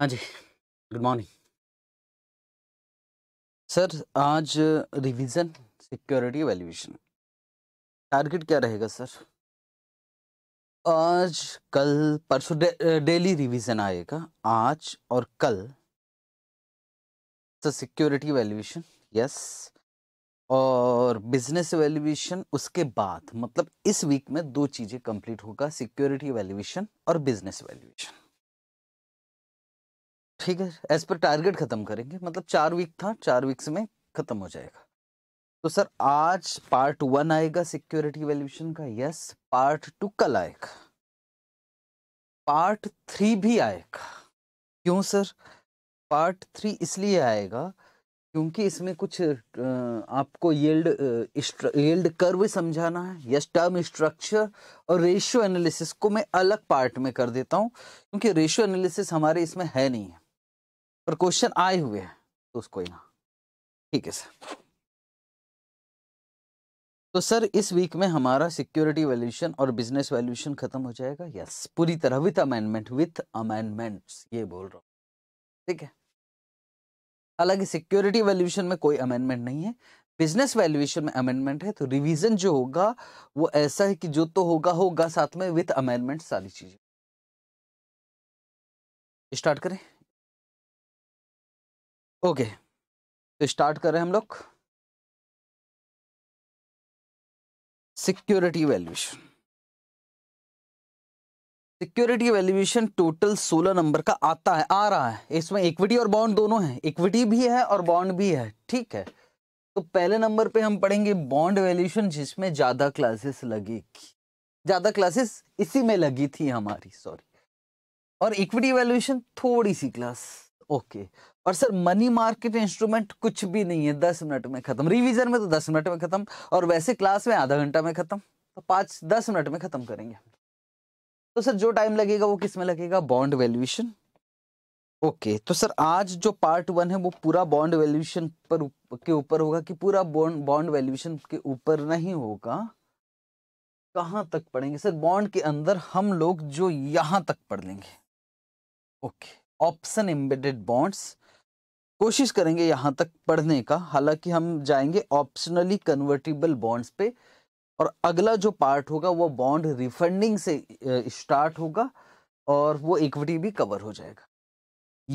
हाँ जी good morning sir आज रिवीजन सिक्योरिटी वैल्यूएशन टारगेट क्या रहेगा सर आज कल परसों डेली रिवीजन आएगा आज और कल सर सिक्योरिटी वैल्यूएशन यस और बिजनेस वैल्यूएशन उसके बाद मतलब इस वीक में दो चीज़ें कंप्लीट होगा सिक्योरिटी वैल्यूएशन और बिजनेस वैल्यूएशन ठीक है एज पर टारगेट खत्म करेंगे मतलब चार वीक था चार वीक्स में खत्म हो जाएगा तो सर आज पार्ट वन आएगा सिक्योरिटी वैल्यूशन का यस पार्ट टू कल आएगा पार्ट थ्री भी आएगा क्यों सर पार्ट थ्री इसलिए आएगा क्योंकि इसमें कुछ आपको येल्ड येल्ड कर्व समझाना है यस टर्म स्ट्रक्चर और रेशियो एनालिसिस को मैं अलग पार्ट में कर देता हूँ क्योंकि रेशियो एनालिसिस हमारे इसमें है नहीं है पर क्वेश्चन आए हुए हैं तो उसको यहाँ ठीक है सर तो सर इस वीक में हमारा सिक्योरिटी वैल्यूशन और बिजनेस वैल्यूशन खत्म हो जाएगा यस पूरी तरह विथ अमेंडमेंट विथ अमेंडमेंट्स ये बोल रहा हूँ ठीक है हालांकि सिक्योरिटी वैल्यूशन में कोई अमेंडमेंट नहीं है बिजनेस वैल्यूएशन में अमेंडमेंट है तो रिवीजन जो होगा वो ऐसा है कि जो तो होगा होगा साथ में विथ अमेंडमेंट सारी चीजें स्टार्ट करें ओके तो स्टार्ट कर रहे हैं हम लोग security valuation security valuation total सोलह नंबर का आता है आ रहा है इसमें इक्विटी और बॉन्ड दोनों है इक्विटी भी है और बॉन्ड भी है ठीक है तो पहले नंबर पे हम पढ़ेंगे बॉन्ड वैल्यूएशन जिसमें ज्यादा क्लासेस लगेगी ज्यादा क्लासेस इसी में लगी थी हमारी सॉरी और इक्विटी वैल्यूएशन थोड़ी सी क्लास ओके और सर मनी मार्केट इंस्ट्रूमेंट कुछ भी नहीं है दस मिनट में खत्म रिवीजन में तो दस मिनट में खत्म और वैसे क्लास में आधा घंटा में खत्म तो पाँच दस मिनट में खत्म करेंगे तो सर जो टाइम लगेगा वो किस में लगेगा बॉन्ड वैल्यूएशन ओके तो सर आज जो पार्ट वन है वो पूरा बॉन्ड वैल्यूएशन पर के ऊपर होगा कि पूरा बॉन्ड बॉन्ड वैल्यूएशन के ऊपर नहीं होगा कहाँ तक पढ़ेंगे सर बॉन्ड के अंदर हम लोग जो यहाँ तक पढ़ लेंगे okay okay, option embedded bonds कोशिश करेंगे यहां तक पढ़ने का हालांकि हम जाएंगे ऑप्शनली कन्वर्टिबल बॉन्ड्स पे और अगला जो पार्ट होगा वो बॉन्ड रिफंडिंग से स्टार्ट होगा और वो इक्विटी भी कवर हो जाएगा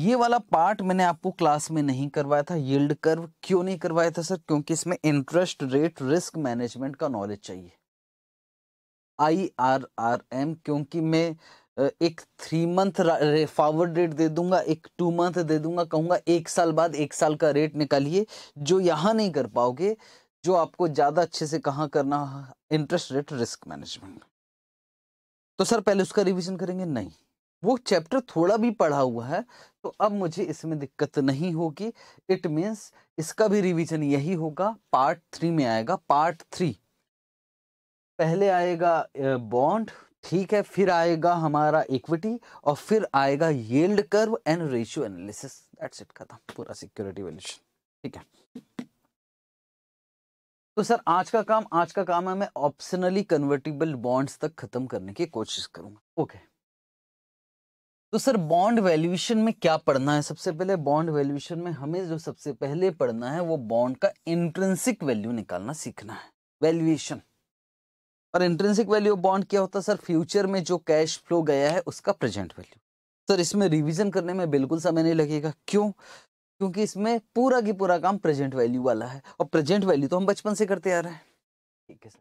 ये वाला पार्ट मैंने आपको क्लास में नहीं करवाया था यील्ड कर्व क्यों नहीं करवाया था सर क्योंकि इसमें इंटरेस्ट रेट रिस्क मैनेजमेंट का नॉलेज चाहिए आई आर आर एम क्योंकि मैं एक थ्री मंथ फॉरवर्ड रेट दे दूंगा एक टू मंथ दे दूंगा कहूंगा एक साल बाद एक साल का रेट निकालिए जो यहाँ नहीं कर पाओगे जो आपको ज़्यादा अच्छे से कहाँ करना इंटरेस्ट रेट रिस्क मैनेजमेंट तो सर पहले उसका रिविजन करेंगे नहीं वो चैप्टर थोड़ा भी पढ़ा हुआ है तो अब मुझे इसमें दिक्कत नहीं होगी इट मीन्स इसका भी रिवीजन यही होगा पार्ट थ्री में आएगा पार्ट थ्री पहले आएगा बॉन्ड ठीक है फिर आएगा हमारा इक्विटी और फिर आएगा yield curve and ratio analysis that's it खत्म पूरा सिक्योरिटी वैल्यूशन ठीक है तो सर आज का काम आज का काम है मैं ऑप्शनली कन्वर्टिबल बॉन्ड्स तक खत्म करने की कोशिश करूंगा ओके okay. तो सर बॉन्ड वैल्यूएशन में क्या पढ़ना है सबसे पहले बॉन्ड वैल्यूएशन में हमें जो सबसे पहले पढ़ना है वो बॉन्ड का इंट्रेंसिक वैल्यू निकालना सीखना है वैल्यूएशन और इंट्रेंसिक वैल्यू ऑफ बॉन्ड क्या होता है सर फ्यूचर में जो कैश फ्लो गया है उसका प्रेजेंट वैल्यू सर इसमें रिवीजन करने में बिल्कुल समय नहीं लगेगा क्यों क्योंकि इसमें पूरा की पूरा काम प्रेजेंट वैल्यू वाला है और प्रेजेंट वैल्यू तो हम बचपन से करते आ रहे हैं ठीक है सर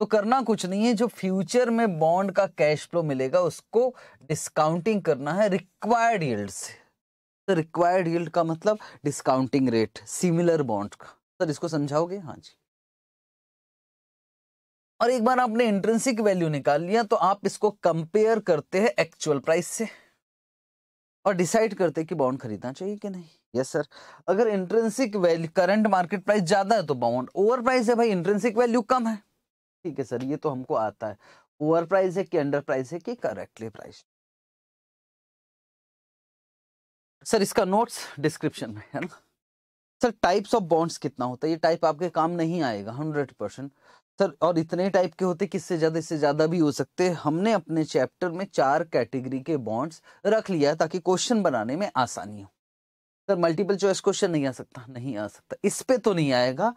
तो करना कुछ नहीं है जो फ्यूचर में बॉन्ड का कैश फ्लो मिलेगा उसको डिस्काउंटिंग करना है रिक्वायर्ड यील्ड से रिक्वायर्ड यील्ड का मतलब डिस्काउंटिंग रेट सिमिलर बॉन्ड का सर इसको समझाओगे हाँ जी और एक बार आपने इंट्रेंसिक वैल्यू निकाल लिया तो आप इसको कंपेयर करते हैं एक्चुअल प्राइस से और डिसाइड करते हैं कि बॉन्ड खरीदना चाहिए कि नहीं यस सर अगर intrinsic value current market price ज़्यादा है तो बॉन्ड ओवर प्राइस है भाई इंट्रेंसिक वैल्यू कम है ठीक है सर ये तो हमको आता है ओवर प्राइस है कि अंडर प्राइस है कि करेक्टली प्राइस सर इसका नोट्स डिस्क्रिप्शन में है ना सर टाइप्स ऑफ बॉन्ड्स कितना होता है ये टाइप आपके काम नहीं आएगा हंड्रेड परसेंट सर और इतने टाइप के होते किससे ज़्यादा इससे ज़्यादा भी हो सकते हमने अपने चैप्टर में चार कैटेगरी के बॉन्ड्स रख लिया ताकि क्वेश्चन बनाने में आसानी हो सर मल्टीपल चॉइस क्वेश्चन नहीं आ सकता नहीं आ सकता इस पर तो नहीं आएगा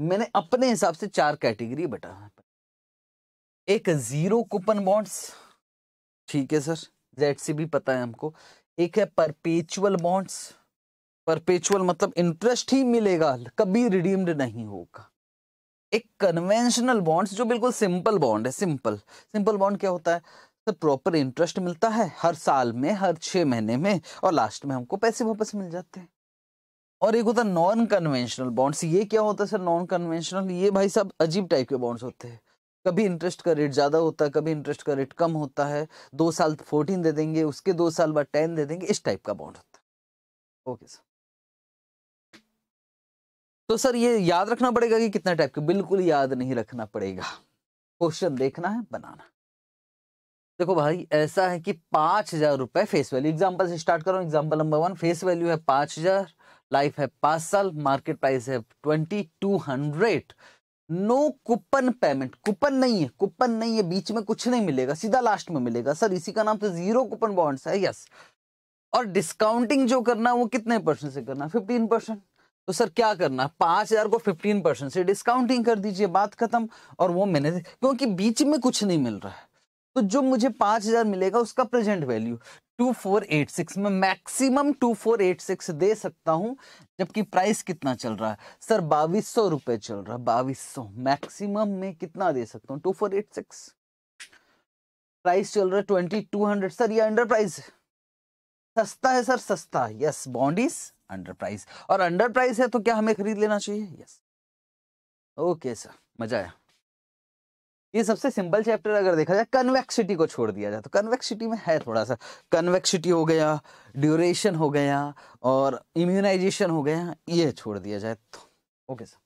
मैंने अपने हिसाब से चार कैटेगरी बटा एक जीरो कूपन बॉन्ड्स ठीक है सर जेड से भी पता है हमको एक है परपेचुअल बॉन्ड्स परपेचुअल मतलब इंटरेस्ट ही मिलेगा कभी रिडीम्ड नहीं होगा एक कन्वेंशनल बॉन्ड्स जो बिल्कुल सिंपल बॉन्ड है सिंपल सिंपल बॉन्ड क्या होता है तो प्रॉपर इंटरेस्ट मिलता है हर साल में हर छः महीने में और लास्ट में हमको पैसे वापस मिल जाते हैं और एक होता है नॉन कन्वेंशनल बॉन्ड्स ये क्या होता है सर नॉन कन्वेंशनल ये भाई सब अजीब टाइप के बॉन्ड्स होते हैं कभी इंटरेस्ट का रेट ज़्यादा होता है कभी इंटरेस्ट का रेट कम होता है दो साल फोर्टीन दे देंगे उसके दो साल बाद टेन दे देंगे इस टाइप का बॉन्ड होता है ओके सर तो सर ये याद रखना पड़ेगा कि कितना टाइप के बिल्कुल याद नहीं रखना पड़ेगा क्वेश्चन देखना है बनाना देखो भाई ऐसा है कि पांच हजार रुपए फेस वैल्यू एग्जाम्पल से स्टार्ट करो example number one face value है पांच हजार लाइफ है पांच साल मार्केट प्राइस है twenty two hundred no coupon payment coupon नहीं है कूपन नहीं है बीच में कुछ नहीं मिलेगा सीधा लास्ट में मिलेगा सर इसी का नाम तो जीरो कूपन बॉन्ड्स है यस और डिस्काउंटिंग जो करना है वो कितने परसेंट से करना फिफ्टीन परसेंट तो सर क्या करना पांच हज़ार को फिफ्टीन परसेंट से डिस्काउंटिंग कर दीजिए बात खत्म और वो मैंने क्योंकि बीच में कुछ नहीं मिल रहा है तो जो मुझे पांच हज़ार मिलेगा उसका present value two four eight six में maximum two four eight six दे सकता हूँ जबकि प्राइस कितना चल रहा है सर बाईस सौ रुपए चल रहा है बाईस सौ मैक्सिमम मैं कितना दे सकता हूँ two four eight six price चल रहा है ट्वेंटी टू हंड्रेड सर ये अंडर प्राइस सस्ता है सर सस्ता यस बॉन्डीज अंडर प्राइस और अंडर प्राइस है तो क्या हमें खरीद लेना चाहिए यस ओके सर मजा आया ये सबसे सिंपल चैप्टर अगर देखा जाए कन्वेक्सिटी को छोड़ दिया जाए तो कन्वेक्सिटी में है थोड़ा सा कन्वेक्सिटी हो गया ड्यूरेशन हो गया और इम्यूनाइजेशन हो गया ये छोड़ दिया जाए तो ओके सर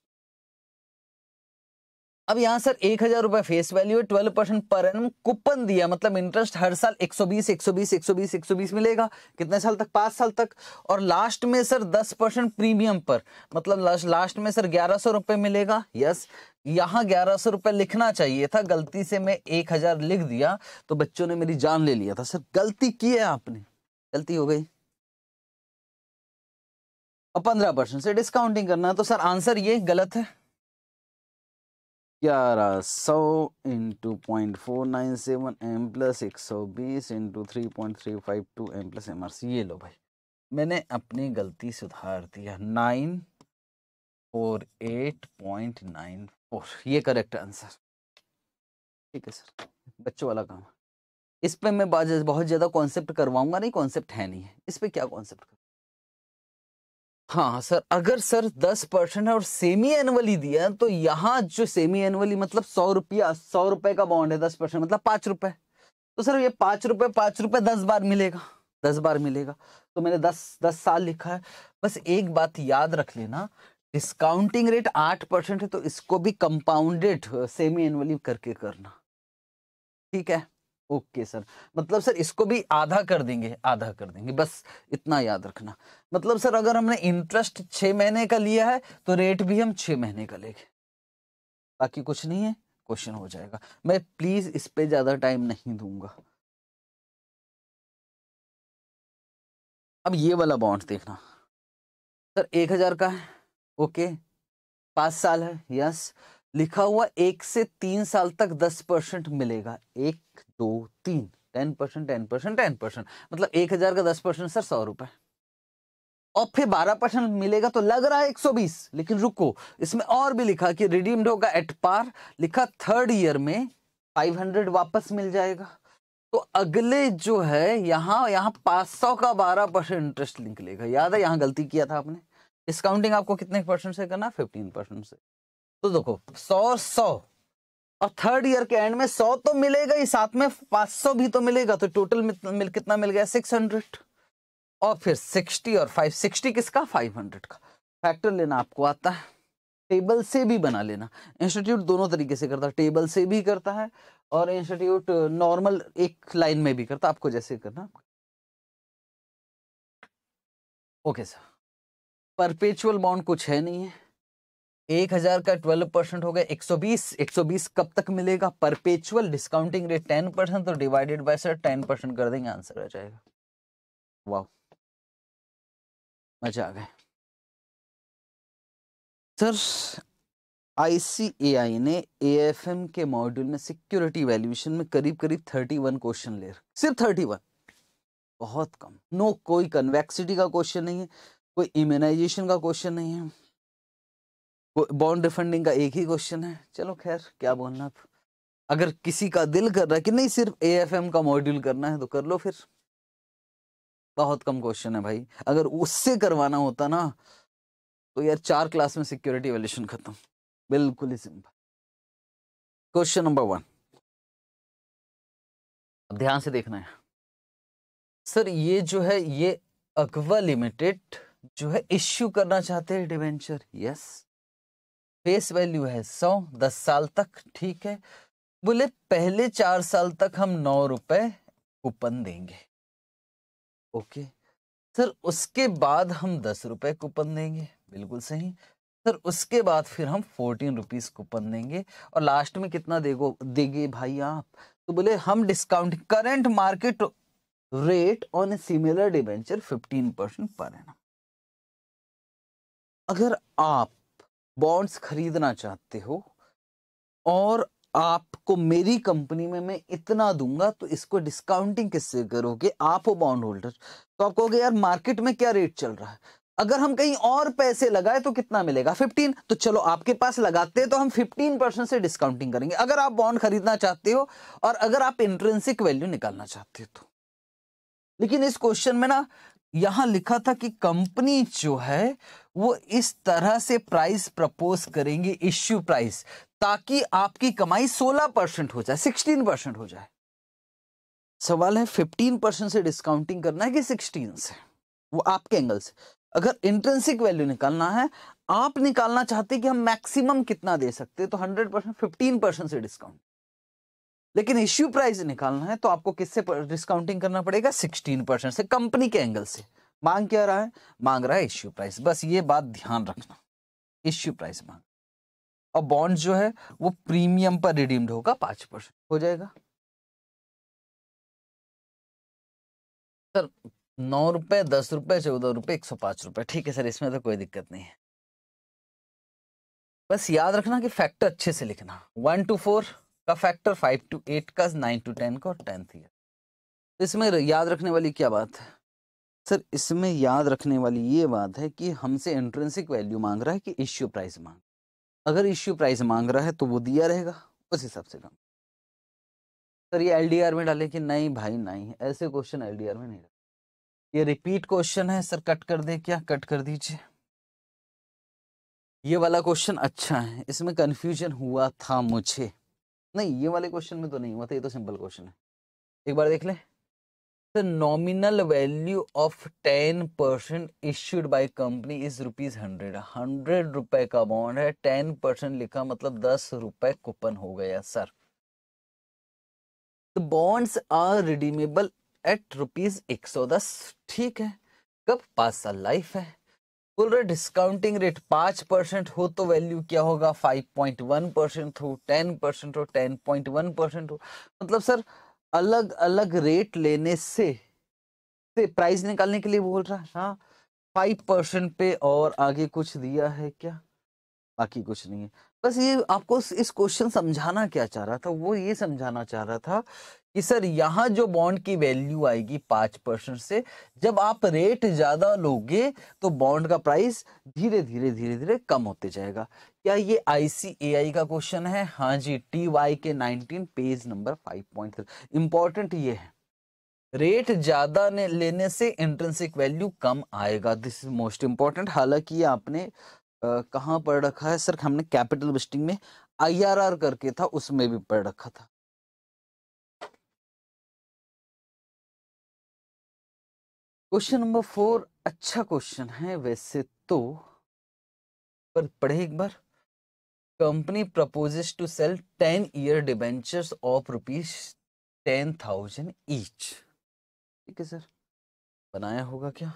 अब यहाँ सर एक हजार रुपए फेस वैल्यू ट्वेल्व परसेंट पर एन कूपन दिया मतलब इंटरेस्ट हर साल 120 120 120 120 मिलेगा कितने साल तक पांच साल तक और लास्ट में सर 10 परसेंट प्रीमियम पर मतलब लास्ट में सर ग्यारह सौ रुपये मिलेगा यस यहाँ ग्यारह सौ रुपये लिखना चाहिए था गलती से मैं एक हजार लिख दिया तो बच्चों ने मेरी जान ले लिया था सर गलती की है आपने गलती हो गई और पंद्रह परसेंट से डिस्काउंटिंग करना तो सर आंसर ये गलत है ग्यारह सौ into point four nine seven M plus एक सौ बीस into three point three five two M plus M R C ये लो भाई मैंने अपनी गलती सुधार दिया nine four eight point nine four ये करेक्ट आंसर ठीक है सर बच्चों वाला काम इस पर मैं बहुत ज़्यादा कॉन्सेप्ट करवाऊंगा नहीं कॉन्सेप्ट है नहीं है इस पर क्या कॉन्सेप्ट हाँ सर अगर सर दस परसेंट है और सेमी एनुअली दिया तो यहाँ जो सेमी एनुअली मतलब सौ रुपया सौ रुपए का बॉन्ड है दस परसेंट मतलब पाँच रुपए तो सर ये पाँच रुपए पाँच रुपए दस बार मिलेगा दस बार मिलेगा तो मैंने दस दस साल लिखा है बस एक बात याद रख लेना डिस्काउंटिंग रेट आठ परसेंट है तो इसको भी कंपाउंडेड सेमी एनुअली करके करना ठीक है ओके सर मतलब सर इसको भी आधा कर देंगे आधा कर देंगे बस इतना याद रखना मतलब सर अगर हमने इंटरेस्ट छः महीने का लिया है तो रेट भी हम छः महीने का लेंगे बाकी कुछ नहीं है क्वेश्चन हो जाएगा मैं प्लीज़ इस पर ज़्यादा टाइम नहीं दूंगा अब ये वाला बॉन्ड देखना सर एक हज़ार का है ओके पाँच साल है यस लिखा हुआ एक से तीन साल तक दस परसेंट मिलेगा एक दो तीन ten percent ten percent ten percent मतलब एक हजार का दस परसेंट सर सौ रुपए और फिर बारह परसेंट मिलेगा तो लग रहा है एक सौ बीस लेकिन रुको इसमें और भी लिखा कि रिडीम्ड होगा एट पार लिखा थर्ड ईयर में फाइव हंड्रेड वापस मिल जाएगा तो अगले जो है यहाँ यहाँ पाँच सौ का बारह परसेंट इंटरेस्ट निकलेगा याद है यहाँ गलती किया था आपने डिस्काउंटिंग आपको कितने परसेंट से करना फिफ्टीन परसेंट से तो देखो सौ सौ और थर्ड ईयर के एंड में सौ तो मिलेगा ही साथ में पांच सौ भी तो मिलेगा तो टोटल मिल कितना मिल गया सिक्स हंड्रेड और फिर सिक्सटी और फाइव सिक्सटी किसका फाइव हंड्रेड का फैक्टर लेना आपको आता है टेबल से भी बना लेना इंस्टीट्यूट दोनों तरीके से करता है टेबल से भी करता है और इंस्टीट्यूट नॉर्मल एक लाइन में भी करता आपको जैसे करना ओके सर परपेचुअल बॉन्ड कुछ है नहीं है एक हजार का ट्वेल्व परसेंट हो गया एक सौ बीस एक सौ बीस कब तक मिलेगा perpetual discounting rate ten percent तो divided by sir ten percent कर देंगे आंसर आ जाएगा वाह मजा आ गए सर आईसीएआई ने एएफएम के मॉड्यूल में सिक्योरिटी वैल्यूएशन में करीब करीब थर्टी वन क्वेश्चन ले सिर्फ थर्टी वन बहुत कम नो no, कोई कन्वेक्सिटी का क्वेश्चन नहीं है कोई इम्यूनाइजेशन का क्वेश्चन नहीं है बॉन्ड रिफंडिंग का एक ही क्वेश्चन है चलो खैर क्या बोलना आप अगर किसी का दिल कर रहा है कि नहीं सिर्फ ए एफ एम का मॉड्यूल करना है तो कर लो फिर बहुत कम क्वेश्चन है भाई अगर उससे करवाना होता ना तो यार चार क्लास में सिक्योरिटी वैल्यूशन खत्म बिल्कुल ही सिंपल क्वेश्चन नंबर वन अब ध्यान से देखना है सर ये जो है ये अकवा लिमिटेड जो है इश्यू करना चाहते हैं डिवेंचर यस फेस वैल्यू है सौ दस साल तक ठीक है बोले पहले चार साल तक हम नौ रुपए कूपन देंगे ओके सर उसके बाद हम दस रुपए कूपन देंगे बिल्कुल सही सर उसके बाद फिर हम फोर्टीन रुपीज़ कूपन देंगे और लास्ट में कितना देगो देंगे भाई आप तो बोले हम discount current market rate on a similar debenture fifteen percent पर है अगर आप बॉन्ड्स खरीदना चाहते हो और आपको मेरी कंपनी में मैं इतना दूंगा तो इसको डिस्काउंटिंग किससे करोगे आप हो बॉन्ड होल्डर तो आप कहोगे यार मार्केट में क्या रेट चल रहा है अगर हम कहीं और पैसे लगाए तो कितना मिलेगा 15 तो चलो आपके पास लगाते हैं तो हम 15 परसेंट से डिस्काउंटिंग करेंगे अगर आप बॉन्ड खरीदना चाहते हो और अगर आप इंट्रेंसिक वैल्यू निकालना चाहते हो तो लेकिन इस क्वेश्चन में ना यहां लिखा था कि कंपनी जो है वो इस तरह से प्राइस प्रपोज करेंगे इश्यू प्राइस ताकि आपकी कमाई 16 परसेंट हो जाए 16 परसेंट हो जाए सवाल है 15 परसेंट से डिस्काउंटिंग करना है कि 16 से वो आपके एंगल से अगर इंट्रेंसिक वैल्यू निकालना है आप निकालना चाहते कि हम मैक्सिमम कितना दे सकते तो 100 परसेंट फिफ्टीन परसेंट से डिस्काउंट लेकिन इश्यू प्राइस निकालना है तो आपको किससे डिस्काउंटिंग करना पड़ेगा सिक्सटीन परसेंट से कंपनी के एंगल से मांग क्या रहा है मांग रहा है इश्यू प्राइस बस ये बात ध्यान रखना इश्यू प्राइस मांग और बॉन्ड जो है वो प्रीमियम पर रिडीम्ड होगा पांच परसेंट हो जाएगा सर नौ रुपए दस रुपए चौदह रुपए एक सौ पांच रुपए ठीक है सर इसमें तो कोई दिक्कत नहीं है बस याद रखना कि फैक्टर अच्छे से लिखना वन टू फोर का फैक्टर फाइव टू एट का नाइन टू टेन का और टेंथ ईयर तो इसमें याद रखने वाली क्या बात है सर इसमें याद रखने वाली ये बात है कि हमसे इंट्रेंसिक वैल्यू मांग रहा है कि इश्यू प्राइस मांग अगर इश्यू प्राइस मांग रहा है तो वो दिया रहेगा उस हिसाब से कम सर ये एलडीआर में डाले कि नहीं भाई नहीं ऐसे क्वेश्चन एलडीआर में नहीं डाले ये रिपीट क्वेश्चन है सर कट कर दे क्या कट कर दीजिए ये वाला क्वेश्चन अच्छा है इसमें कन्फ्यूजन हुआ था मुझे नहीं ये वाले क्वेश्चन में तो नहीं हुआ था ये तो सिंपल क्वेश्चन है एक बार देख ले nominal value of ten percent issued by company is rupees hundred hundred रुपए का बॉन्ड है टेन परसेंट लिखा मतलब दस रुपए कूपन हो गया sir bonds are redeemable at rupees एक सौ दस ठीक है कब पांच साल लाइफ है रहे डिस्काउंटिंग रेट पांच परसेंट हो तो वैल्यू क्या होगा फाइव पॉइंट वन परसेंट हो टेन परसेंट हो टेन पॉइंट वन परसेंट हो मतलब सर अलग अलग रेट लेने से, से प्राइस निकालने के लिए बोल रहा है हाँ फाइव परसेंट पे और आगे कुछ दिया है क्या बाकी कुछ नहीं है बस ये आपको इस क्वेश्चन समझाना क्या चाह रहा था वो ये समझाना चाह रहा था कि सर यहाँ जो बॉन्ड की वैल्यू आएगी पाँच परसेंट से जब आप रेट ज़्यादा लोगे तो बॉन्ड का प्राइस धीरे धीरे धीरे धीरे कम होते जाएगा क्या ये आई का क्वेश्चन है हाँ जी टी वाई के nineteen page number five point three ये है रेट ज़्यादा लेने से इंट्रेंसिक वैल्यू कम आएगा दिस इज मोस्ट इम्पॉर्टेंट हालांकि आपने कहाँ पढ़ रखा है सर हमने कैपिटल बिस्टिंग में आईआरआर करके था उसमें भी पढ़ रखा था क्वेश्चन नंबर फोर अच्छा क्वेश्चन है वैसे तो पर पढ़े एक बार company proposes to sell ten year debentures of rupees ten thousand each ठीक है सर बनाया होगा क्या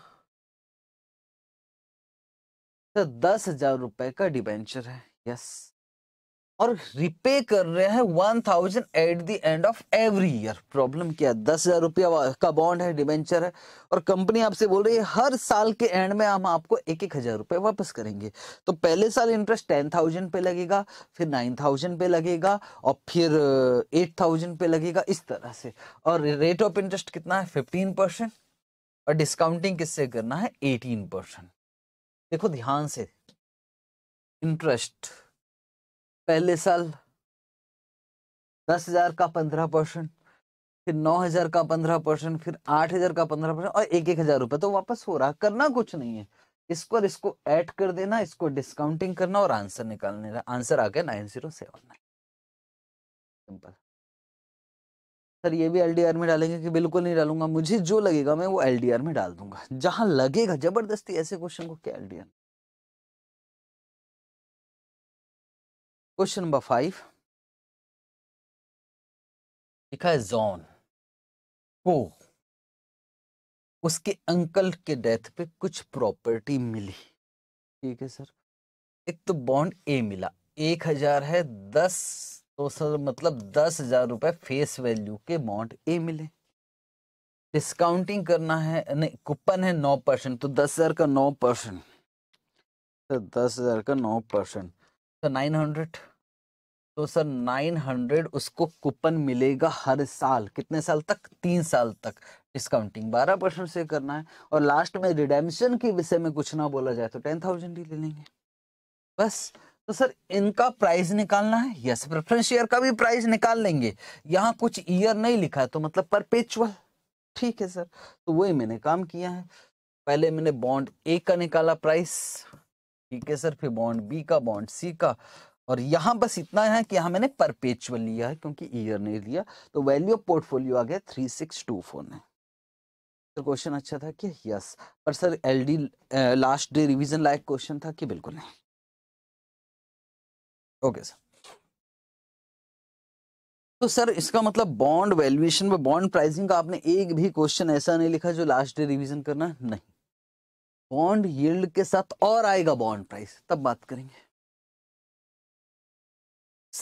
तो दस हजार रुपए का डिबेंचर है यस और रिपे कर रहे हैं one thousand at the end of every year problem क्या है दस हजार रुपया का बॉन्ड है डिबेंचर है और कंपनी आपसे बोल रही है हर साल के एंड में हम आपको एक एक हजार रुपये वापस करेंगे तो पहले साल इंटरेस्ट टेन थाउजेंड पे लगेगा फिर नाइन थाउजेंड पे लगेगा और फिर एट थाउजेंड पे लगेगा इस तरह से और रेट ऑफ इंटरेस्ट कितना है फिफ्टीन परसेंट और डिस्काउंटिंग किससे करना है एटीन परसेंट देखो ध्यान से इंटरेस्ट पहले साल दस हजार का पंद्रह परसेंट फिर नौ हजार का पंद्रह परसेंट फिर आठ हजार का पंद्रह परसेंट और एक एक हजार रुपये तो वापस हो रहा करना कुछ नहीं है इसको और इसको ऐड कर देना इसको डिस्काउंटिंग करना और आंसर निकालने आंसर आ गया nine zero seven nine simple sir ये भी एलडीआर में डालेंगे कि बिल्कुल नहीं डालूंगा मुझे जो लगेगा मैं वो एल में डाल दूंगा जहां लगेगा जबरदस्ती ऐसे क्वेश्चन को क्या एलडीआर क्वेश्चन नंबर फाइव लिखा है जॉन को उसके अंकल के डेथ पे कुछ प्रॉपर्टी मिली ठीक है सर एक तो बॉन्ड ए मिला एक हजार है दस तो सर मतलब दस हजार रुपए फेस वैल्यू के अमाउंट ए मिले डिस्काउंटिंग करना है नहीं कूपन है नौ परसेंट तो दस हजार का नौ परसेंट तो दस हजार का नौ परसेंट तो नाइन हंड्रेड तो सर नाइन हंड्रेड उसको कूपन मिलेगा हर साल कितने साल तक तीन साल तक डिस्काउंटिंग बारह परसेंट से करना है और लास्ट में रिडेम्शन के विषय में कुछ ना बोला जाए तो टेन थाउजेंड ही ले लेंगे बस तो सर इनका प्राइस निकालना है यस प्रेफरेंस शेयर का भी प्राइस निकाल लेंगे यहाँ कुछ ईयर नहीं लिखा है तो मतलब परपेचुअल ठीक है सर तो वही मैंने काम किया है पहले मैंने बॉन्ड ए का निकाला प्राइस ठीक है सर फिर बॉन्ड बी का बॉन्ड सी का और यहाँ बस इतना है कि यहाँ मैंने परपेचुअल लिया है क्योंकि ईयर नहीं लिया तो वैल्यू ऑफ पोर्टफोलियो आ गया थ्री सिक्स टू फोर ने सर क्वेश्चन अच्छा था कि यस पर sir LD last day revision लायक क्वेश्चन था कि बिल्कुल नहीं ओके सर तो सर इसका मतलब बॉन्ड वैल्यूएशन में बॉन्ड प्राइसिंग का आपने एक भी क्वेश्चन ऐसा नहीं लिखा जो लास्ट डे रिवीजन करना नहीं बॉन्ड यील्ड के साथ और आएगा बॉन्ड प्राइस तब बात करेंगे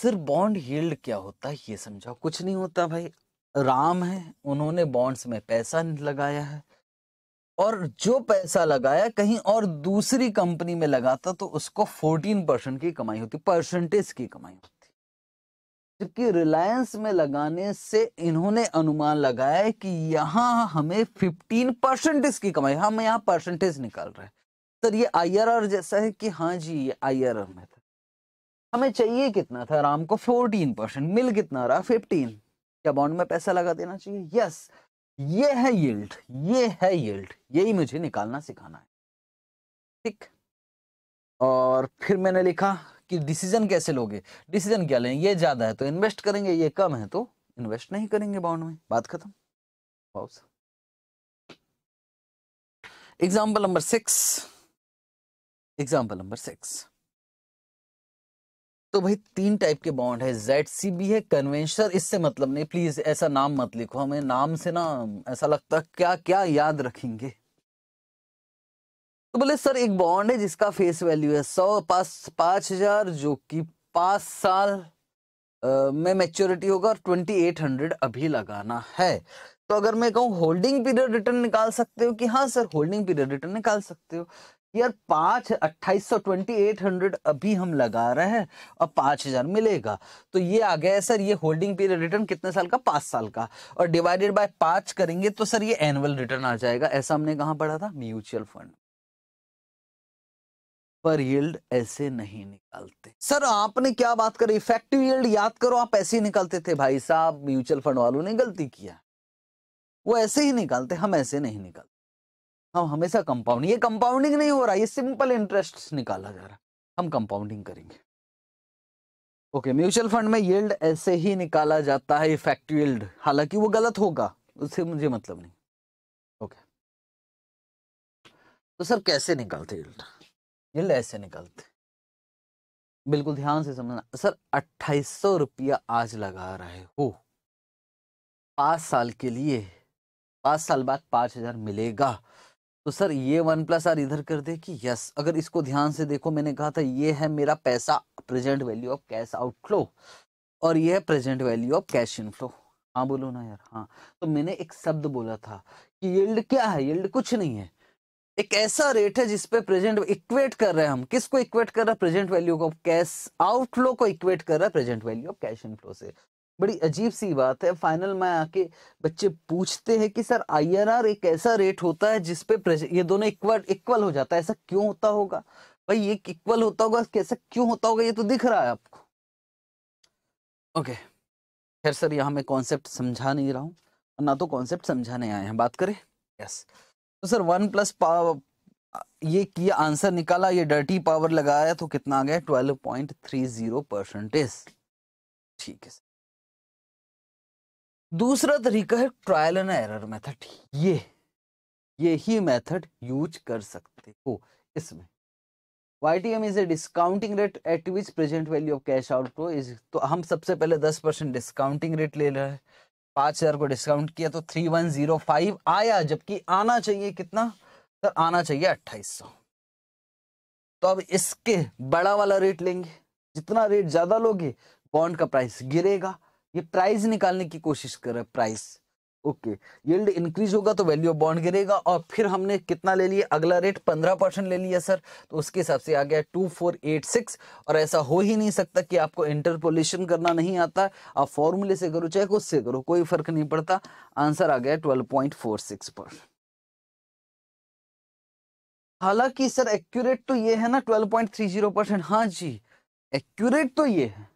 सर बॉन्ड यील्ड क्या होता है ये समझाओ कुछ नहीं होता भाई राम है उन्होंने बॉन्ड्स में पैसा लगाया है और जो पैसा लगाया कहीं और दूसरी कंपनी में लगाता तो उसको 14 परसेंट की कमाई होती परसेंटेज की कमाई होती जबकि रिलायंस में लगाने से इन्होंने अनुमान लगाया कि यहाँ हमें 15 परसेंटेज की कमाई हम यहाँ परसेंटेज निकाल रहे सर ये आई जैसा है कि हाँ जी ये आई में था हमें चाहिए कितना था राम को फोर्टीन परसेंट मिल कितना रहा फिफ्टीन क्या बॉन्ड में पैसा लगा देना चाहिए यस yes. ये है यील्ड ये है यील्ड यही मुझे निकालना सिखाना है ठीक और फिर मैंने लिखा कि डिसीजन कैसे लोगे डिसीजन क्या लें ये ज़्यादा है तो इन्वेस्ट करेंगे ये कम है तो इन्वेस्ट नहीं करेंगे बाउंड में बात खत्म example number six example number six तो भाई तीन टाइप के बॉन्ड है जेड सी बी है कन्वेंशनल इससे मतलब नहीं प्लीज ऐसा नाम मत लिखो हमें नाम से ना ऐसा लगता है क्या क्या याद रखेंगे तो बोले सर एक बॉन्ड है जिसका फेस वैल्यू है सौ पास पांच हजार जो कि पांच साल में मैच्योरिटी होगा और ट्वेंटी एट हंड्रेड अभी लगाना है तो अगर मैं कहूँ होल्डिंग पीरियड रिटर्न निकाल सकते हो कि हाँ सर होल्डिंग पीरियड रिटर्न निकाल सकते हो यार पाँच अट्ठाईस सौ ट्वेंटी एट हंड्रेड अभी हम लगा रहे हैं और पाँच हज़ार मिलेगा तो ये आ गया है सर ये होल्डिंग पीरियड रिटर्न कितने साल का पाँच साल का और डिवाइडेड बाय पाँच करेंगे तो सर ये एनुअल रिटर्न आ जाएगा ऐसा हमने कहाँ पढ़ा था म्यूचुअल फंड पर यील्ड ऐसे नहीं निकालते सर आपने क्या बात करी इफेक्टिव यील्ड याद करो आप ऐसे ही निकालते थे भाई साहब म्यूचुअल फंड वालों ने गलती किया वो ऐसे ही निकालते हम ऐसे नहीं निकालते हम हाँ, हमेशा कंपाउंड ये कंपाउंडिंग नहीं हो रहा ये सिंपल इंटरेस्ट निकाला जा रहा हम कंपाउंडिंग करेंगे ओके म्यूचुअल फंड में यील्ड ऐसे ही निकाला जाता है इफेक्टिव यील्ड हालांकि वो गलत होगा उससे मुझे मतलब नहीं ओके तो सर कैसे निकालते यील्ड यील्ड ऐसे निकालते बिल्कुल ध्यान से समझना सर अट्ठाईस सौ रुपया आज लगा रहे हो पाँच साल के लिए पाँच साल बाद पाँच हजार मिलेगा तो सर ये वन प्लस आर इधर कर दे कि यस अगर इसको ध्यान से देखो मैंने कहा था ये है मेरा पैसा present value of cash outflow और ये है present value of cash inflow हाँ बोलो ना यार हाँ तो मैंने एक शब्द बोला था कि यील्ड क्या है यील्ड कुछ नहीं है एक ऐसा रेट है जिसपे प्रेजेंट इक्वेट कर रहे हैं हम किसको इक्वेट कर रहा है present value of cash outflow को इक्वेट कर रहा है present value of cash inflow से बड़ी अजीब सी बात है फाइनल में आके बच्चे पूछते हैं कि सर आई एक ऐसा रेट होता है जिसपे ये दोनों इक्वल इक्वल हो जाता है ऐसा क्यों होता होगा भाई ये इक्वल होता होगा कैसा क्यों होता होगा ये तो दिख रहा है आपको ओके खैर सर यहाँ मैं कॉन्सेप्ट समझा नहीं रहा हूँ ना तो कॉन्सेप्ट समझाने आए हैं बात करें यस तो सर वन प्लस पावर ये किया आंसर निकाला ये डर्टी पावर लगाया तो कितना आ गया twelve point three zero percentage ठीक है सर दूसरा तरीका है ट्रायल एंड एरर मेथड ये ये ही मेथड यूज कर सकते हो इसमें YTM is a discounting rate at which present value of cash outflow is तो हम सबसे पहले 10 परसेंट डिस्काउंटिंग रेट ले रहे हैं पाँच हज़ार को डिस्काउंट किया तो थ्री वन जीरो फाइव आया जबकि आना चाहिए कितना तो आना चाहिए अट्ठाईस सौ तो अब इसके बड़ा वाला रेट लेंगे जितना रेट ज़्यादा लोगे बॉन्ड का प्राइस गिरेगा ये प्राइस निकालने की कोशिश कर रहा है प्राइस ओके यील्ड इंक्रीज होगा तो वैल्यू ऑफ बॉन्ड गिरेगा और फिर हमने कितना ले लिया अगला रेट पंद्रह परसेंट ले लिया सर तो उसके हिसाब से आ गया टू फोर एट सिक्स और ऐसा हो ही नहीं सकता कि आपको इंटरपोलेशन करना नहीं आता आप फॉर्मूले से करो चाहे कुछ से करो कोई फर्क नहीं पड़ता आंसर आ गया twelve point four six percent हालांकि सर एक्यूरेट तो ये है ना twelve point three zero percent हाँ जी एक्यूरेट तो ये है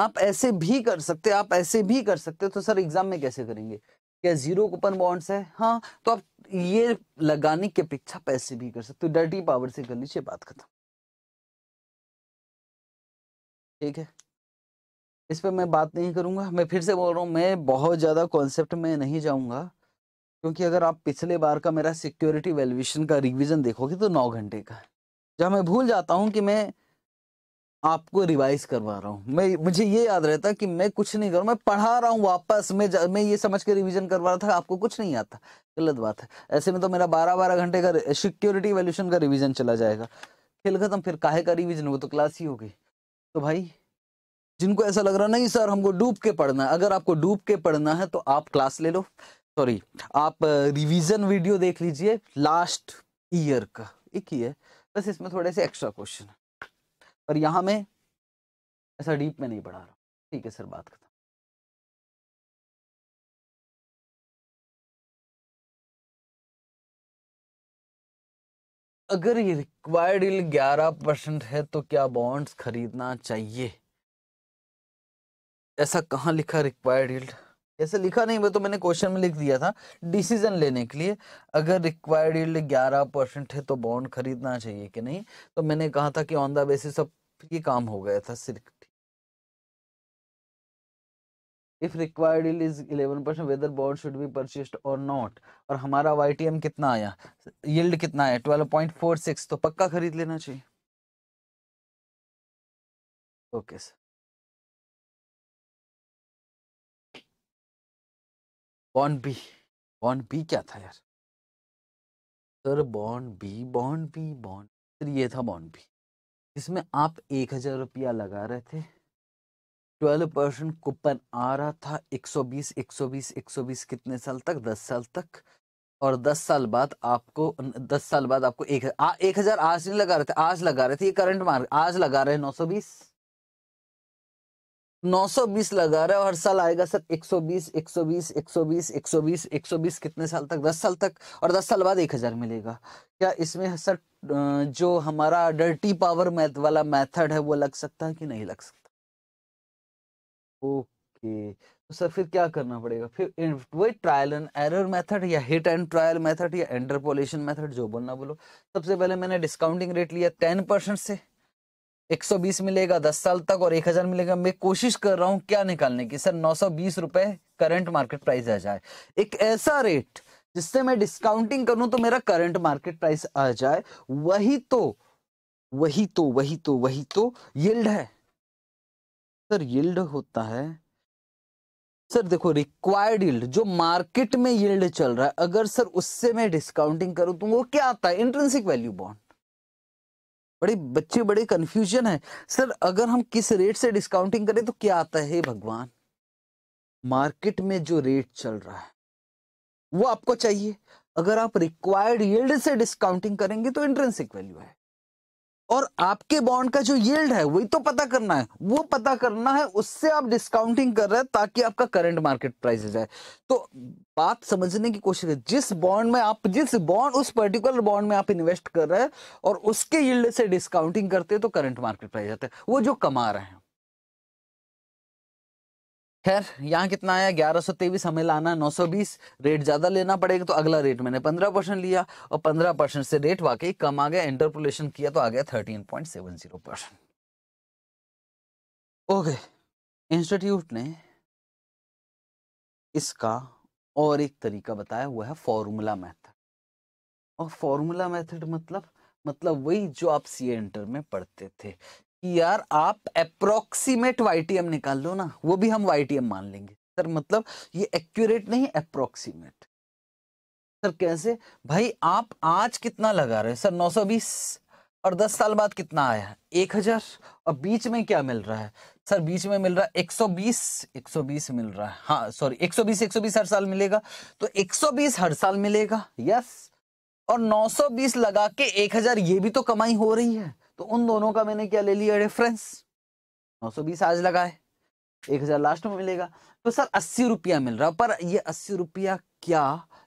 आप ऐसे भी कर सकते आप ऐसे भी कर सकते हो तो सर एग्जाम में कैसे करेंगे क्या जीरो कूपन बॉन्ड्स है हाँ तो आप ये लगाने की अपेक्षा पैसे भी कर सकते हो डर्टी पावर से कर लीजिए बात खत्म ठीक है इस पर मैं बात नहीं करूंगा मैं फिर से बोल रहा हूँ मैं बहुत ज़्यादा कॉन्सेप्ट में नहीं जाऊँगा क्योंकि अगर आप पिछले बार का मेरा सिक्योरिटी वैल्यूएशन का रिवीजन देखोगे तो नौ घंटे का जहाँ मैं भूल जाता हूँ कि मैं आपको रिवाइज करवा रहा हूँ मैं मुझे ये याद रहता कि मैं कुछ नहीं करूँ मैं पढ़ा रहा हूँ वापस मैं मैं ये समझ के रिवीजन करवा रहा था आपको कुछ नहीं आता गलत बात है ऐसे में तो मेरा बारह बारह घंटे का सिक्योरिटी वैल्यूशन का रिविजन चला जाएगा खेल खत्म फिर काहे का रिविजन वो तो क्लास ही हो गई तो भाई जिनको ऐसा लग रहा नहीं सर हमको डूब के पढ़ना है अगर आपको डूब के पढ़ना है तो आप क्लास ले लो सॉरी आप रिविज़न वीडियो देख लीजिए लास्ट ईयर का एक ही है बस इसमें थोड़े से एक्स्ट्रा क्वेश्चन है पर यहाँ मैं ऐसा डीप में नहीं पढ़ा रहा ठीक है सर बात खत्म अगर ये रिक्वायर्ड इल ग्यारह परसेंट है तो क्या बॉन्ड्स खरीदना चाहिए ऐसा कहाँ लिखा रिक्वायर्ड इल्ड ऐसे लिखा नहीं मैं तो मैंने क्वेश्चन में लिख दिया था डिसीजन लेने के लिए अगर रिक्वायर्ड यील्ड 11 परसेंट है तो बॉन्ड खरीदना चाहिए कि नहीं तो मैंने कहा था कि ऑन द बेसिस ऑफ ये काम हो गया था सिर्फ if required yield is eleven percent whether bond should be purchased और नॉट और हमारा वाई कितना आया यील्ड कितना आया ट्वेल्व पॉइंट फोर सिक्स तो पक्का खरीद लेना चाहिए okay sir bond B bond B क्या था यार sir bond B bond B bond sir ये था बॉन्ड बी इसमें आप एक हज़ार रुपया लगा रहे थे ट्वेल्व परसेंट कूपन आ रहा था एक सौ बीस एक सौ बीस एक सौ बीस कितने साल तक दस साल तक और दस साल बाद आपको दस साल बाद आपको एक आ, एक हज़ार आज नहीं लगा रहे थे आज लगा रहे थे ये करंट मार्ग आज लगा रहे हैं नौ सौ बीस 920 लगा रहा है हर साल आएगा सर 120 120 120 120 120 कितने साल तक 10 साल तक और 10 साल बाद 1000 मिलेगा क्या इसमें सर जो हमारा डर्टी पावर मैथ वाला मेथड है वो लग सकता है कि नहीं लग सकता ओके तो सर फिर क्या करना पड़ेगा फिर वही ट्रायल एंड एरर मेथड या हिट एंड ट्रायल मेथड या एंटरपोलेशन मेथड जो बोलना बोलो सबसे पहले मैंने डिस्काउंटिंग रेट लिया टेन परसेंट से 120 मिलेगा 10 साल तक और 1000 मिलेगा मैं कोशिश कर रहा हूं क्या निकालने की सर नौ सौ रुपए करंट मार्केट प्राइस आ जाए एक ऐसा रेट जिससे मैं डिस्काउंटिंग करूं तो मेरा करंट मार्केट प्राइस आ जाए वही तो वही तो वही तो वही तो यील्ड है सर यील्ड होता है सर देखो रिक्वायर्ड यील्ड जो मार्केट में यील्ड चल रहा है अगर सर उससे मैं डिस्काउंटिंग करूं तो वो क्या आता है इंट्रेंसिक वैल्यू बॉन्ड बड़े बच्चे बड़े कंफ्यूजन है सर अगर हम किस रेट से डिस्काउंटिंग करें तो क्या आता है भगवान मार्केट में जो रेट चल रहा है वो आपको चाहिए अगर आप रिक्वायर्ड यील्ड से डिस्काउंटिंग करेंगे तो इंट्रेंसिक वैल्यू है और आपके बॉन्ड का जो यील्ड है वही तो पता करना है वो पता करना है उससे आप डिस्काउंटिंग कर रहे हैं ताकि आपका करंट मार्केट प्राइस जाए तो बात समझने की कोशिश है जिस बॉन्ड में आप जिस बॉन्ड उस पर्टिकुलर बॉन्ड में आप इन्वेस्ट कर रहे हैं और उसके यील्ड से डिस्काउंटिंग करते हैं तो करंट मार्केट प्राइस जाते हैं वो जो कमा रहे हैं खैर यहाँ कितना आया ग्यारह सौ तेईस हमें लाना नौ सौ बीस रेट ज़्यादा लेना पड़ेगा तो अगला रेट मैंने पंद्रह परसेंट लिया और पंद्रह परसेंट से रेट वाकई कम आ गया इंटरपोलेशन किया तो आ गया thirteen point seven zero percent okay institute ने इसका और एक तरीका बताया वो है फॉर्मूला मैथड और फॉर्मूला मैथड मतलब मतलब वही जो आप सी इंटर में पढ़ते थे यार आप अप्रोक्सीमेट वाई निकाल लो ना वो भी हम वाई मान लेंगे सर मतलब ये एक्यूरेट नहीं अप्रोक्सीमेट सर कैसे भाई आप आज कितना लगा रहे सर 920 और 10 साल बाद कितना आया एक हजार और बीच में क्या मिल रहा है सर बीच में मिल रहा है 120 120 मिल रहा है हाँ सॉरी 120 120 हर साल मिलेगा तो 120 हर साल मिलेगा यस और 920 लगा के 1000 ये भी तो कमाई हो रही है तो उन दोनों का मैंने क्या ले लिया रेफरेंस 920 आज लगा है एक हजार लास्ट में मिलेगा तो सर अस्सी रुपया मिल रहा पर ये अस्सी रुपया क्या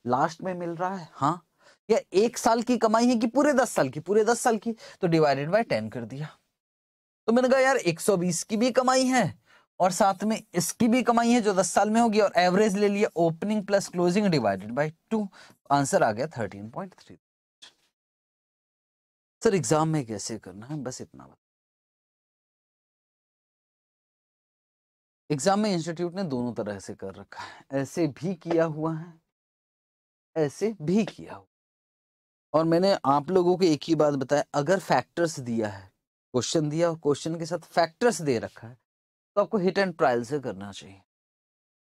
लास्ट में मिल रहा है हाँ या एक साल की कमाई है कि पूरे दस साल की पूरे दस साल की तो डिवाइडेड बाय टेन कर दिया तो मैंने कहा यार 120 की भी कमाई है और साथ में इसकी भी कमाई है जो दस साल में होगी और एवरेज ले लिया opening plus closing divided by two answer आ गया thirteen point three sir exam में कैसे करना है बस इतना बता एग्ज़ाम में इंस्टीट्यूट ने दोनों तरह से कर रखा है ऐसे भी किया हुआ है ऐसे भी किया हुआ और मैंने आप लोगों को एक ही बात बताया अगर फैक्टर्स दिया है क्वेश्चन दिया और क्वेश्चन के साथ फैक्टर्स दे रखा है तो आपको हिट एंड ट्रायल से करना चाहिए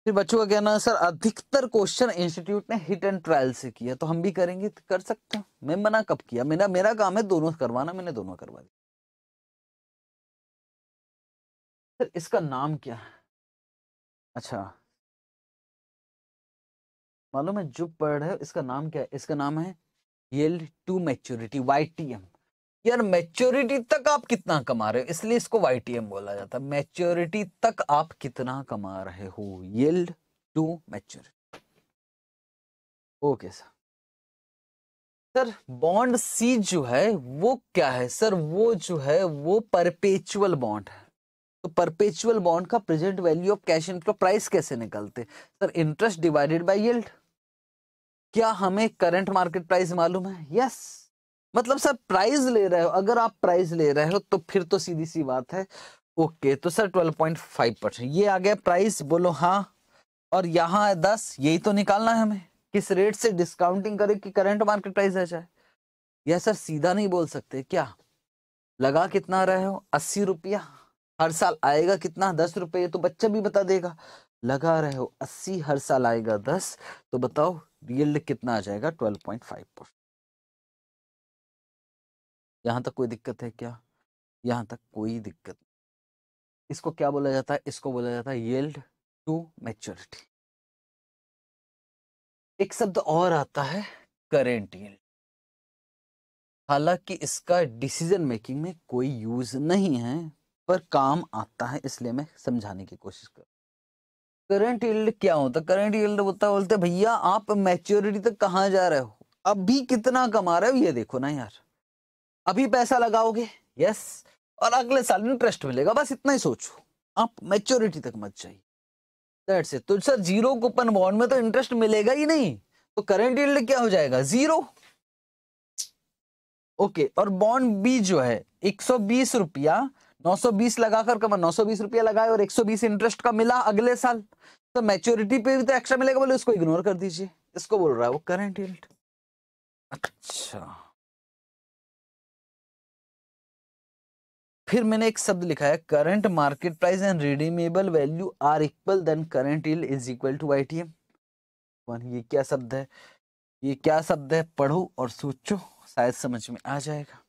फिर बच्चों का कहना है सर अधिकतर क्वेश्चन इंस्टीट्यूट ने हिट एंड ट्रायल से किया तो हम भी करेंगे तो कर सकते हैं मैं मना कब किया मेरा मेरा काम है दोनों करवाना मैंने दोनों करवा दिया सर इसका नाम क्या है अच्छा मालूम है जो पढ़ है इसका नाम क्या है इसका नाम है yield to maturity Y T M यार मैच्योरिटी तक आप कितना कमा रहे हो इसलिए इसको वाईटीएम बोला जाता है मैच्योरिटी तक आप कितना कमा रहे हो yield to maturity okay sir sir bond C जो है वो क्या है सर वो जो है वो परपेचुअल बॉन्ड है तो परपेचुअल बॉन्ड का present value of cash inflow price कैसे निकलते sir interest divided by yield क्या हमें करंट मार्केट प्राइस मालूम है यस yes. मतलब सर प्राइज ले रहे हो अगर आप प्राइज ले रहे हो तो फिर तो सीधी सी बात है ओके तो सर 12.5 परसेंट ये आ गया प्राइस बोलो हाँ और यहाँ है दस यही तो निकालना है हमें किस रेट से डिस्काउंटिंग करें कि करंट मार्केट प्राइस है चाहे यह सर सीधा नहीं बोल सकते क्या लगा कितना रहे हो अस्सी रुपया हर साल आएगा कितना दस रुपये तो बच्चा भी बता देगा लगा रहे हो अस्सी हर साल आएगा दस तो बताओ रियल कितना आ जाएगा ट्वेल्व पॉइंट फाइव परसेंट यहाँ तक कोई दिक्कत है क्या यहाँ तक कोई दिक्कत इसको क्या बोला जाता है इसको बोला जाता है येल्ड टू मैच्योरिटी एक शब्द और आता है करेंट येल्ड हालांकि इसका डिसीजन मेकिंग में कोई यूज नहीं है पर काम आता है इसलिए मैं समझाने की कोशिश कर करंट यील्ड क्या होता है करंट यील्ड होता बोलते भैया आप मैच्योरिटी तक कहाँ जा रहे हो अभी कितना कमा रहे हो ये देखो ना यार अभी पैसा लगाओगे यस और अगले साल इंटरेस्ट मिलेगा बस इतना ही सोचो आप मेच्योरिटी तक मत जाइए तो सर जीरो कूपन बॉन्ड में तो इंटरेस्ट मिलेगा ही नहीं तो करंट इल्ड क्या हो जाएगा जीरो ओके okay, और बॉन्ड बी जो है एक सौ बीस रुपया नौ सौ बीस लगाकर कमा नौ सौ बीस रुपया लगाए और एक सौ बीस इंटरेस्ट का मिला अगले साल तो मैच्योरिटी पे भी तो एक्स्ट्रा मिलेगा बोले उसको इग्नोर कर दीजिए इसको बोल रहा है वो करंट इल्ड अच्छा फिर मैंने एक शब्द लिखा है current market price and redeemable value are equal then current yield is equal to I ये क्या शब्द है ये क्या शब्द है पढ़ो और सोचो शायद समझ में आ जाएगा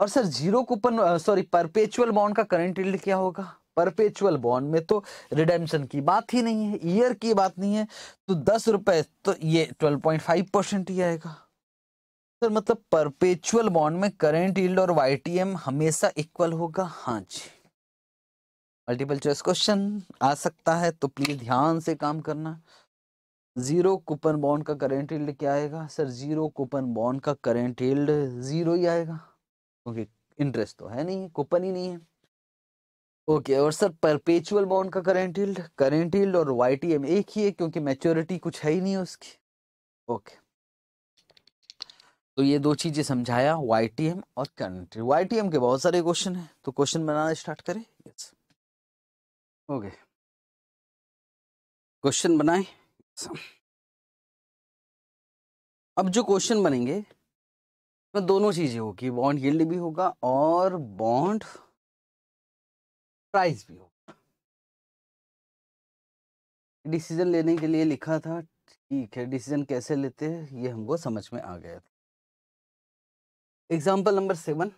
और sir zero coupon sorry perpetual bond का करंट इल्ड क्या होगा परपेचुअल बॉन्ड में तो रिडेम्पशन की बात ही नहीं है ईयर की बात नहीं है तो दस रुपए तो ये ट्वेल्व पॉइंट फाइव परसेंट ही आएगा सर मतलब परपेचुअल बॉन्ड में करेंट यील्ड और वाईटीएम हमेशा इक्वल होगा हाँ जी मल्टीपल चॉइस क्वेश्चन आ सकता है तो प्लीज ध्यान से काम करना जीरो कूपन बॉन्ड का करेंट यील्ड क्या आएगा सर जीरो कूपन बॉन्ड का करेंट यील्ड जीरो ही आएगा क्योंकि इंटरेस्ट तो है नहीं कूपन ही नहीं है ओके okay, और सर परपेचुअल बॉन्ड का करेंट यील्ड करेंट यील्ड और वाईटीएम एक ही है क्योंकि मैच्योरिटी कुछ है ही नहीं उसकी ओके okay. तो ये दो चीज़ें समझाया वाई टी एम और कंट्री वाई टी एम के बहुत सारे क्वेश्चन हैं तो क्वेश्चन बनाना स्टार्ट करें यस ओके क्वेश्चन बनाए अब जो क्वेश्चन बनेंगे तो दोनों चीज़ें होगी बॉन्ड यील्ड भी होगा और बॉन्ड प्राइस भी होगा डिसीजन लेने के लिए लिखा था ठीक है डिसीजन कैसे लेते हैं ये हमको समझ में आ गया था example number seven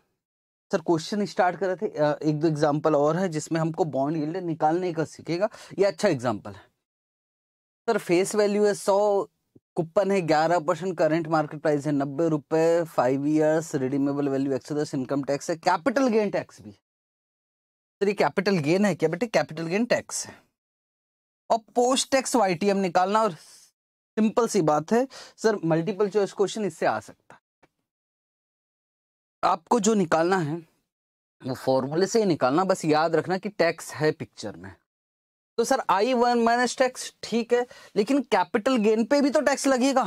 sir question start कर रहे थे एक दो एग्जाम्पल और है जिसमें हमको बॉन्ड यील्ड निकालने का सीखेगा ये अच्छा एग्जाम्पल है सर फेस वैल्यू है सौ कूपन है ग्यारह परसेंट करेंट मार्केट प्राइस है नब्बे रुपये फाइव ईयर्स रिडीमेबल वैल्यू एक सौ दस इनकम टैक्स है कैपिटल गेन टैक्स भी सर ये कैपिटल गेन है क्या बेटे कैपिटल गेन टैक्स है और पोस्ट टैक्स एम निकालना और सिंपल सी बात है सर मल्टीपल चॉइस क्वेश्चन इससे आ सकता है आपको जो निकालना है वो फॉर्मूले से ही निकालना बस याद रखना कि टैक्स है पिक्चर में तो sir I one minus tax ठीक है लेकिन कैपिटल गेन पे भी तो टैक्स लगेगा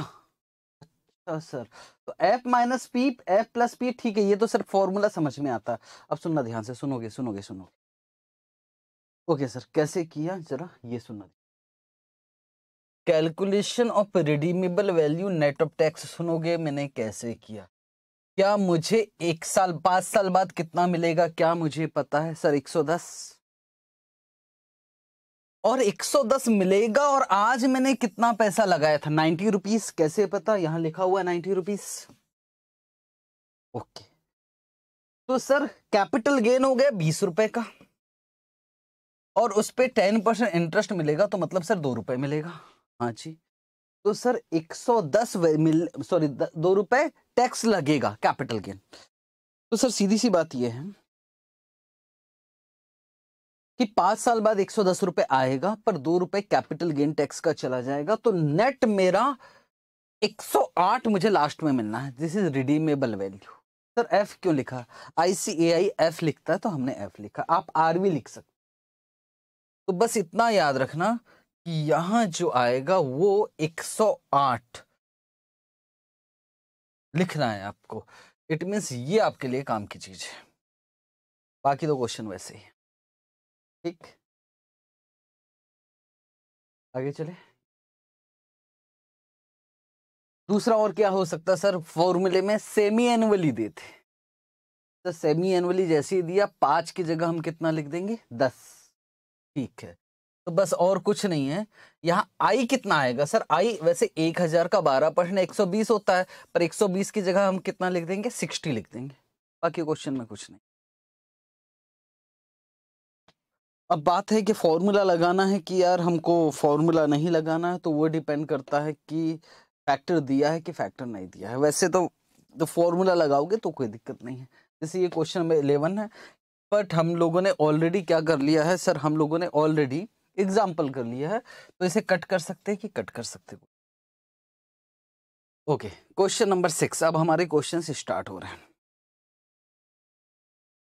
अच्छा सर तो F minus P F plus P ठीक है ये तो सर फॉर्मूला समझ में आता है अब सुनना ध्यान से सुनोगे सुनोगे सुनोगे ओके सर कैसे किया जरा ये सुनना calculation of redeemable value net of tax सुनोगे मैंने कैसे किया क्या मुझे एक साल पांच साल बाद कितना मिलेगा क्या मुझे पता है सर 110 और 110 मिलेगा और आज मैंने कितना पैसा लगाया था नाइन्टी रुपीज कैसे पता यहां लिखा हुआ है नाइन्टी रुपीज ओके तो सर कैपिटल गेन हो गया बीस रुपए का और उस पर टेन परसेंट इंटरेस्ट मिलेगा तो मतलब सर दो रुपए मिलेगा हाँ जी तो सर 110 मिल सॉरी दो रुपए टैक्स लगेगा कैपिटल गेन तो सर सीधी सी बात यह है कि पांच साल बाद एक सौ दस रुपए आएगा पर दो रुपए कैपिटल गेन टैक्स का चला जाएगा तो नेट मेरा 108 मुझे लास्ट में मिलना है this is redeemable value sir F क्यों लिखा आईसीएआई एफ लिखता है तो हमने एफ लिखा आप आर भी लिख सकते तो बस इतना याद रखना कि यहां जो आएगा वो 108 लिखना है आपको इट मीन्स ये आपके लिए काम की चीज़ है बाकी तो क्वेश्चन वैसे ही ठीक आगे चले दूसरा और क्या हो सकता सर फॉर्मूले में सेमी एनुअली देते तो सेमी एनुअली जैसे ही दिया पांच की जगह हम कितना लिख देंगे दस ठीक है तो बस और कुछ नहीं है यहाँ आई कितना आएगा सर आई वैसे एक हजार का बारह परसेंट एक सौ बीस होता है पर एक सौ बीस की जगह हम कितना लिख देंगे सिक्सटी लिख देंगे बाकी क्वेश्चन में कुछ नहीं अब बात है कि फॉर्मूला लगाना है कि यार हमको फॉर्मूला नहीं लगाना है तो वो डिपेंड करता है कि फैक्टर दिया है कि फैक्टर नहीं दिया है वैसे तो तो फॉर्मूला लगाओगे तो कोई दिक्कत नहीं है जैसे ये क्वेश्चन नंबर इलेवन है बट हम लोगों ने ऑलरेडी क्या कर लिया है सर हम लोगों ने ऑलरेडी एग्जाम्पल कर लिया है तो इसे कट कर सकते हैं कि कट कर सकते हो ओके क्वेश्चन नंबर सिक्स अब हमारे क्वेश्चन स्टार्ट हो रहे हैं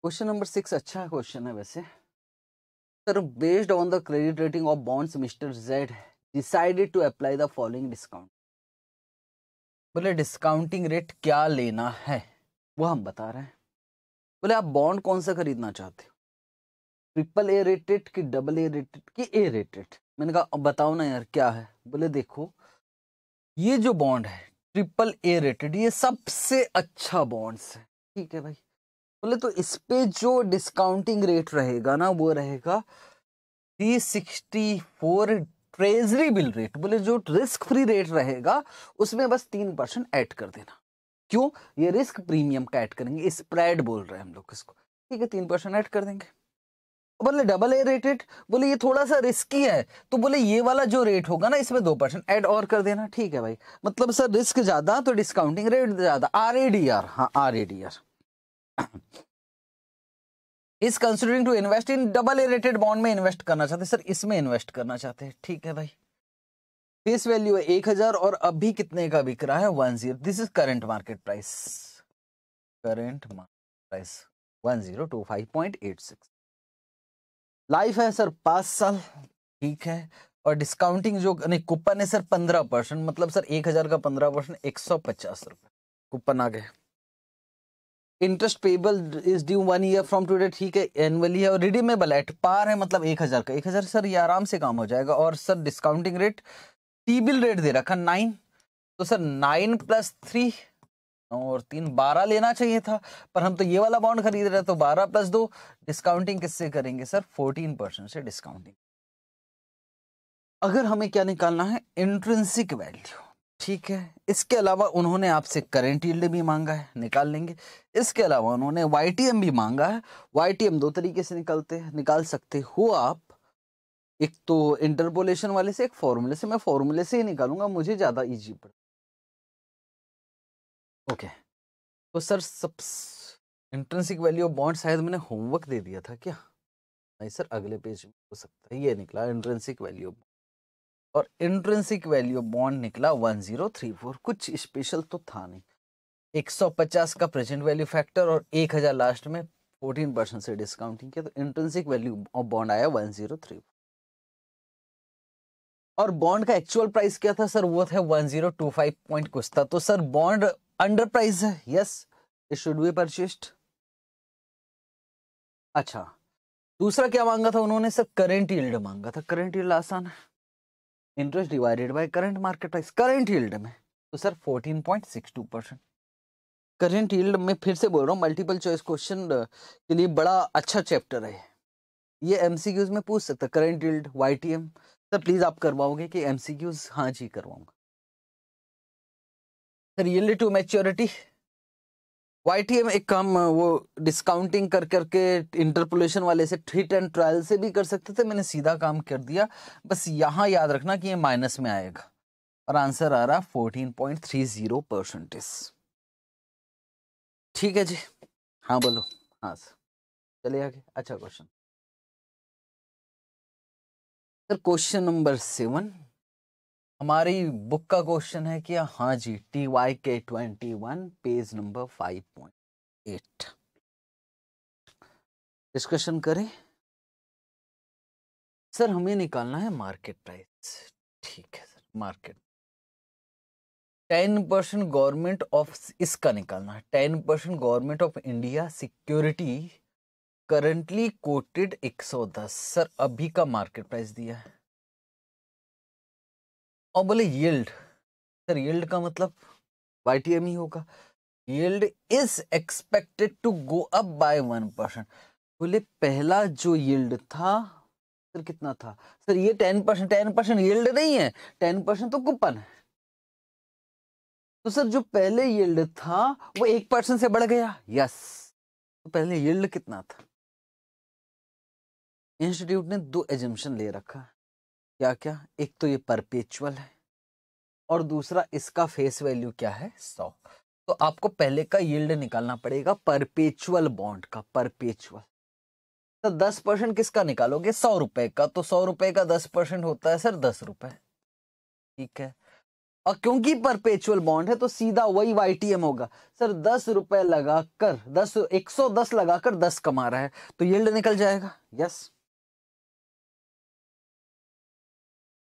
क्वेश्चन नंबर सिक्स अच्छा क्वेश्चन है वैसे sir based on the credit rating of bonds mister Z decided to apply the following discount बोले डिस्काउंटिंग रेट क्या लेना है वो हम बता रहे हैं बोले आप बॉन्ड कौन सा खरीदना चाहते हो ट्रिपल ए रेटेड कि डबल ए रेटेड कि ए रेटेड मैंने कहा अब बताओ ना यार क्या है बोले देखो ये जो बॉन्ड है ट्रिपल ए रेटेड ये सबसे अच्छा बॉन्ड्स है ठीक है भाई बोले तो इस पे जो डिस्काउंटिंग रेट रहेगा ना वो रहेगा three sixty four treasury bill rate बोले जो रिस्क फ्री रेट रहेगा उसमें बस तीन परसेंट ऐड कर देना क्यों ये रिस्क प्रीमियम का ऐड करेंगे स्प्रेड बोल रहे हैं हम लोग इसको ठीक है तीन परसेंट ऐड कर देंगे बोले डबल ए रेटेड बोले ये थोड़ा सा रिस्की है तो बोले ये वाला जो रेट होगा ना इसमें दो परसेंट एड और कर देना ठीक है भाई मतलब सर रिस्क ज़्यादा तो डिस्काउंटिंग रेट ज़्यादा आर ए डी आर हाँ R A D R is considering to invest in double A rated bond में इन्वेस्ट करना चाहते सर इसमें इन्वेस्ट करना चाहते हैं ठीक है भाई फेस वैल्यू है एक हजार और अभी कितने का बिक रहा है one zero this is current market price current market price one zero two five point eight six life है सर पाँच साल ठीक है और डिस्काउंटिंग जो नहीं कूपन है सर पंद्रह परसेंट मतलब सर एक हज़ार का पंद्रह परसेंट एक सौ पचास रुपये कूपन आ गए interest payable is due one year from today ठीक है एनुअली है और रिडीमेबल एट पार है मतलब एक हज़ार का एक हज़ार सर ये आराम से काम हो जाएगा और sir discounting rate T bill rate दे रखा नाइन तो सर नाइन प्लस थ्री और तीन बारह लेना चाहिए था पर हम तो ये वाला बॉन्ड खरीद रहे तो बारह प्लस दो डिस्काउंटिंग किससे करेंगे सर फोर्टीन परसेंट से डिस्काउंटिंग अगर हमें क्या निकालना है इंट्रेंसिक वैल्यू ठीक है इसके अलावा उन्होंने आपसे करेंट यील्ड भी मांगा है निकाल लेंगे इसके अलावा उन्होंने वाई भी मांगा है वाई दो तरीके से निकालते हैं निकाल सकते हो आप एक तो इंटरपोलेशन वाले से एक फॉर्मूले से मैं फॉर्मूले से ही निकालूंगा मुझे ज़्यादा ईजी पड़े ओके तो सर सब इंट्रेंसिक वैल्यू ऑफ बॉन्ड शायद मैंने होमवर्क दे दिया था क्या नहीं सर अगले पेज में हो सकता है ये निकला इंट्रेंसिक वैल्यू और इंट्रेंसिक वैल्यू बॉन्ड निकला 1034 कुछ स्पेशल तो था नहीं 150 का प्रेजेंट वैल्यू फैक्टर और 1000 लास्ट में 14 परसेंट से डिस्काउंटिंग किया तो इंट्रेंसिक वैल्यू ऑफ बॉन्ड आया फोर और बॉन्ड का एक्चुअल प्राइस क्या था सर वो था फाइव पॉइंट कुछ था तो सर बॉन्ड अंडर है yes it should be purchased अच्छा दूसरा क्या मांगा था उन्होंने सर करेंट यील्ड मांगा था करेंट यील्ड आसान है interest divided by current market price current yield में तो सर 14.62 परसेंट करेंट यील्ड में फिर से बोल रहा हूँ मल्टीपल चॉइस क्वेश्चन के लिए बड़ा अच्छा चैप्टर है ये एम में पूछ सकता current yield Y sir please आप करवाओगे कि एम सी क्यूज हाँ जी करवाऊंगा रियली टू मैच्योरिटी वाई एक काम वो डिस्काउंटिंग कर करके इंटरपोलेशन वाले से हिट एंड ट्रायल से भी कर सकते थे मैंने सीधा काम कर दिया बस यहाँ याद रखना कि ये माइनस में आएगा और आंसर आ रहा fourteen point three zero percentage ठीक है जी हाँ बोलो हाँ सर चले आगे अच्छा question sir question number seven हमारी बुक का क्वेश्चन है कि हाँ जी टी वाई के twenty one page number five point eight discussion करें सर हमें निकालना है मार्केट प्राइस ठीक है sir market ten percent government of इसका निकालना है ten percent government of India security currently quoted एक सौ दस सर अभी का मार्केट प्राइस दिया है और बोले यील्ड सर यील्ड का मतलब वाई टी एम ही होगा yield is expected to go up by one percent बोले पहला जो यील्ड था सर कितना था सर ये ten percent ten percent yield नहीं है टेन परसेंट तो कूपन है तो सर जो पहले यील्ड था वो एक परसेंट से बढ़ गया यस तो पहले यील्ड कितना था इंस्टीट्यूट ने दो एजम्पन ले रखा क्या क्या एक तो ये परपेचुअल है और दूसरा इसका फेस वैल्यू क्या है सौ तो आपको पहले का यील्ड निकालना पड़ेगा परपेचुअल बॉन्ड का परपेचुअल तो दस परसेंट किसका निकालोगे सौ रुपए का तो सौ रुपए का दस परसेंट होता है सर दस रुपए ठीक है और क्योंकि परपेचुअल बॉन्ड है तो सीधा वही वाई होगा सर दस रुपए लगाकर दस एक सौ दस लगाकर दस कमा रहा है तो यील्ड निकल जाएगा यस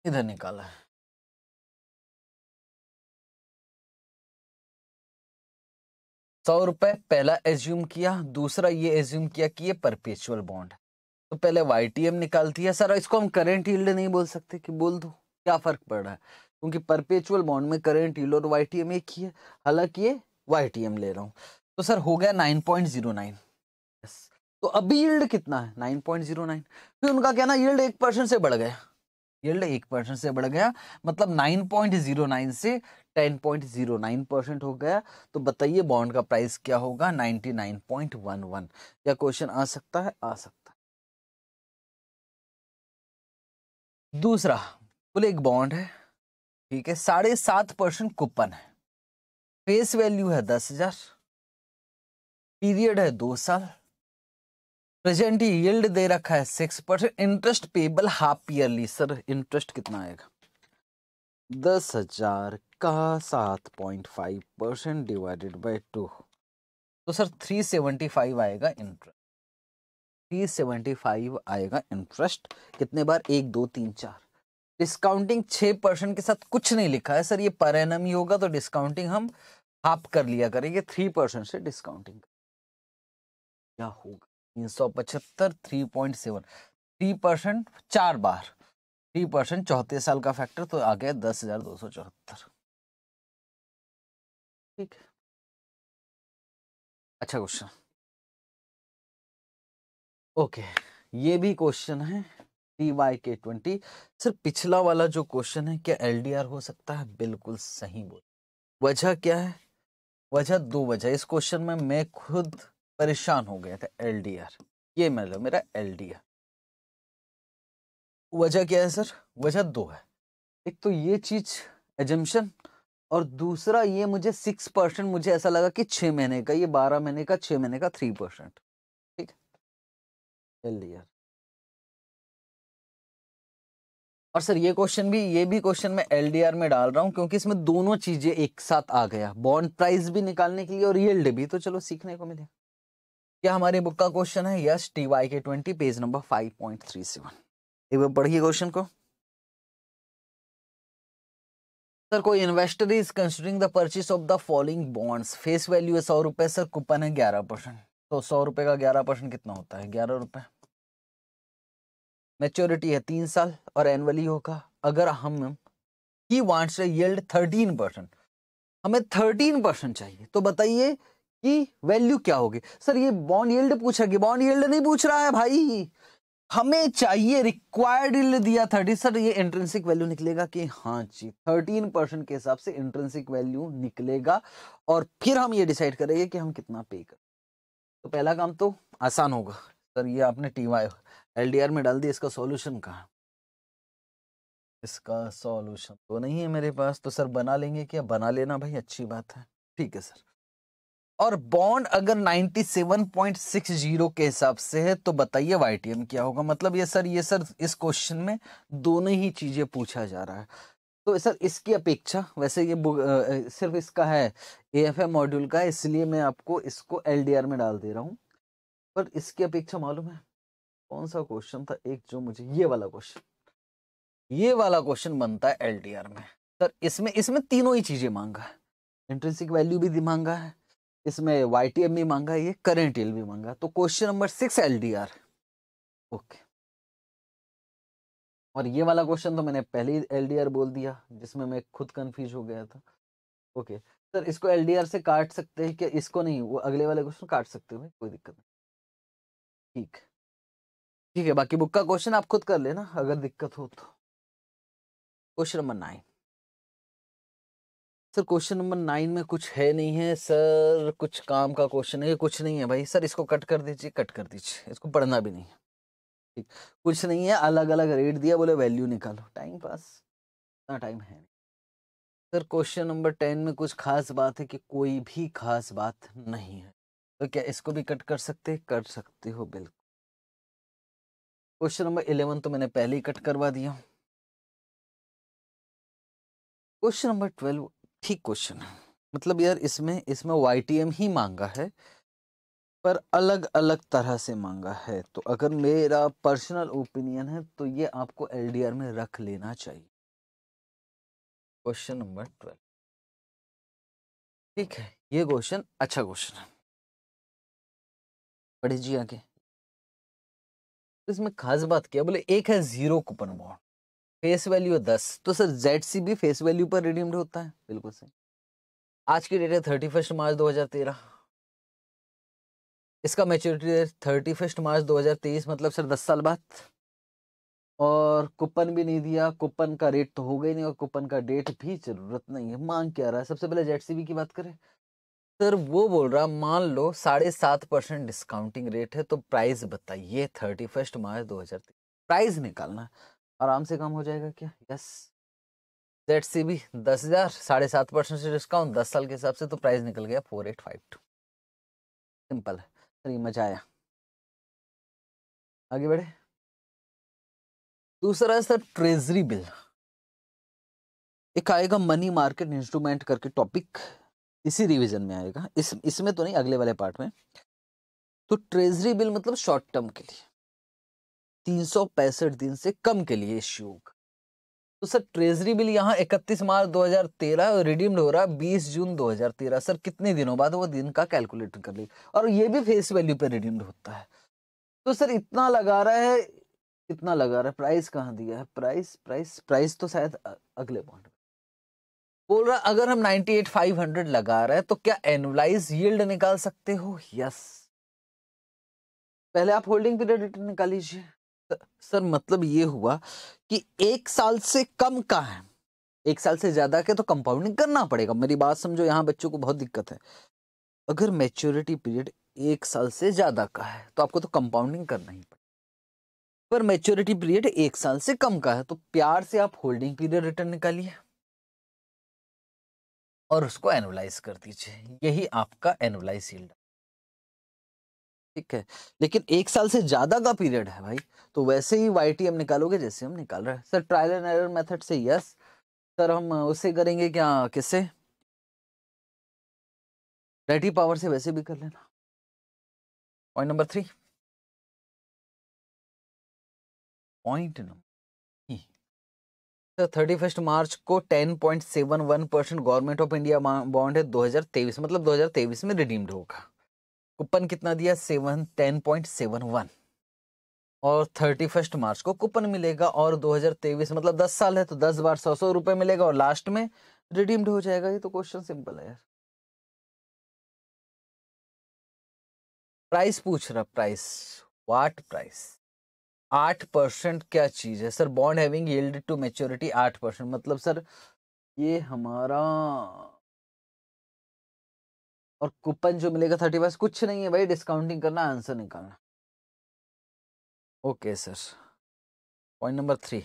इधर निकाला है सौ रुपए पहला एज्यूम किया दूसरा ये एज्यूम किया कि ये परपेचुअल बॉन्ड तो पहले वाई टी एम निकालती है सर इसको हम करेंट यील्ड नहीं बोल सकते कि बोल दो क्या फर्क पड़ रहा है क्योंकि परपेचुअल बॉन्ड में करेंट यील्ड और वाई एक ही है हालांकि ये वाई ले रहा हूँ तो सर हो गया नाइन पॉइंट जीरो नाइन तो अभी यील्ड कितना है नाइन पॉइंट जीरो नाइन फिर उनका कहना यील्ड एक परसेंट से बढ़ गया यील्ड एक परसेंट से बढ़ गया मतलब नाइन पॉइंट जीरो नाइन से ten point zero nine percent हो गया तो बताइए बॉन्ड का प्राइस क्या होगा ninety nine point one one क्या क्वेश्चन आ सकता है आ सकता है दूसरा बोले एक बॉन्ड है ठीक है साढ़े सात परसेंट कूपन है फेस वैल्यू है दस हजार पीरियड है दो साल प्रेजेंट तो यील्ड दे रखा है six percent interest payable half yearly sir interest कितना आएगा दस हजार का सात point five percent divided by two तो सर थ्री सेवेंटी फाइव आएगा इंटरेस्ट थ्री सेवेंटी फाइव आएगा इंटरेस्ट कितने बार एक दो तीन चार डिस्काउंटिंग छः परसेंट के साथ कुछ नहीं लिखा है सर ये पर एम ही होगा तो डिस्काउंटिंग हम हाफ कर लिया करेंगे थ्री परसेंट से डिस्काउंटिंग क्या होगा तीन सौ पचहत्तर three point seven three percent चार बार थ्री परसेंट चौहत्तर साल का फैक्टर तो आ गया दस हजार दो सौ चौहत्तर ठीक अच्छा क्वेश्चन ओके ये भी क्वेश्चन है टी वाई के ट्वेंटी सर पिछला वाला जो क्वेश्चन है क्या एलडीआर हो सकता है बिल्कुल सही बोल वजह क्या है वजह दो वजह इस क्वेश्चन में मैं खुद परेशान हो गया था एलडीआर ये मतलब मेरा एलडीआर वजह क्या है सर वजह दो है एक तो ये चीज एजम्पन और दूसरा ये मुझे सिक्स परसेंट मुझे ऐसा लगा कि छः महीने का ये बारह महीने का छः महीने का थ्री परसेंट ठीक है एलडीआर और सर ये क्वेश्चन भी ये भी क्वेश्चन मैं एलडीआर में डाल रहा हूँ क्योंकि इसमें दोनों चीजें एक साथ आ गया बॉन्ड प्राइस भी निकालने के लिए और यील्ड भी तो चलो सीखने को मिलेगा क्या हमारे बुक का क्वेश्चन है यस टी वाई के twenty page number five point three seven एक बार पढ़िए क्वेश्चन को सर कोई investor is considering the purchase of the following bonds face value है सौ रुपए सर कूपन है ग्यारह परसेंट तो सौ रुपए का ग्यारह परसेंट कितना होता है ग्यारह रुपए मेच्योरिटी है तीन साल और एनुअली होगा अगर हम he wants yield thirteen percent हमें थर्टीन परसेंट चाहिए तो बताइए की वैल्यू क्या होगी सर ये बॉन्ड यील्ड पूछा कि बॉन्ड यील्ड नहीं पूछ रहा है भाई हमें चाहिए रिक्वायर्ड यील्ड दिया थर्टी सर ये इंट्रेंसिक वैल्यू निकलेगा कि हाँ जी थर्टीन परसेंट के हिसाब से इंट्रेंसिक वैल्यू निकलेगा और फिर हम ये डिसाइड करेंगे कि हम कितना पे कर तो पहला काम तो आसान होगा सर ये आपने टी वाई एल में डाल दिया इसका सॉल्यूशन कहाँ इसका सॉल्यूशन तो नहीं है मेरे पास तो सर बना लेंगे क्या बना लेना भाई अच्छी बात है ठीक है सर और बॉन्ड अगर 97.60 के हिसाब से है तो बताइए वाईटीएम क्या होगा मतलब ये सर ये सर इस क्वेश्चन में दोनों ही चीज़ें पूछा जा रहा है तो सर इसकी अपेक्षा वैसे ये सिर्फ इसका है ए एफ मॉड्यूल का इसलिए मैं आपको इसको एल में डाल दे रहा हूँ पर इसकी अपेक्षा मालूम है कौन सा क्वेश्चन था एक जो मुझे ये वाला क्वेश्चन ये वाला क्वेश्चन बनता है एल में सर इसमें इसमें तीनों ही चीज़ें मांगा है इंट्रेंसिक वैल्यू भी मांगा है इसमें वाई टी एम भी मांगा ये करेंट एल भी मांगा तो question number six L D R okay और ये वाला क्वेश्चन तो मैंने पहले एल डी आर बोल दिया जिसमें मैं खुद कंफ्यूज हो गया था ओके सर इसको एल डी आर से काट सकते हैं क्या इसको नहीं वो अगले वाले क्वेश्चन काट सकते हो कोई दिक्कत नहीं ठीक ठीक है बाकी बुक का क्वेश्चन आप खुद कर लेना अगर दिक्कत हो तो question number nine sir question number nine में कुछ है नहीं है सर कुछ काम का क्वेश्चन है कुछ नहीं है भाई सर इसको कट कर दीजिए कट कर दीजिए इसको पढ़ना भी नहीं है ठीक कुछ नहीं है अलग अलग रेट दिया बोले वैल्यू निकालो टाइम पास इतना टाइम है नहीं सर क्वेश्चन नंबर टेन में कुछ खास बात है कि कोई भी खास बात नहीं है तो क्या इसको भी कट कर सकते कर सकते हो बिल्कुल क्वेश्चन नंबर इलेवन तो मैंने पहले ही कट करवा दिया क्वेश्चन नंबर ट्वेल्व ठीक क्वेश्चन है मतलब यार इसमें इसमें वाई ही मांगा है पर अलग अलग तरह से मांगा है तो अगर मेरा पर्सनल ओपिनियन है तो ये आपको आर में रख लेना चाहिए क्वेश्चन नंबर ट्वेल्व ठीक है ये क्वेश्चन अच्छा क्वेश्चन है जी आगे इसमें खास बात क्या बोले एक है zero coupon bond face value दस तो सर जेड सी भी फेस वैल्यू पर रिडीम्ड होता है बिल्कुल सही आज की डेट है थर्टी फर्स्ट मार्च दो हज़ार तेरह इसका maturity date thirty first March दो हज़ार तेईस मतलब सर दस साल बाद और कूपन भी नहीं दिया कूपन का रेट तो हो गई नहीं और कूपन का डेट भी जरूरत नहीं है मांग क्या रहा है सबसे पहले जेड सी बी की बात करें सर वो बोल रहा मान लो साढ़े सात परसेंट डिस्काउंटिंग रेट है तो प्राइस बताइए थर्टी फर्स्ट मार्च दो हज़ार तेईस प्राइस निकालना है आराम से कम हो जाएगा क्या यस जेड सी बी दस हज़ार साढ़े सात परसेंट से डिस्काउंट दस साल के हिसाब से तो प्राइस निकल गया four eight five two simple है मजा आया आगे बढ़े दूसरा है सर ट्रेजरी बिल एक आएगा मनी मार्केट इंस्ट्रूमेंट करके टॉपिक इसी रिवीजन में आएगा इस इसमें तो नहीं अगले वाले पार्ट में तो ट्रेजरी बिल मतलब शॉर्ट टर्म के लिए तीन दिन से कम के लिए इश्यू तो सर ट्रेजरी बिल यहाँ 31 मार्च 2013 रिडीम्ड हो रहा 20 जून 2013 सर कितने दिनों बाद वो दिन का कैलकुलेट कर ली और ये भी फेस वैल्यू पे रिडीम्ड होता है तो सर इतना लगा रहा है इतना लगा रहा है प्राइस कहाँ दिया है प्राइस प्राइस प्राइस तो शायद अगले पॉइंट बोल रहा अगर हम 98,500 लगा रहे हैं तो क्या एनुलाइज यील्ड निकाल सकते हो यस पहले आप होल्डिंग पीरियड रिटर्न निकाल लीजिए सर मतलब ये हुआ कि एक साल से कम का है एक साल से ज़्यादा के तो कंपाउंडिंग करना पड़ेगा मेरी बात समझो यहाँ बच्चों को बहुत दिक्कत है अगर मेच्योरिटी पीरियड एक साल से ज़्यादा का है तो आपको तो कंपाउंडिंग करना ही पड़ेगा पर मेच्योरिटी पीरियड एक साल से कम का है तो प्यार से आप होल्डिंग पीरियड रिटर्न निकालिए और उसको एनुलाइज कर दीजिए यही आपका एनुलाइज यील्ड ठीक है लेकिन एक साल से ज़्यादा का पीरियड है भाई तो वैसे ही वाई टी एम निकालोगे जैसे हम निकाल रहे हैं sir trial and error method से यस सर हम उससे करेंगे क्या किससे रेडी पावर से वैसे भी कर लेना point number three point number sir thirty first March को ten point seven one percent government of India bond है दो हजार तेईस मतलब दो हजार तेईस में रिडीम्ड होगा कूपन कितना दिया seven ten point seven one और थर्टी फर्स्ट मार्च को कूपन मिलेगा और दो हजार तेईस मतलब दस साल है तो दस बार सौ सौ रुपये मिलेगा और लास्ट में रिडीम्ड हो जाएगा ये तो क्वेश्चन सिंपल है यार प्राइस पूछ रहा प्राइस वाट प्राइस आठ परसेंट क्या चीज है sir bond having yield to maturity आठ परसेंट मतलब सर ये हमारा और कूपन जो मिलेगा थर्टी परसेंट कुछ नहीं है भाई डिस्काउंटिंग करना आंसर निकालना okay sir point number three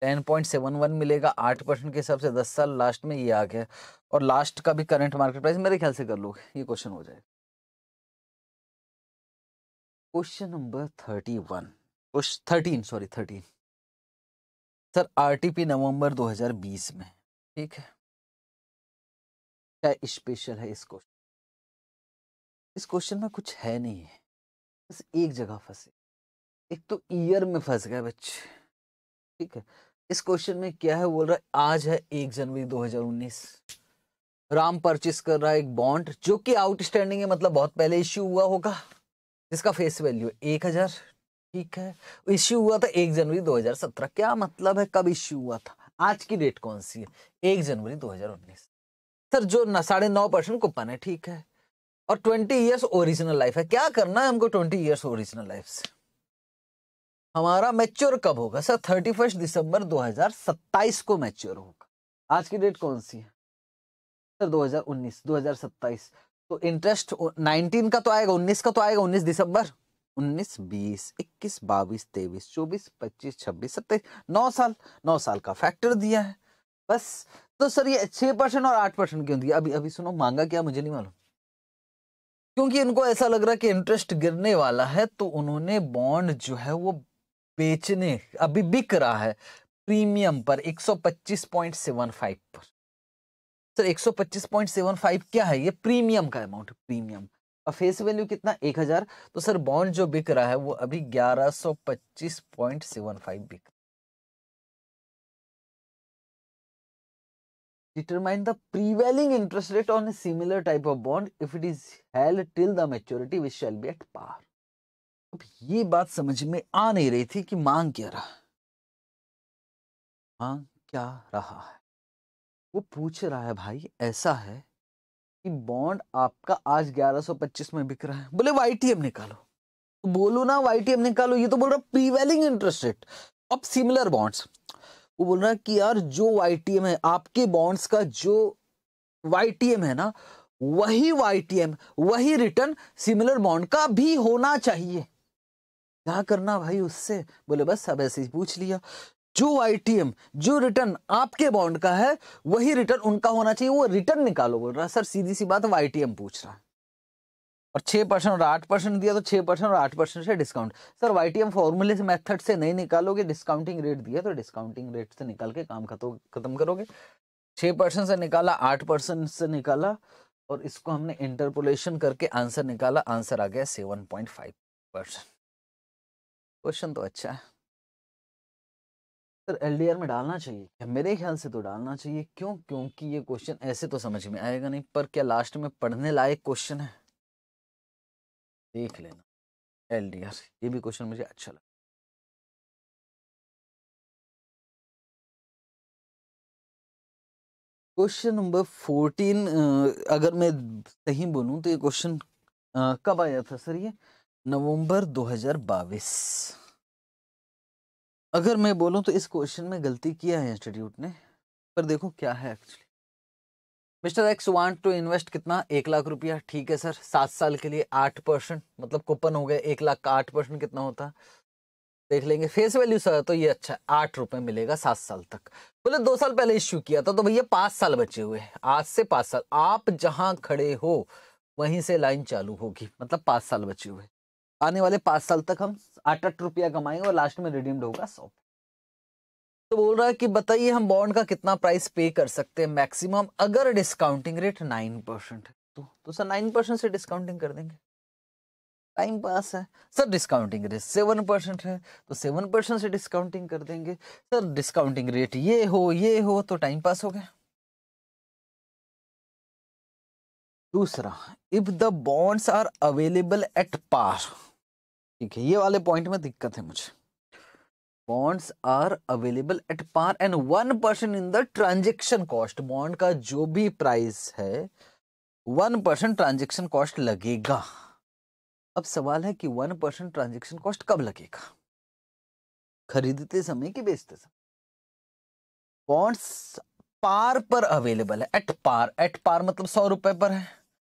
ten point seven one मिलेगा आठ परसेंट के हिसाब से दस साल लास्ट में ये आ गया और लास्ट का भी करंट मार्केट प्राइस मेरे ख्याल से कर लोगे ये क्वेश्चन हो जाएगा question number thirty one thirteen sorry thirteen sir RTP November 2020 में ठीक है क्या स्पेशल है इस क्वेश्चन इस क्वेश्चन में कुछ है नहीं है बस एक जगह फंसे एक तो ईयर में फंस गए बच्चे ठीक है इस क्वेश्चन में क्या है बोल रहा है आज है एक जनवरी 2019 राम परचेस कर रहा है एक बॉन्ड जो कि आउटस्टैंडिंग है मतलब बहुत पहले इश्यू हुआ होगा जिसका फेस वैल्यू है एक हजार ठीक है इश्यू हुआ था एक जनवरी 2017 क्या मतलब है कब इश्यू हुआ था आज की डेट कौन सी है एक जनवरी 2019 सर जो साढ़े नौ परसेंट कूपन है ठीक है और ट्वेंटी ईयर्स ओरिजिनल लाइफ है क्या करना है हमको ट्वेंटी ईयर्स ओरिजिनल लाइफ से हमारा मैच्योर कब होगा सर थर्टी फर्स्ट दिसंबर दो हजार सत्ताईस को मैच्योर होगा आज की डेट कौन सी है सर दो हजार उन्नीस दो हजार सत्ताईस तो इंटरेस्ट नाइनटीन का तो आएगा उन्नीस का तो आएगा उन्नीस दिसंबर उन्नीस बीस इक्कीस बाईस तेईस चौबीस पच्चीस छब्बीस सत्ताईस नौ साल नौ साल का फैक्टर दिया है बस तो सर ये छह परसेंट और आठ परसेंट क्यों दिया अभी अभी सुनो मांगा क्या मुझे नहीं मालूम क्योंकि इनको ऐसा लग रहा कि इंटरेस्ट गिरने वाला है तो उन्होंने बॉन्ड जो है वो बेचने अभी बिक रहा है प्रीमियम पर 125.75 पर तो सर 125.75 क्या है ये प्रीमियम का अमाउंट प्रीमियम और फेस वैल्यू कितना एक हजार तो सर बॉन्ड जो बिक रहा है वो अभी 1125.75 बिक determine the prevailing interest rate on a similar type of bond if it is held till the maturity which shall be at par अब ये बात समझ में आ नहीं रही थी कि मांग क्या रहा मांग क्या रहा है वो पूछ रहा है भाई ऐसा है कि बॉन्ड आपका आज 1125 में बिक रहा है बोले वाईटीएम निकालो तो बोलो ना वाईटीएम निकालो ये तो बोल रहा prevailing interest rate of similar bonds वो बोल रहा है कि यार जो वाई है आपके बॉन्ड्स का जो वाई है ना वही वाई वही रिटर्न सिमिलर बॉन्ड का भी होना चाहिए क्या करना भाई उससे बोले बस सब ऐसे ही पूछ लिया जो एम जो रिटर्न आपके बॉन्ड का है वही रिटर्न उनका होना चाहिए वो रिटर्न निकालो बोल रहा सर सीधी सी बात टी एम पूछ रहा है और छः परसेंट और आठ परसेंट दिया तो छः परसेंट और आठ परसेंट से discount sir Y T M फॉर्मूले से मेथड से नहीं निकालोगे डिस्काउंटिंग रेट दिया तो डिस्काउंटिंग रेट से निकाल के काम खत्म करोगे छः परसेंट से निकाला आठ परसेंट से निकाला और इसको हमने इंटरपोलेशन करके आंसर निकाला आंसर आ गया seven point five percent question तो अच्छा है सर एल में डालना चाहिए मेरे ख्याल से तो डालना चाहिए क्यों क्योंकि ये क्वेश्चन ऐसे तो समझ में आएगा नहीं पर क्या लास्ट में पढ़ने लायक क्वेश्चन है देख लेना एल डी आर ये भी क्वेश्चन मुझे अच्छा लगा क्वेश्चन नंबर फोर्टीन अगर मैं सही बोलूं तो ये क्वेश्चन कब आया था सर ये नवंबर दो हजार बाईस अगर मैं बोलूं तो इस क्वेश्चन में गलती किया है इंस्टीट्यूट ने पर देखो क्या है actually mister X want to invest कितना एक लाख रुपया ठीक है सर सात साल के लिए आठ परसेंट मतलब कूपन हो गया एक लाख का आठ परसेंट कितना होता देख लेंगे फेस वैल्यू सर तो ये अच्छा आठ रुपये मिलेगा सात साल तक बोले दो साल पहले इश्यू किया था तो भैया पाँच साल बचे हुए हैं आज से पाँच साल आप जहाँ खड़े हो वहीं से लाइन चालू होगी मतलब पाँच साल बचे हुए आने वाले पाँच साल तक हम आठ आठ रुपया कमाएंगे और लास्ट में रिडीम्ड होगा सौ तो बोल रहा है कि बताइए हम बॉन्ड का कितना प्राइस पे कर सकते हैं मैक्सिमम अगर डिस्काउंटिंग रेट नाइन परसेंट है तो तो सर नाइन परसेंट से डिस्काउंटिंग कर देंगे टाइम पास है sir discounting rate seven percent है तो सेवन परसेंट से डिस्काउंटिंग कर देंगे सर डिस्काउंटिंग रेट ये हो ये हो तो टाइम पास हो गया दूसरा if the bonds are available at par ठीक है ये वाले पॉइंट में दिक्कत है मुझे bonds are available at par and one percent in the transaction cost bond का जो भी प्राइस है वन परसेंट ट्रांजेक्शन कॉस्ट लगेगा अब सवाल है कि वन परसेंट ट्रांजेक्शन कॉस्ट कब लगेगा खरीदते समय कि बेचते समय बॉन्ड्स पार पर अवेलेबल है एट पार एट पार मतलब सौ रुपए पर है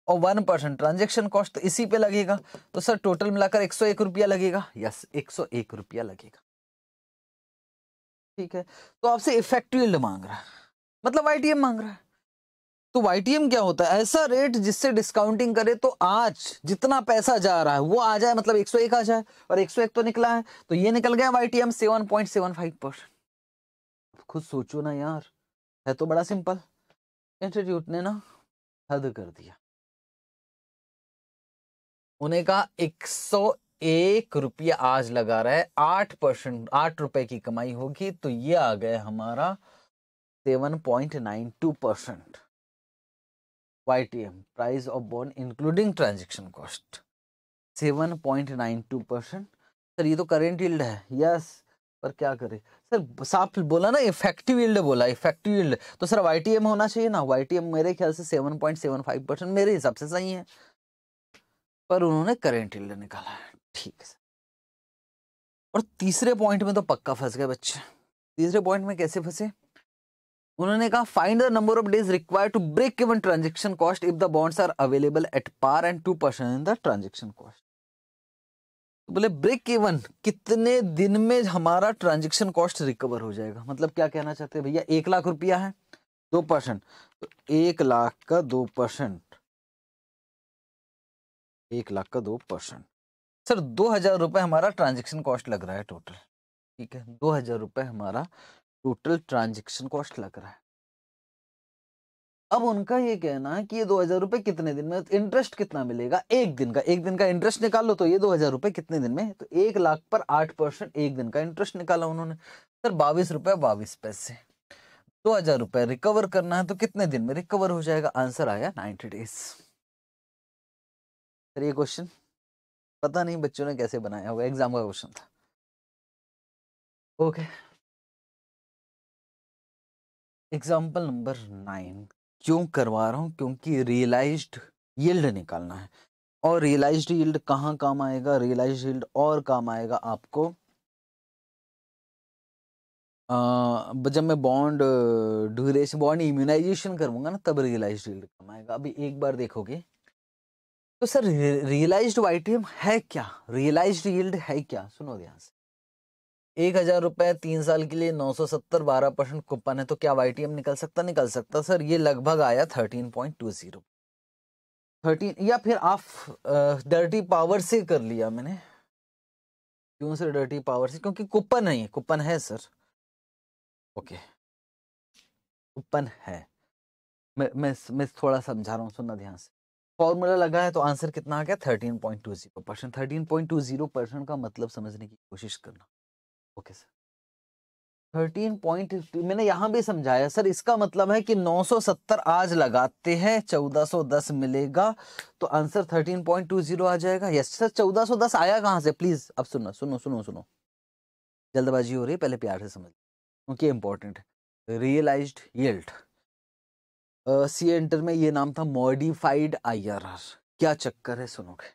और वन परसेंट ट्रांजेक्शन कॉस्ट इसी पे लगेगा तो सर टोटल मिलाकर एक सौ एक रुपया लगेगा यस एक सौ एक रुपया लगेगा ठीक है तो आपसे इफेक्टिव यील्ड मांग रहा है मतलब वाईटीएम मांग रहा है तो वाईटीएम क्या होता है ऐसा रेट जिससे डिस्काउंटिंग करे तो आज जितना पैसा जा रहा है वो आ जाए मतलब 101 आ जाए और 101 तो निकला है तो ये निकल गया वाईटीएम 7.75 परसेंट खुद सोचो ना यार है तो बड़ा सिंपल इंस्टीट्यूट ने ना हद कर दिया उन्हें कहा एक सौ एक रुपया आज लगा रहा है आठ परसेंट आठ रुपए की कमाई होगी तो ये आ गया हमारा seven point nine two percent Y T M price of bond including transaction cost seven point nine two percent sir ये तो करेंट यील्ड है यस पर क्या करें सर साफ बोला ना इफेक्टिव यील्ड बोला इफेक्टिव यील्ड तो सर वाई होना चाहिए ना वाई टी एम मेरे ख्याल से seven point seven five percent मेरे हिसाब से सही है पर उन्होंने करेंट यील्ड निकाला है ठीक है और तीसरे पॉइंट में तो पक्का फंस गए बच्चे तीसरे पॉइंट में कैसे फंसे उन्होंने कहा find the number of days required to break even transaction cost if the bonds are available at par and two percent in the transaction cost बोले ब्रेक इवन कितने दिन में हमारा ट्रांजेक्शन कॉस्ट रिकवर हो जाएगा मतलब क्या कहना चाहते हैं भैया एक लाख रुपया है दो परसेंट तो एक लाख का दो परसेंट एक लाख का दो परसेंट सर दो हज़ार रुपये हमारा ट्रांजेक्शन कॉस्ट लग रहा है टोटल ठीक है दो हज़ार रुपये हमारा टोटल ट्रांजेक्शन कॉस्ट लग रहा है अब उनका ये कहना है कि ये दो हजार रुपये कितने दिन में इंटरेस्ट कितना मिलेगा एक दिन का एक दिन का इंटरेस्ट निकालो तो ये दो हजार रुपये कितने दिन में तो एक लाख पर आठ परसेंट एक दिन का इंटरेस्ट निकाला उन्होंने सर बाईस रुपये बाईस पैसे दो हजार रुपये रिकवर करना है तो कितने दिन में रिकवर हो जाएगा आंसर आया नाइन्टी डेज सर ये क्वेश्चन पता नहीं बच्चों ने कैसे बनाया होगा एग्जाम का क्वेश्चन था ओके एग्जाम्पल नंबर नाइन क्यों करवा रहा हूँ क्योंकि रियलाइज्ड यील्ड निकालना है और रियलाइज्ड यील्ड कहाँ काम आएगा रियलाइज्ड यील्ड और काम आएगा आपको आ, जब मैं बॉन्ड ड्यूरेशन बॉन्ड इम्यूनाइजेशन करूंगा ना तब रियलाइज्ड यील्ड काम आएगा अभी एक बार देखोगे तो सर रियलाइज्ड वाईटीएम है क्या रियलाइज यील्ड है क्या सुनो ध्यान से एक हजार रुपये तीन साल के लिए नौ सौ सत्तर बारह परसेंट कूपन है तो क्या वाई निकल सकता निकल सकता सर ये लगभग आया thirteen point two zero thirteen या फिर आप डर्टी पावर से कर लिया मैंने क्यों सर डर्टी पावर से क्योंकि कूपन नहीं है कुपन है सर ओके कूपन है मैं मैं मैं थोड़ा समझा रहा हूँ सुनना ध्यान से फॉर्मूला लगा है तो आंसर कितना आ गया thirteen point two zero percent thirteen point two zero percent का मतलब समझने की कोशिश करना ओके सर थर्टीन पॉइंट मैंने यहाँ भी समझाया सर इसका मतलब है कि 970 आज लगाते हैं 1410 मिलेगा तो आंसर 13.20 आ जाएगा यस सर 1410 आया कहाँ से प्लीज़ अब सुनना सुनो सुनो सुनो जल्दबाजी हो रही है पहले प्यार से समझ क्योंकि इम्पोर्टेंट है realised yield C uh, enter में ये नाम था मॉडिफाइड आईआरआर क्या चक्कर है सुनोगे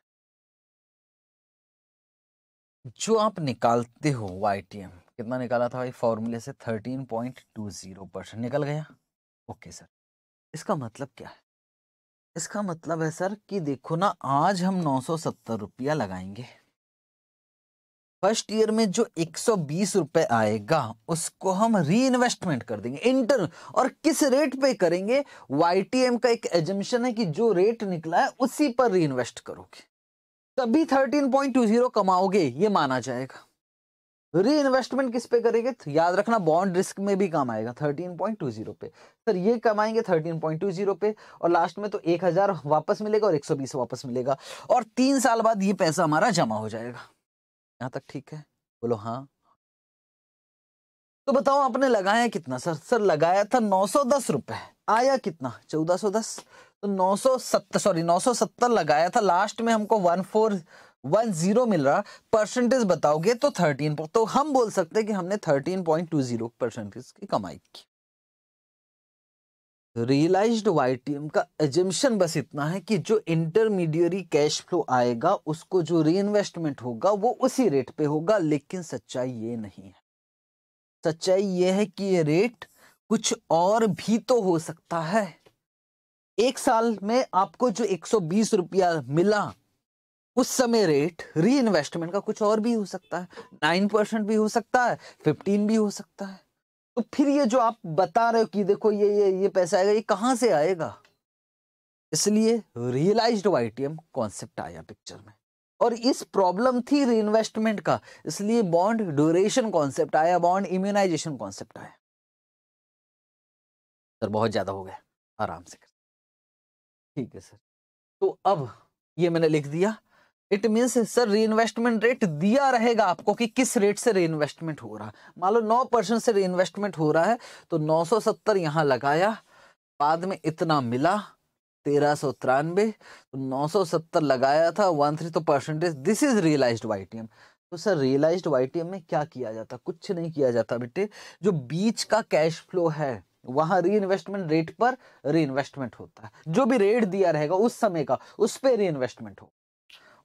जो आप निकालते हो वाई कितना निकाला था भाई फॉर्मूले से thirteen point two zero percent निकल गया ओके सर इसका मतलब क्या है इसका मतलब है सर कि देखो ना आज हम नौ सौ सत्तर रुपया लगाएंगे फर्स्ट ईयर में जो एक सौ रुपए आएगा उसको हम री इन्वेस्टमेंट कर देंगे इंटर और किस रेट पे करेंगे वाईटीएम का एक एजेंशन है कि जो रेट निकला है उसी पर री इन्वेस्ट करोगे तभी 13.20 कमाओगे ये माना जाएगा री इन्वेस्टमेंट किस पे करेंगे याद रखना बॉन्ड रिस्क में भी काम आएगा 13.20 पे सर ये कमाएंगे 13.20 पे और लास्ट में तो 1000 वापस मिलेगा और 120 वापस मिलेगा और तीन साल बाद ये पैसा हमारा जमा हो जाएगा यहाँ तक ठीक है बोलो हाँ तो बताओ आपने लगाया कितना सर सर लगाया था नौ सौ दस रुपए आया कितना चौदह सौ दस तो नौ सौ सत्तर सॉरी नौ सौ सत्तर लगाया था लास्ट में हमको वन फोर वन जीरो मिल रहा परसेंटेज बताओगे तो थर्टीन तो हम बोल सकते हैं कि हमने thirteen point two zero percentage की कमाई की रियलाइज्ड एम का एजेंशन बस इतना है कि जो इंटरमीडियरी कैश फ्लो आएगा उसको जो री इन्वेस्टमेंट होगा वो उसी रेट पे होगा लेकिन सच्चाई ये नहीं है सच्चाई ये है कि ये रेट कुछ और भी तो हो सकता है एक साल में आपको जो 120 रुपया मिला उस समय रेट री इन्वेस्टमेंट का कुछ और भी हो सकता है नाइन परसेंट भी हो सकता है फिफ्टीन भी हो सकता है तो फिर ये जो आप बता रहे हो कि देखो ये ये ये पैसा आएगा ये कहाँ से आएगा इसलिए रियलाइज्ड वाईटीएम कॉन्सेप्ट आया पिक्चर में और इस प्रॉब्लम थी रीइन्वेस्टमेंट का इसलिए बॉन्ड ड्यूरेशन कॉन्सेप्ट आया बॉन्ड इम्यूनाइजेशन कॉन्सेप्ट आया सर बहुत ज़्यादा हो गया आराम से कर ठीक है सर तो अब ये मैंने लिख दिया it means sir reinvestment rate दिया रहेगा आपको कि किस रेट से री इन्वेस्टमेंट हो रहा है मान लो नौ परसेंट से री इन्वेस्टमेंट हो रहा है तो नौ सौ सत्तर यहाँ लगाया बाद में इतना मिला तेरह सौ तिरानवे तो नौ सौ सत्तर लगाया था वन थ्री तो percentage this is realise Y T M तो sir realise Y T M में क्या किया जाता कुछ नहीं किया जाता बेटे जो बीच का कैश फ्लो है वहां री इन्वेस्टमेंट रेट पर री इन्वेस्टमेंट होता है जो भी रेट दिया रहेगा उस समय का उस पर री इन्वेस्टमेंट हो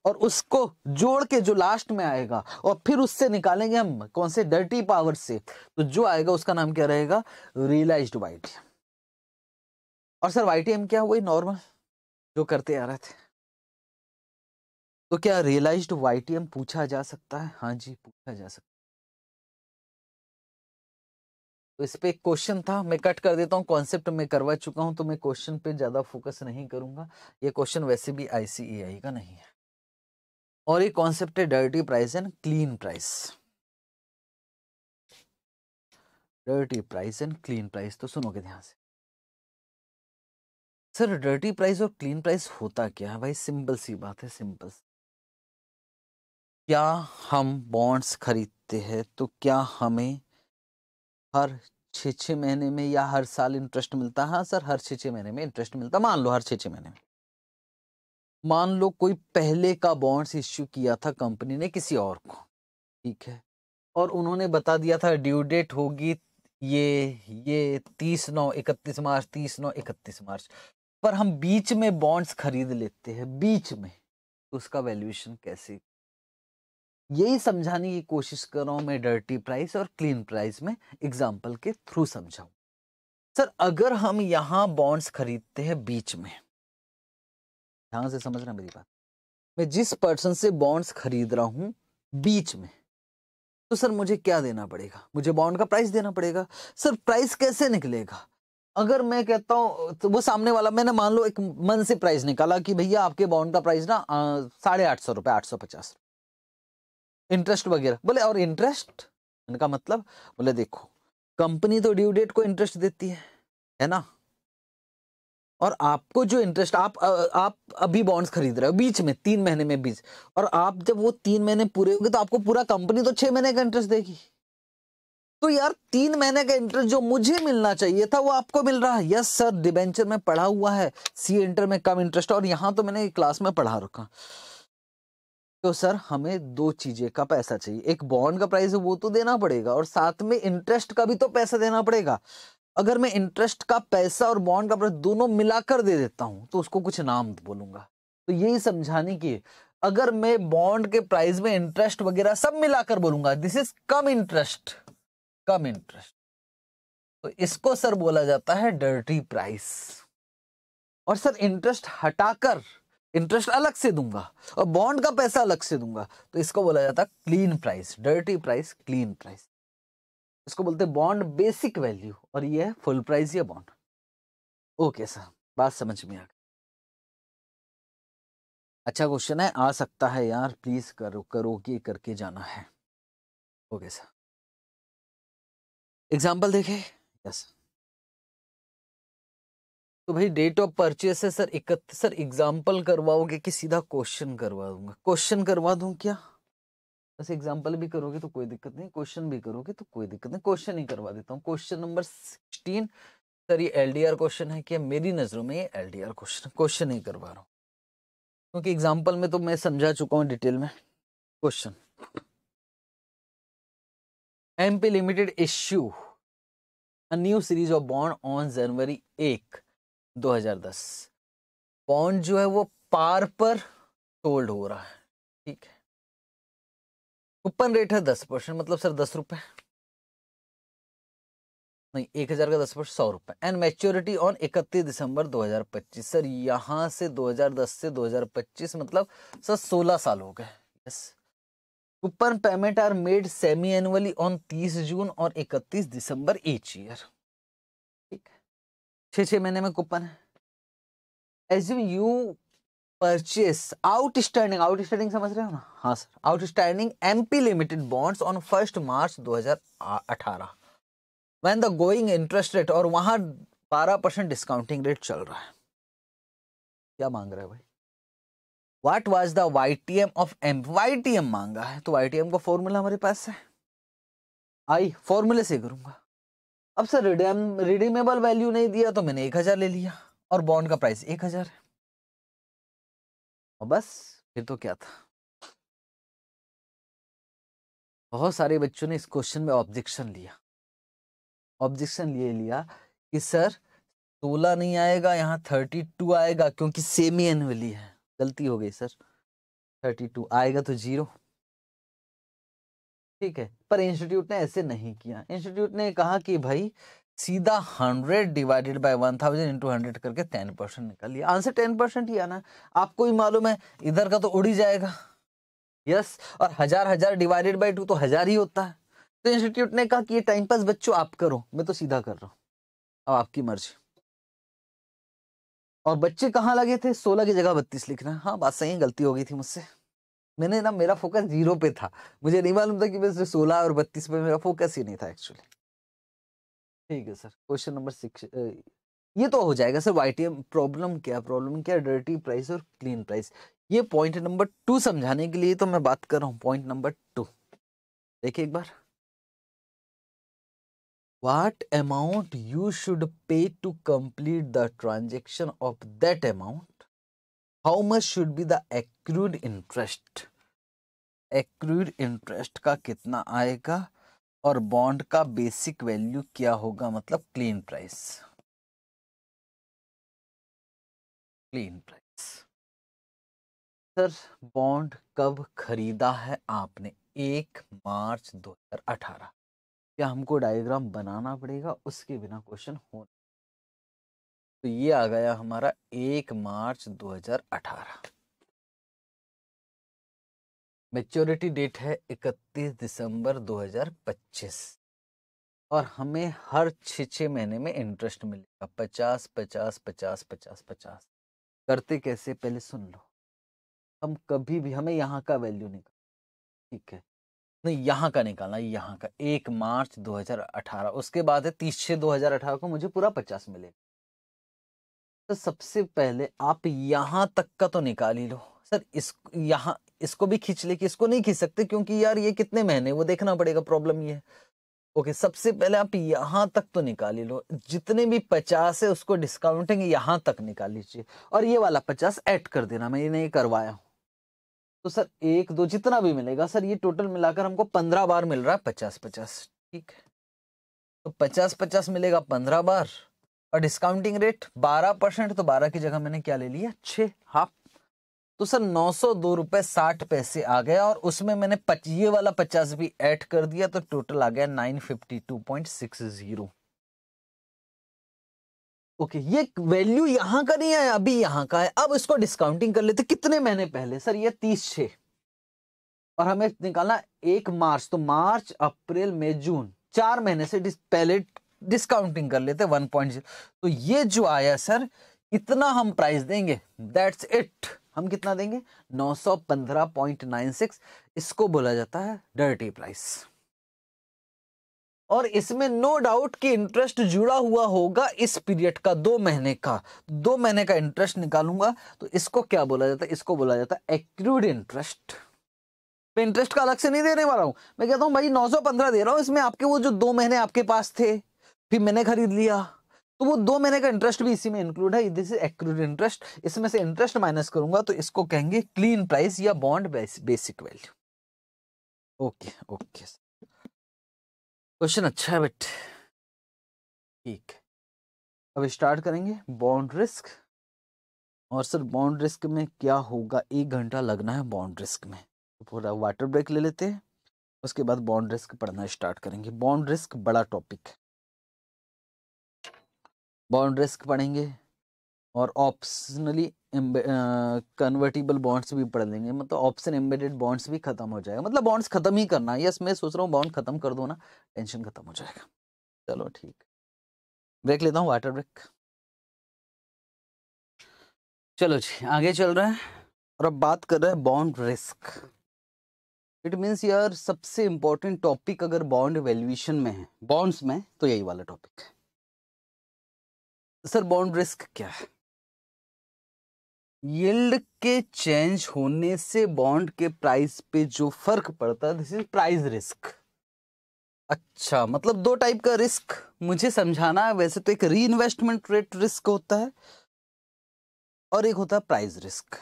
और उसको जोड़ के जो लास्ट में आएगा और फिर उससे निकालेंगे हम कौन से डर्टी पावर से तो जो आएगा उसका नाम क्या रहेगा रियलाइज्ड वाईटीएम और सर वाई क्या वही नॉर्मल जो करते आ रहे थे तो क्या रियलाइज्ड वाई पूछा जा सकता है हाँ जी पूछा जा सकता तो इस पे एक क्वेश्चन था मैं कट कर देता हूँ कॉन्सेप्ट में करवा चुका हूँ तो मैं क्वेश्चन पे ज़्यादा फोकस नहीं करूंगा ये क्वेश्चन वैसे भी आईसीएआई e का नहीं है और एक कॉन्सेप्ट है dirty price and clean price dirty price and clean price तो सुनोगे ध्यान से सर डर्टी प्राइस और क्लीन प्राइस होता क्या है भाई सिंपल सी बात है सिंपल क्या हम बॉन्ड्स खरीदते हैं तो क्या हमें हर छ महीने में या हर साल इंटरेस्ट मिलता है हाँ सर हर छ महीने में इंटरेस्ट मिलता मान लो हर छ महीने में मान लो कोई पहले का बॉन्ड्स इश्यू किया था कंपनी ने किसी और को ठीक है और उन्होंने बता दिया था ड्यू डेट होगी ये ये तीस नौ इकतीस मार्च तीस नौ इकतीस मार्च पर हम बीच में बॉन्ड्स खरीद लेते हैं बीच में तो उसका वैल्यूएशन कैसे यही समझाने की कोशिश कर रहा हूँ मैं डर्टी प्राइस और क्लीन प्राइस में एग्जाम्पल के थ्रू समझाऊँ सर अगर हम यहाँ बॉन्ड्स खरीदते हैं बीच में ध्यान से समझना मेरी बात मैं जिस पर्सन से बॉन्ड्स खरीद रहा हूँ बीच में तो सर मुझे क्या देना पड़ेगा मुझे बॉन्ड का प्राइस देना पड़ेगा सर प्राइस कैसे निकलेगा अगर मैं कहता हूँ तो वो सामने वाला मैंने मान लो एक मन से प्राइस निकाला कि भैया आपके बॉन्ड का प्राइस ना साढ़े आठ सौ रुपये आठ सौ पचास इंटरेस्ट वगैरह बोले और इंटरेस्ट इनका मतलब बोले देखो कंपनी तो ड्यू डेट को इंटरेस्ट देती है है ना और आपको जो इंटरेस्ट आप आप अभी बॉन्ड्स खरीद रहे हो बीच में तीन महीने में बीच और आप जब वो तीन महीने पूरे होंगे तो आपको पूरा कंपनी तो छह महीने का इंटरेस्ट देगी तो यार तीन महीने का इंटरेस्ट जो मुझे मिलना चाहिए था वो आपको मिल रहा है यस सर डिबेंचर में पढ़ा हुआ है सी इंटर में कम इंटरेस्ट और यहाँ तो मैंने क्लास में पढ़ा रखा तो सर हमें दो चीजें का पैसा चाहिए एक बॉन्ड का प्राइस है वो तो देना पड़ेगा और साथ में इंटरेस्ट का भी तो पैसा देना पड़ेगा अगर मैं इंटरेस्ट का पैसा और बॉन्ड का पैसा दोनों मिलाकर दे देता हूं तो उसको कुछ नाम बोलूंगा तो यही समझाने की अगर मैं बॉन्ड के प्राइस में इंटरेस्ट वगैरह सब मिलाकर बोलूंगा this is cum interest cum interest तो इसको सर बोला जाता है डर्टी प्राइस और सर इंटरेस्ट हटाकर इंटरेस्ट अलग से दूंगा और बॉन्ड का पैसा अलग से दूंगा तो इसको बोला जाता है clean price dirty price clean price इसको बोलते हैं बॉन्ड बेसिक वैल्यू और ये है फुल प्राइस या बॉन्ड ओके सर बात समझ में आ गई अच्छा क्वेश्चन है आ सकता है यार प्लीज करो करोगे करके जाना है ओके सर एग्जाम्पल देखे यस तो भाई डेट ऑफ परचेस है सर इकतीस सर एग्जाम्पल करवाओगे कि सीधा क्वेश्चन करवा दूंगा क्वेश्चन करवा दूं क्या बस एग्जाम्पल भी करोगे तो कोई दिक्कत नहीं क्वेश्चन भी करोगे तो कोई दिक्कत नहीं क्वेश्चन ही करवा देता हूँ क्वेश्चन नंबर सिक्सटीन सर ये आर क्वेश्चन है क्या मेरी नज़रों में ये आर क्वेश्चन क्वेश्चन ही करवा रहा हूँ क्योंकि एग्जाम्पल में तो मैं समझा चुका हूँ डिटेल में question M P limited issue a new series of bond on जनवरी एक 2010 बॉन्ड जो है वो पार पर सोल्ड हो रहा है ठीक है कूपन रेट है दस परसेंट मतलब सर दस रुपए नहीं एक हज़ार का दस परसेंट सौ रुपए एंड मैच्योरिटी ऑन इकतीस दिसंबर 2025 सर यहां से 2010 से 2025 मतलब सर 16 साल हो गए yes coupon payment are made semi annually on 30 जून और 31 दिसंबर ईच ईयर ठीक है छह छः महीने में कूपन है as you purchase outstanding outstanding समझ रहे हो ना हाँ sir outstanding MP limited bonds on first March 2018 when the going interest rate और वहां 12 परसेंट डिस्काउंटिंग रेट चल रहा है क्या मांग रहा है भाई what was the Y T M of M Y T M मांगा है तो वाई टी एम का फॉर्मूला हमारे पास है आई फॉर्मूले से करूंगा अब सर रिडीमेबल वैल्यू नहीं दिया तो मैंने एक हजार ले लिया और बॉन्ड का प्राइस एक हजार है और बस फिर तो क्या था बहुत सारे बच्चों ने इस क्वेश्चन में ऑब्जेक्शन लिया ऑब्जेक्शन ये लिया कि सर सोलह नहीं आएगा यहाँ थर्टी टू आएगा क्योंकि सेमी एनुअली है गलती हो गई सर थर्टी टू आएगा तो जीरो ठीक है पर इंस्टीट्यूट ने ऐसे नहीं किया इंस्टीट्यूट ने कहा कि भाई सीधा hundred divided by one thousand into hundred करके टेन परसेंट निकाल लिया आंसर टेन परसेंट ही आना आपको ही मालूम है इधर का तो उड़ ही जाएगा यस yes, और हजार हजार डिवाइडेड बाय टू तो हजार ही होता है तो इंस्टीट्यूट ने कहा कि ये टाइम पास बच्चों आप करो मैं तो सीधा कर रहा हूँ अब आपकी मर्जी और बच्चे कहाँ लगे थे सोलह की जगह बत्तीस लिखना हाँ बात सही गलती हो गई थी मुझसे मैंने ना मेरा फोकस जीरो पे था मुझे नहीं मालूम था कि मैं सोलह और बत्तीस पे मेरा फोकस ही नहीं था एक्चुअली ठीक है सर क्वेश्चन नंबर सिक्स ये तो हो जाएगा सर वाई प्रॉब्लम क्या प्रॉब्लम क्या डर्टी प्राइस और क्लीन प्राइस ये पॉइंट नंबर टू समझाने के लिए तो मैं बात कर रहा हूँ पॉइंट नंबर टू देखिए एक बार what amount you should pay to complete the transaction of that amount how much should be due interest accrued interest का कितना आएगा और बॉन्ड का बेसिक वैल्यू क्या होगा मतलब clean price clean price sir bond कब खरीदा है आपने एक मार्च 2018 क्या हमको डायग्राम बनाना पड़ेगा उसके बिना क्वेश्चन हो तो ये आ गया हमारा एक मार्च 2018 मेच्योरिटी डेट है 31 दिसंबर 2025 और हमें हर छ छः महीने में इंटरेस्ट मिलेगा पचास पचास पचास पचास पचास करते कैसे पहले सुन लो हम कभी भी हमें यहाँ का वैल्यू निकाल ठीक है नहीं यहाँ का निकालना यहाँ का एक मार्च 2018 उसके बाद है तीस छः दो को मुझे पूरा पचास मिलेगा तो सबसे पहले आप यहाँ तक का तो निकाल ही लो सर इस यहाँ इसको भी खींच ले कि इसको नहीं खींच सकते क्योंकि यार ये कितने महीने वो देखना पड़ेगा प्रॉब्लम ये है ओके सबसे पहले आप यहाँ तक तो निकाल ही लो जितने भी पचास है उसको डिस्काउंटिंग यहाँ तक निकाल लीजिए और ये वाला पचास ऐड कर देना मैं ये नहीं करवाया हूँ तो सर एक दो जितना भी मिलेगा सर ये टोटल मिलाकर हमको पंद्रह बार मिल रहा है पचास पचास ठीक है तो पचास पचास मिलेगा पंद्रह बार और डिस्काउंटिंग रेट बारह परसेंट तो बारह की जगह मैंने क्या ले लिया छः हाफ तो सर नौ सौ दो रुपए साठ पैसे आ गया और उसमें मैंने ये वाला पचास भी ऐड कर दिया तो टोटल आ गया nine fifty two point six zero okay ये वैल्यू यहां का नहीं है अभी यहां का है अब इसको डिस्काउंटिंग कर लेते कितने महीने पहले सर ये तीस छे और हमें निकालना एक मार्च तो मार्च अप्रैल मई जून चार महीने से डिस, पहले डिस्काउंटिंग कर लेते वन पॉइंट तो ये जो आया सर इतना हम प्राइस देंगे दैट्स इट हम कितना देंगे 915.96 इसको बोला जाता है डर्टी प्राइस और इसमें नो डाउट कि इंटरेस्ट जुड़ा हुआ होगा इस पीरियड का दो महीने का दो महीने का इंटरेस्ट निकालूंगा तो इसको क्या बोला जाता है इसको बोला जाता है एक्यूड इंटरेस्ट मैं इंटरेस्ट का अलग से नहीं देने वाला हूं मैं कहता हूं भाई 915 दे रहा हूं इसमें आपके वो जो दो महीने आपके पास थे फिर मैंने खरीद लिया तो वो दो महीने का इंटरेस्ट भी इसी में इंक्लूड है दिस इज इंटरेस्ट इसमें से इंटरेस्ट माइनस करूंगा तो इसको कहेंगे क्लीन प्राइस या bond basic value okay okay question अच्छा है बट ठीक अब स्टार्ट करेंगे बॉन्ड रिस्क और सर बॉन्ड रिस्क में क्या होगा एक घंटा लगना है बॉन्ड रिस्क में तो पूरा वाटर ब्रेक ले लेते हैं उसके बाद बॉन्ड रिस्क पढ़ना स्टार्ट करेंगे बॉन्ड रिस्क बड़ा टॉपिक है बॉन्ड रिस्क पढ़ेंगे और ऑप्शनली कन्वर्टिबल बॉन्ड्स भी पढ़ लेंगे मतलब ऑप्शन एम्बेडेड बॉन्ड्स भी खत्म हो जाएगा मतलब बॉन्ड्स खत्म ही करना यस मैं सोच रहा हूँ बॉन्ड खत्म कर दो ना टेंशन खत्म हो जाएगा चलो ठीक ब्रेक लेता हूँ वाटर ब्रेक चलो जी आगे चल रहे हैं और अब बात कर रहे हैं बॉन्ड रिस्क इट मीन्स यार सबसे इंपॉर्टेंट टॉपिक अगर बॉन्ड वैल्यूएशन में है बॉन्ड्स में तो यही वाला टॉपिक है सर बॉन्ड रिस्क क्या है यील्ड के चेंज होने से बॉन्ड के प्राइस पे जो फर्क पड़ता है दिस इज प्राइस रिस्क अच्छा मतलब दो टाइप का रिस्क मुझे समझाना है वैसे तो एक री इन्वेस्टमेंट रेट रिस्क होता है और एक होता है प्राइस रिस्क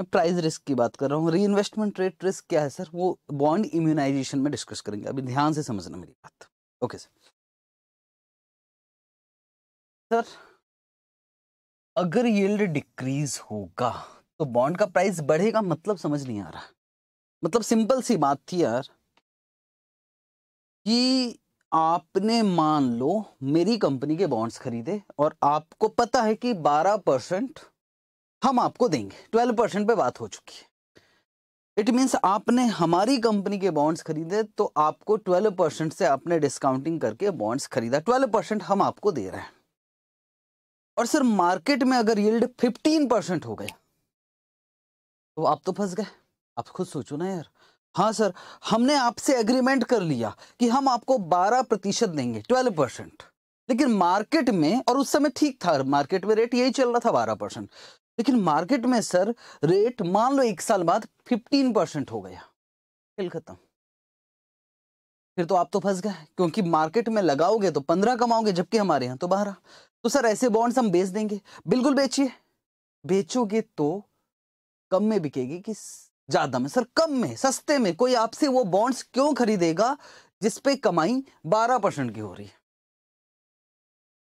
मैं प्राइस रिस्क की बात कर रहा हूँ री इन्वेस्टमेंट रेट रिस्क क्या है सर वो बॉन्ड इम्यूनाइजेशन में डिस्कस करेंगे अभी ध्यान से समझना मेरी बात ओके सर सर अगर यील्ड डिक्रीज होगा तो बॉन्ड का प्राइस बढ़ेगा मतलब समझ नहीं आ रहा मतलब सिंपल सी बात थी यार कि आपने मान लो मेरी कंपनी के बॉन्ड्स खरीदे और आपको पता है कि 12 परसेंट हम आपको देंगे 12 परसेंट पे बात हो चुकी है इट मीन्स आपने हमारी कंपनी के बॉन्ड्स खरीदे तो आपको 12 परसेंट से आपने डिस्काउंटिंग करके बॉन्ड्स खरीदा 12 परसेंट हम आपको दे रहे हैं और सर मार्केट में अगर यील्ड 15 परसेंट हो गया तो आप तो फंस गए आप खुद सोचो ना यार हाँ सर हमने आपसे एग्रीमेंट कर लिया कि हम आपको 12 प्रतिशत देंगे 12 परसेंट लेकिन मार्केट में और उस समय ठीक था मार्केट में रेट यही चल रहा था 12 परसेंट लेकिन मार्केट में सर रेट मान लो एक साल बाद 15 परसेंट हो गया खेल खत्म फिर तो आप तो फंस गए क्योंकि मार्केट में लगाओगे तो पंद्रह कमाओगे जबकि हमारे यहाँ तो बारह तो सर ऐसे बॉन्ड्स हम बेच देंगे बिल्कुल बेचिए बेचोगे तो कम में बिकेगी कि ज्यादा में सर कम में सस्ते में कोई आपसे वो बॉन्ड्स क्यों खरीदेगा जिसपे कमाई बारह परसेंट की हो रही है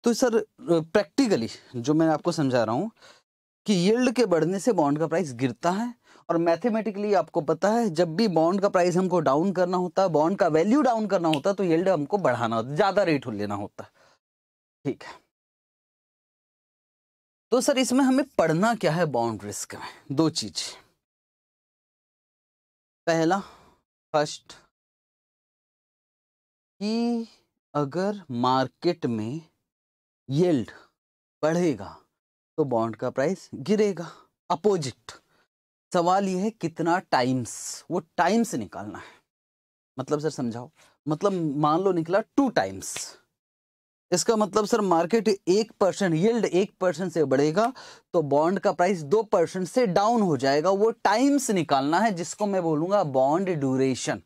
तो सर प्रैक्टिकली जो मैं आपको समझा रहा हूं कि यील्ड के बढ़ने से बॉन्ड का प्राइस गिरता है और मैथमेटिकली आपको पता है जब भी बॉन्ड का प्राइस हमको डाउन करना होता है बॉन्ड का वैल्यू डाउन करना होता है तो येल्ड हमको बढ़ाना होता ज़्यादा रेट लेना होता ठीक है तो सर इसमें हमें पढ़ना क्या है बॉन्ड रिस्क में दो चीज पहला फर्स्ट कि अगर मार्केट में येल्ड बढ़ेगा तो बॉन्ड का प्राइस गिरेगा अपोजिट सवाल यह है कितना टाइम्स वो टाइम्स निकालना है मतलब सर समझाओ मतलब मान लो निकला टू टाइम्स इसका मतलब सर मार्केट एक परसेंट यील्ड एक परसेंट से बढ़ेगा तो बॉन्ड का प्राइस दो परसेंट से डाउन हो जाएगा वो टाइम्स निकालना है जिसको मैं बोलूँगा बॉन्ड ड्यूरेशन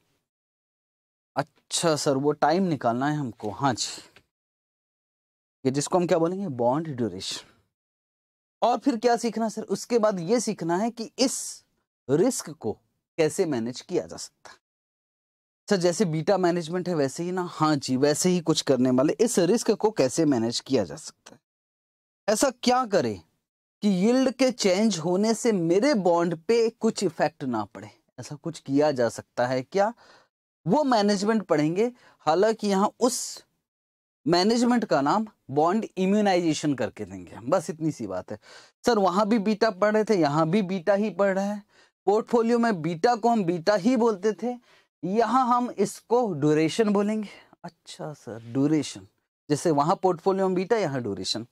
अच्छा सर वो टाइम निकालना है हमको हाँ जी ये जिसको हम क्या बोलेंगे बॉन्ड ड्यूरेशन और फिर क्या सीखना सर उसके बाद ये सीखना है कि इस रिस्क को कैसे मैनेज किया जा सकता है सर जैसे बीटा मैनेजमेंट है वैसे ही ना हाँ जी वैसे ही कुछ करने वाले इस रिस्क को कैसे मैनेज किया जा सकता है ऐसा क्या करें कि यील्ड के चेंज होने से मेरे बॉन्ड पे कुछ इफेक्ट ना पड़े ऐसा कुछ किया जा सकता है क्या वो मैनेजमेंट पढ़ेंगे हालांकि यहाँ उस मैनेजमेंट का नाम बॉन्ड इम्यूनाइजेशन करके देंगे बस इतनी सी बात है सर वहां भी बीटा पढ़ रहे थे यहाँ भी बीटा ही पढ़ रहे हैं पोर्टफोलियो में बीटा को हम बीटा ही बोलते थे यहाँ हम इसको ड्यूरेशन बोलेंगे अच्छा सर ड्यूरेशन जैसे वहां पोर्टफोलियो में बीटा यहाँ ड्यूरेशन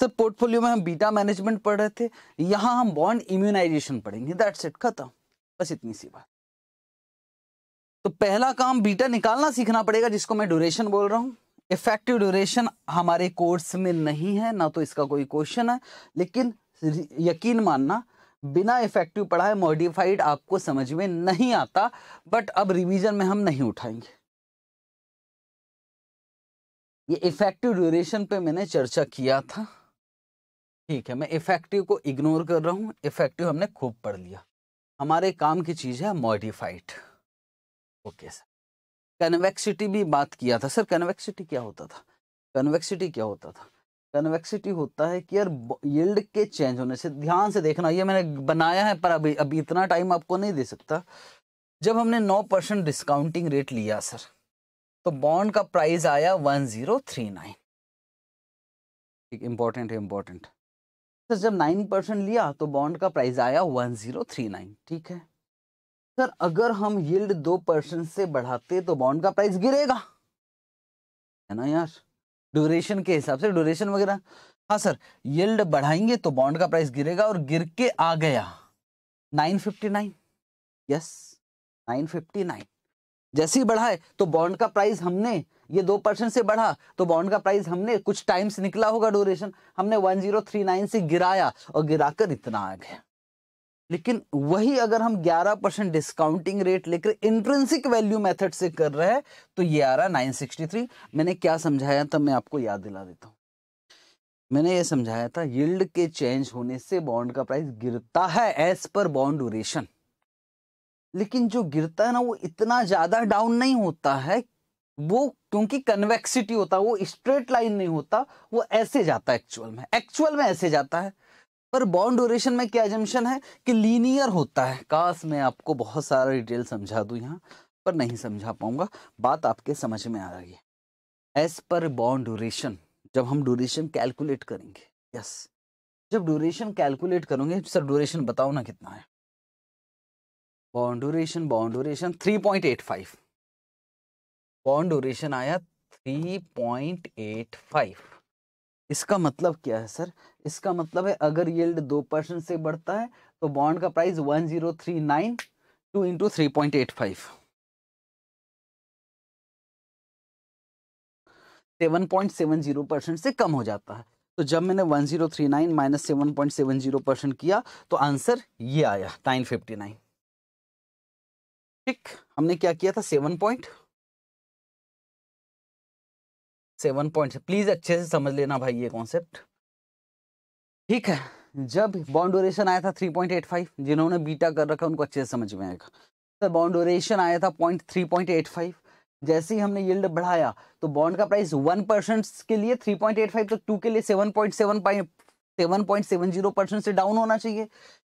सर पोर्टफोलियो में हम बीटा मैनेजमेंट पढ़ रहे थे यहाँ हम बॉन्ड इम्यूनाइजेशन पढ़ेंगे दैट्स इट खत्म बस इतनी सी बात तो पहला काम बीटा निकालना सीखना पड़ेगा जिसको मैं ड्यूरेशन बोल रहा हूँ इफेक्टिव ड्यूरेशन हमारे कोर्स में नहीं है ना तो इसका कोई क्वेश्चन है लेकिन यकीन मानना बिना इफेक्टिव पढ़ाए मॉडिफाइड आपको समझ में नहीं आता बट अब रिवीजन में हम नहीं उठाएंगे ये इफेक्टिव ड्यूरेशन पे मैंने चर्चा किया था ठीक है मैं इफेक्टिव को इग्नोर कर रहा हूँ इफेक्टिव हमने खूब पढ़ लिया हमारे काम की चीज़ है मॉडिफाइड ओके सर कन्वेक्सिटी भी बात किया था सर कन्वेक्सिटी क्या होता था कन्वेक्सिटी क्या होता था कन्वेक्सिटी होता है कि यार यील्ड के चेंज होने से ध्यान से देखना ये मैंने बनाया है पर अभी अभी इतना टाइम आपको नहीं दे सकता जब हमने नौ परसेंट डिस्काउंटिंग रेट लिया सर तो बॉन्ड का प्राइस आया वन जीरो थ्री नाइन ठीक इंपॉर्टेंट है इंपॉर्टेंट सर जब नाइन परसेंट लिया तो बॉन्ड का प्राइस आया वन जीरो थ्री नाइन ठीक है सर अगर हम यील्ड दो परसेंट से बढ़ाते तो बॉन्ड का प्राइस गिरेगा है ना यार ड्यूरेशन के हिसाब से ड्यूरेशन वगैरह हाँ सर यील्ड बढ़ाएंगे तो बॉन्ड का प्राइस गिरेगा और गिर के आ गया 959 यस 959 जैसे ही बढ़ाए तो बॉन्ड का प्राइस हमने ये दो परसेंट से बढ़ा तो बॉन्ड का प्राइस हमने कुछ टाइम से निकला होगा ड्यूरेशन हमने 1039 से गिराया और गिराकर इतना आ गया लेकिन वही अगर हम 11 परसेंट डिस्काउंटिंग रेट लेकर इंट्रेंसिक वैल्यू मेथड से कर रहे हैं तो ये आ रहा है 963 मैंने क्या समझाया था मैं आपको याद दिला देता हूँ मैंने ये समझाया था यील्ड के चेंज होने से बॉन्ड का प्राइस गिरता है एज पर बॉन्ड ड्यूरेशन लेकिन जो गिरता है ना वो इतना ज्यादा डाउन नहीं होता है वो क्योंकि कन्वेक्सिटी होता है वो स्ट्रेट लाइन नहीं होता वो ऐसे जाता है एक्चुअल में एक्चुअल में ऐसे जाता है पर बॉन्ड ड्यूरेशन में क्या एजम्पन है कि लीनियर होता है काश मैं आपको बहुत सारा डिटेल समझा दू यहाँ पर नहीं समझा पाऊंगा बात आपके समझ में आ रही है एज पर बॉन्ड ड्यूरेशन जब हम ड्यूरेशन कैलकुलेट करेंगे यस जब ड्यूरेशन कैलकुलेट करोगे सर ड्यूरेशन बताओ ना कितना है bond duration bond duration five bond duration आया थ्री पॉइंट एट फाइव इसका मतलब क्या है सर इसका मतलब है अगर यील्ड दो परसेंट से बढ़ता है तो बॉन्ड का price one zero three nine two into three point eight five seven point seven zero percent से कम हो जाता है तो जब मैंने one zero three nine minus seven point seven zero percent किया तो आंसर ये आया नाइन फिफ्टी नाइन ठीक हमने क्या किया था seven point seven point please अच्छे से समझ लेना भाई ये कॉन्सेप्ट ठीक है जब बॉन्ड ड्यूरेशन आया था थ्री पॉइंट एट फाइव जिन्होंने बीटा कर रखा उनको अच्छे से समझ में आएगा तो बॉन्ड ड्यूरेशन आया था point three point eight five जैसे ही हमने यील्ड बढ़ाया तो बॉन्ड का प्राइस वन परसेंट के लिए थ्री पॉइंट एट फाइव तो टू के लिए seven point seven seven point seven zero percent से डाउन होना चाहिए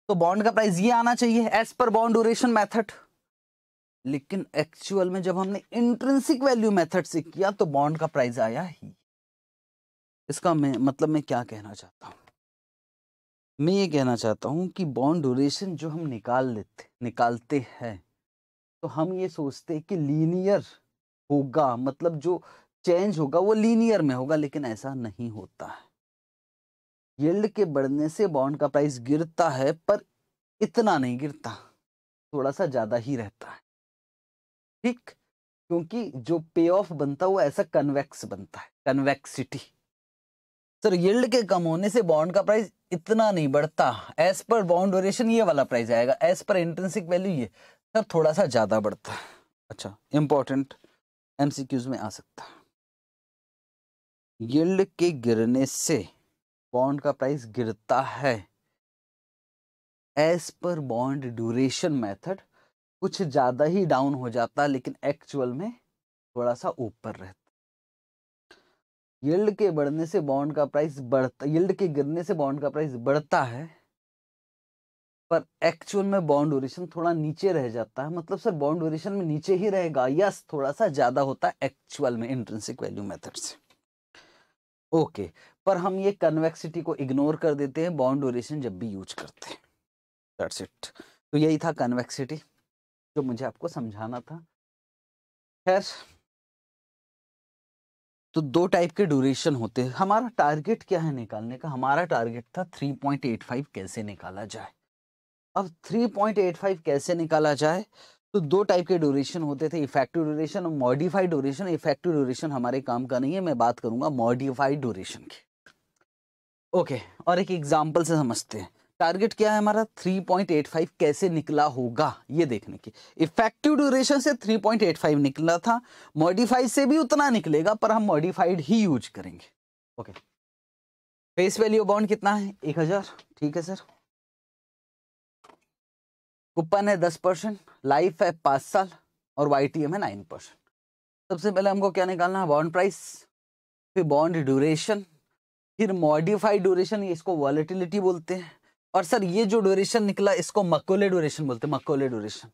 तो बॉन्ड का प्राइस ये आना चाहिए as per bond duration method लेकिन एक्चुअल में जब हमने इंट्रेंसिक वैल्यू मेथड से किया तो बॉन्ड का प्राइस आया ही इसका मैं मतलब मैं क्या कहना चाहता हूँ मैं ये कहना चाहता हूँ कि बॉन्ड ड्यूरेशन जो हम निकाल लेते निकालते हैं तो हम ये सोचते हैं कि लीनियर होगा मतलब जो चेंज होगा वो लीनियर में होगा लेकिन ऐसा नहीं होता है यील्ड के बढ़ने से बॉन्ड का प्राइस गिरता है पर इतना नहीं गिरता थोड़ा सा ज़्यादा ही रहता है ठीक क्योंकि जो पे ऑफ बनता है वो ऐसा कन्वेक्स बनता है कन्वेक्सिटी सर यील्ड के कम होने से बॉन्ड का प्राइस इतना नहीं बढ़ता एज पर बॉन्ड ड्यूरेशन ये वाला प्राइस आएगा एज पर इंटेंसिक वैल्यू ये सर थोड़ा सा ज़्यादा बढ़ता है अच्छा इंपॉर्टेंट एमसीक्यूज में आ सकता है यील्ड के गिरने से बॉन्ड का प्राइस गिरता है as per bond duration method कुछ ज़्यादा ही डाउन हो जाता लेकिन एक्चुअल में थोड़ा सा ऊपर रहता यील्ड के बढ़ने से बॉन्ड का प्राइस बढ़ता यील्ड के गिरने से बॉन्ड का प्राइस बढ़ता है पर एक्चुअल में बॉन्ड ड्यूरेशन थोड़ा नीचे रह जाता है मतलब सर बॉन्ड ड्यूरेशन में नीचे ही रहेगा यस थोड़ा सा ज़्यादा होता है एक्चुअल में इंट्रेंसिक वैल्यू मेथड से ओके पर हम ये कन्वेक्सिटी को इग्नोर कर देते हैं बॉन्ड ड्यूरेशन जब भी यूज करते हैं दैट्स इट तो यही था कन्वेक्सिटी जो मुझे आपको समझाना था खैर तो दो टाइप के ड्यूरेशन होते हैं हमारा टारगेट क्या है निकालने का हमारा टारगेट था 3.85 कैसे निकाला जाए अब 3.85 कैसे निकाला जाए तो दो टाइप के ड्यूरेशन होते थे इफेक्टिव ड्यूरेशन और मॉडिफाइड ड्यूरेशन इफेक्टिव ड्यूरेशन हमारे काम का नहीं है मैं बात करूंगा मॉडिफाइड ड्यूरेशन की ओके और एक एग्जाम्पल से समझते हैं टारगेट क्या है हमारा 3.85 कैसे निकला होगा ये देखने की इफेक्टिव ड्यूरेशन से 3.85 निकला था मॉडिफाइड से भी उतना निकलेगा पर हम मॉडिफाइड ही यूज करेंगे ओके फेस वैल्यू अबाउंड कितना है 1000 ठीक है सर कुपन है 10 परसेंट लाइफ है पांच साल और वाई टी एम है नाइन परसेंट सबसे पहले हमको क्या निकालना है बॉन्ड प्राइस फिर बॉन्ड ड्यूरेशन फिर मॉडिफाइड ड्यूरेशन इसको वॉलिटिलिटी बोलते हैं और सर ये जो ड्यूरेशन निकला इसको मकोले ड्यूरेशन बोलते हैं मकोले ड्यूरेशन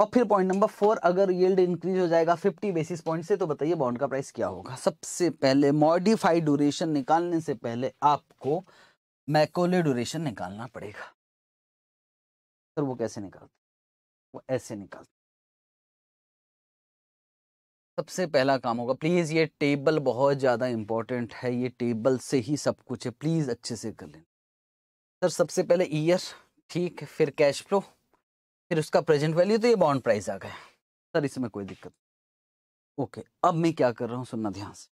और फिर पॉइंट नंबर फोर अगर येल्ड इंक्रीज हो जाएगा फिफ्टी बेसिस पॉइंट से तो बताइए बॉन्ड का प्राइस क्या होगा सबसे पहले मॉडिफाइड ड्यूरेशन निकालने से पहले आपको मैकोले ड्यूरेशन निकालना पड़ेगा सर वो कैसे निकालते वो ऐसे निकालते सबसे पहला काम होगा प्लीज़ ये टेबल बहुत ज़्यादा इंपॉर्टेंट है ये टेबल से ही सब कुछ है प्लीज़ अच्छे से कर लेना सर सबसे पहले ईयर ठीक फिर कैश फ्लो फिर उसका प्रेजेंट वैल्यू तो ये बॉन्ड प्राइस आ गया सर इसमें कोई दिक्कत ओके अब मैं क्या कर रहा हूँ सुनना ध्यान से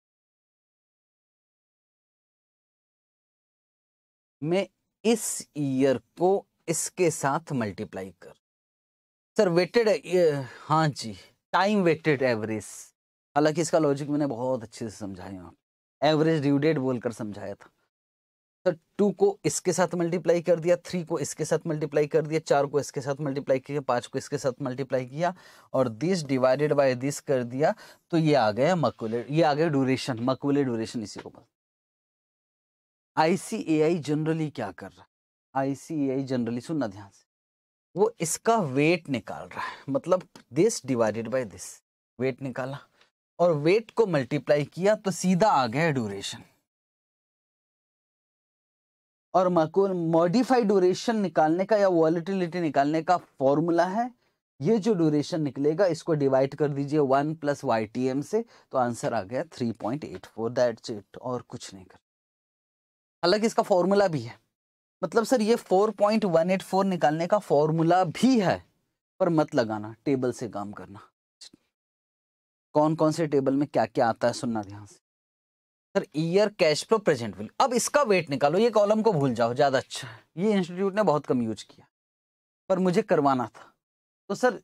मैं इस ईयर को इसके साथ मल्टीप्लाई कर सर वेटेड हाँ जी टाइम वेटेड एवरेज हालांकि इसका लॉजिक मैंने बहुत अच्छे से समझाया एवरेज ड्यू डेट बोलकर समझाया था तो टू को इसके साथ मल्टीप्लाई कर दिया थ्री को इसके साथ मल्टीप्लाई कर दिया चार को इसके साथ मल्टीप्लाई किया पाँच को इसके साथ मल्टीप्लाई किया और दिस डिवाइडेड बाय दिस कर दिया तो ये आ गया मकुले ये आ गया ड्यूरेशन मकुले ड्यूरेशन इसी को बोलते आईसीएआई जनरली क्या कर रहा है आईसीएआई जनरली सुनना ध्यान से वो इसका वेट निकाल रहा है मतलब this divided by this weight निकाला और वेट को मल्टीप्लाई किया तो सीधा आ गया ड्यूरेशन और मॉडिफाइड ड्यूरेशन निकालने का या वॉलिटिलिटी निकालने का फॉर्मूला है ये जो ड्यूरेशन निकलेगा इसको डिवाइड कर दीजिए one plus Y T M से तो आंसर आ गया three point eight four that's it और कुछ नहीं कर हालांकि इसका फॉर्मूला भी है मतलब सर ये four point one eight four निकालने का फॉर्मूला भी है पर मत लगाना टेबल से काम करना कौन कौन से टेबल में क्या क्या आता है सुनना ध्यान से sir year cash flow present value अब इसका वेट निकालो ये कॉलम को भूल जाओ ज़्यादा अच्छा ये इंस्टीट्यूट ने बहुत कम यूज किया पर मुझे करवाना था तो सर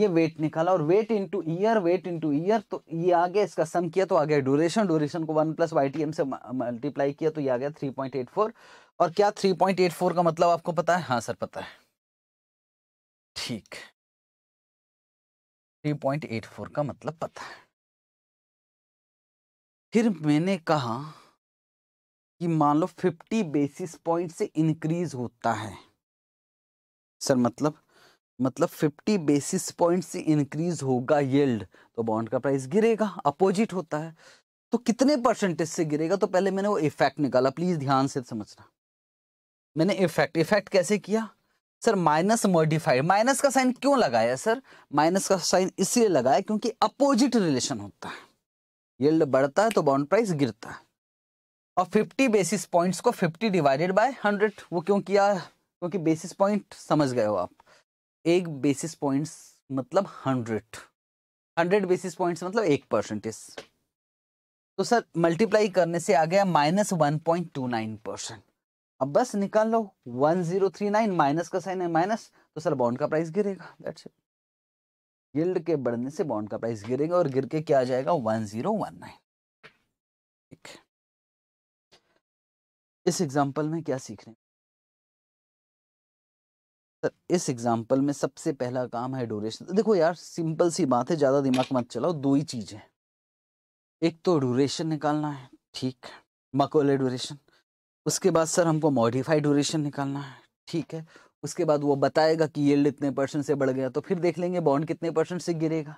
ये वेट निकाला और weight into year weight into year तो ये आ गया इसका सम किया तो आ गया ड्यूरेशन ड्यूरेशन को वन प्लस वाई से मल्टीप्लाई किया तो ये आ गया थ्री पॉइंट एट फोर और क्या थ्री पॉइंट एट फोर का मतलब आपको पता है हाँ सर पता है ठीक थ्री पॉइंट एट फोर का मतलब पता है फिर मैंने कहा कि मान लो 50 बेसिस पॉइंट से इंक्रीज होता है सर मतलब मतलब 50 बेसिस पॉइंट से इंक्रीज होगा येल्ड तो बॉन्ड का प्राइस गिरेगा अपोजिट होता है तो कितने परसेंटेज से गिरेगा तो पहले मैंने वो इफेक्ट निकाला प्लीज ध्यान से समझना मैंने इफेक्ट इफेक्ट कैसे किया सर माइनस मॉडिफाइड माइनस का साइन क्यों लगाया सर माइनस का साइन इसलिए लगाया क्योंकि अपोजिट रिलेशन होता है यील्ड बढ़ता है तो बॉन्ड प्राइस गिरता है और 50 बेसिस पॉइंट्स को 50 डिवाइडेड बाय 100 वो क्यों किया क्योंकि बेसिस पॉइंट समझ गए हो आप एक बेसिस पॉइंट्स मतलब 100 100 बेसिस पॉइंट्स मतलब एक परसेंटेज तो सर मल्टीप्लाई करने से आ गया minus one point two nine percent अब बस निकाल लो one zero three nine minus का साइन है माइनस तो सर बॉन्ड का प्राइस गिरेगा दैट्स इट यील्ड के बढ़ने से बॉन्ड का प्राइस गिरेगा और गिर के क्या आ जाएगा वन जीरो वन नाइन ठीक इस एग्जांपल में क्या सीख रहे हैं सर इस एग्जांपल में सबसे पहला काम है ड्यूरेशन देखो यार सिंपल सी बात है ज़्यादा दिमाग मत चलाओ दो ही चीज़ है एक तो ड्यूरेशन निकालना है ठीक मकोले ड्यूरेशन उसके बाद सर हमको मॉडिफाइड ड्यूरेशन निकालना है ठीक है उसके बाद वो बताएगा कि येल्ड इतने परसेंट से बढ़ गया तो फिर देख लेंगे बॉन्ड कितने परसेंट से गिरेगा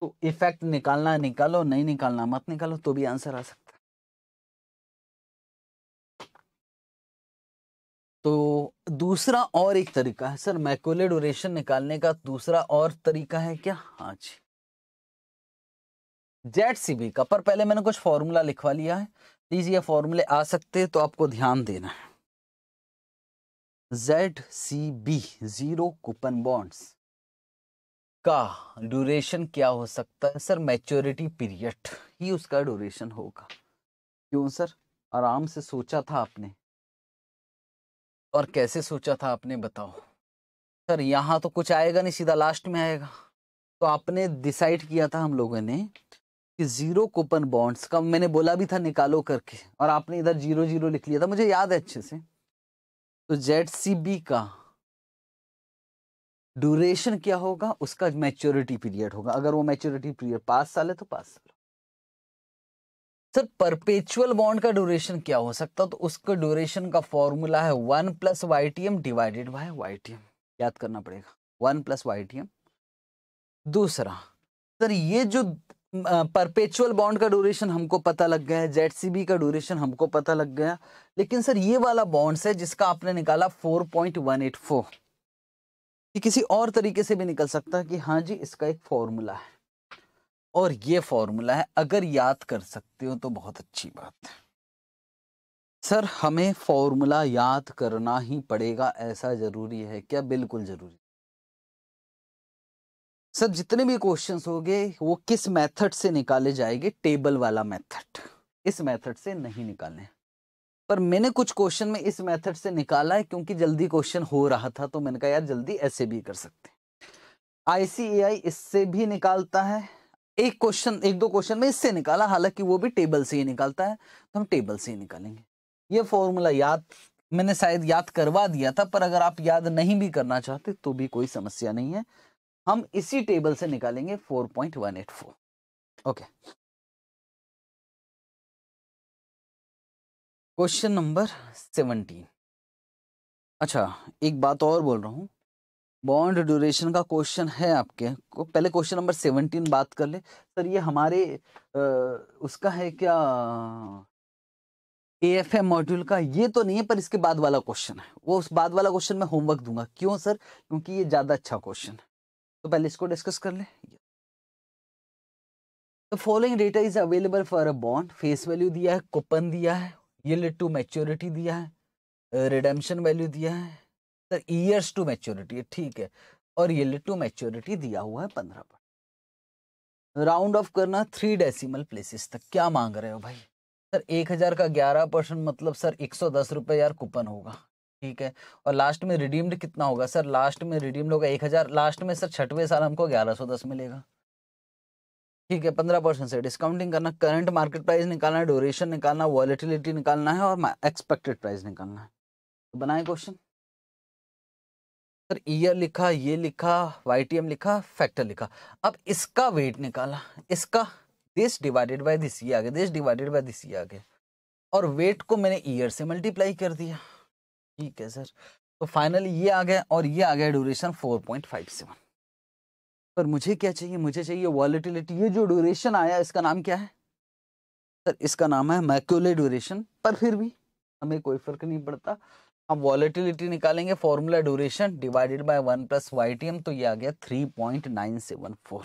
तो इफेक्ट निकालना निकालो नहीं निकालना मत निकालो तो भी आंसर आ सकता है तो दूसरा और एक तरीका है सर मैकोले डोरेशन निकालने का दूसरा और तरीका है क्या हाँ जी जेट सीबी का पर पहले मैंने कुछ फॉर्मूला लिखवा लिया है प्लीज ये फॉर्मूले आ सकते हैं तो आपको ध्यान देना है Z C B zero coupon bonds का ड्यूरेशन क्या हो सकता है सर मैच्योरिटी पीरियड ही उसका ड्यूरेशन होगा क्यों सर आराम से सोचा था आपने और कैसे सोचा था आपने बताओ सर यहाँ तो कुछ आएगा नहीं सीधा लास्ट में आएगा तो आपने डिसाइड किया था हम लोगों ने कि जीरो कूपन बॉन्ड्स का मैंने बोला भी था निकालो करके और आपने इधर जीरो जीरो लिख लिया था मुझे याद है अच्छे से तो जेड सी बी का ड्यूरेशन क्या होगा उसका मैच्योरिटी पीरियड होगा अगर वो मैच्योरिटी पीरियड पांच साल है तो पांच साल सर परपेचुअल बॉन्ड का ड्यूरेशन क्या हो सकता है तो उसका ड्यूरेशन का फॉर्मूला है one plus Y T M divided by Y T M याद करना पड़ेगा one plus Y T M दूसरा सर ये जो परपेचुअल बॉन्ड का ड्यूरेशन हमको पता लग गया है जेड सी बी का ड्यूरेशन हमको पता लग गया लेकिन सर ये वाला बॉन्ड्स है जिसका आपने निकाला four point one eight four ये किसी और तरीके से भी निकल सकता है कि हाँ जी इसका एक फॉर्मूला है और ये फॉर्मूला है अगर याद कर सकते हो तो बहुत अच्छी बात है सर हमें फॉर्मूला याद करना ही पड़ेगा ऐसा ज़रूरी है क्या बिल्कुल ज़रूरी सर जितने भी क्वेश्चन होंगे वो किस मेथड से निकाले जाएंगे टेबल वाला मेथड इस मेथड से नहीं निकालने पर मैंने कुछ क्वेश्चन में इस मेथड से निकाला है क्योंकि जल्दी क्वेश्चन हो रहा था तो मैंने कहा यार जल्दी ऐसे भी कर सकते आईसीएआई इससे भी निकालता है एक क्वेश्चन एक दो क्वेश्चन में इससे निकाला हालांकि वो भी टेबल से ही निकालता है तो हम टेबल से ही निकालेंगे ये फॉर्मूला याद मैंने शायद याद करवा दिया था पर अगर आप याद नहीं भी करना चाहते तो भी कोई समस्या नहीं है हम इसी टेबल से निकालेंगे 4.184 ओके क्वेश्चन नंबर 17 अच्छा एक बात और बोल रहा हूँ बॉन्ड ड्यूरेशन का क्वेश्चन है आपके पहले क्वेश्चन नंबर सेवनटीन बात कर ले सर ये हमारे आ, उसका है क्या ए एफ एम मॉड्यूल का ये तो नहीं है पर इसके बाद वाला क्वेश्चन है वो उस बाद वाला क्वेश्चन मैं होमवर्क दूंगा क्यों सर क्योंकि ये ज़्यादा अच्छा क्वेश्चन है तो पहले इसको डिस्कस कर ले तो following data is available for a bond face value दिया है कूपन दिया है यील्ड टू मैच्योरिटी दिया है रिडेम्पशन वैल्यू दिया है सर ईयर्स टू मैच्योरिटी ठीक है और यील्ड टू मैच्योरिटी दिया हुआ है पंद्रह पर राउंड ऑफ करना थ्री डेसिमल प्लेसेस तक क्या मांग रहे हो भाई सर एक हज़ार का ग्यारह परसेंट मतलब सर एक सौ दस रुपये यार कूपन होगा ठीक है और लास्ट में रिडीम्ड कितना होगा सर लास्ट में रिडीम्ड होगा एक हज़ार लास्ट में सर छठवें साल हमको ग्यारह सौ दस मिलेगा ठीक है पंद्रह परसेंट से डिस्काउंटिंग करना करंट मार्केट प्राइस निकालना है ड्यूरेशन निकालना वॉलीटिलिटी निकालना है और एक्सपेक्टेड प्राइस निकालना है तो बनाए क्वेश्चन सर ईयर लिखा ये लिखा वाई लिखा फैक्टर लिखा अब इसका वेट निकाला इसका दिस डिवाइडेड बाई दिस ये आ गया दिस डिवाइडेड बाई दिस ये आ गया और वेट को मैंने ईयर से मल्टीप्लाई कर दिया ठीक है सर तो फाइनली ये आ गया और ये आ गया ड्यूरेशन 4.57 पर मुझे क्या चाहिए मुझे चाहिए वॉलिटिलिटी ये जो ड्यूरेशन आया इसका नाम क्या है सर इसका नाम है मैक्यूले ड्यूरेशन पर फिर भी हमें कोई फर्क नहीं पड़ता हम वॉलेटिलिटी निकालेंगे formula duration divided by one plus Y तो ये आ गया three point nine seven four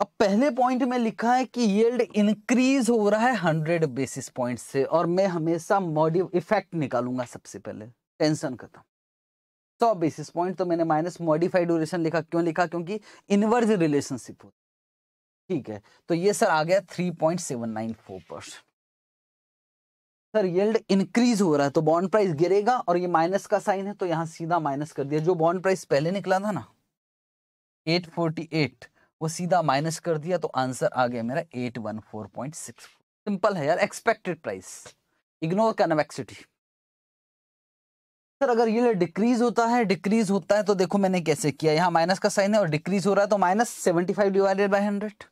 अब पहले पॉइंट में लिखा है कि यील्ड इंक्रीज हो रहा है हंड्रेड बेसिस पॉइंट से और मैं हमेशा मॉडि इफेक्ट निकालूंगा सबसे पहले टेंशन खत्म सौ बेसिस पॉइंट तो मैंने माइनस मॉडिफाइड ड्यूरेशन लिखा क्यों लिखा क्योंकि इनवर्स रिलेशनशिप हो ठीक है तो ये सर आ गया three point seven nine four percent sir yield increase हो रहा है तो बॉन्ड प्राइस गिरेगा और ये माइनस का साइन है तो यहाँ सीधा माइनस कर दिया जो बॉन्ड प्राइस पहले निकला था ना एट फोर्टी एट वो सीधा माइनस कर दिया तो आंसर आ गया मेरा eight one four point six simple है यार expected price ignore convexity sir अगर ये डिक्रीज होता है डिक्रीज होता है तो देखो मैंने कैसे किया यहाँ माइनस का साइन है और डिक्रीज हो रहा है तो minus seventy five divided by hundred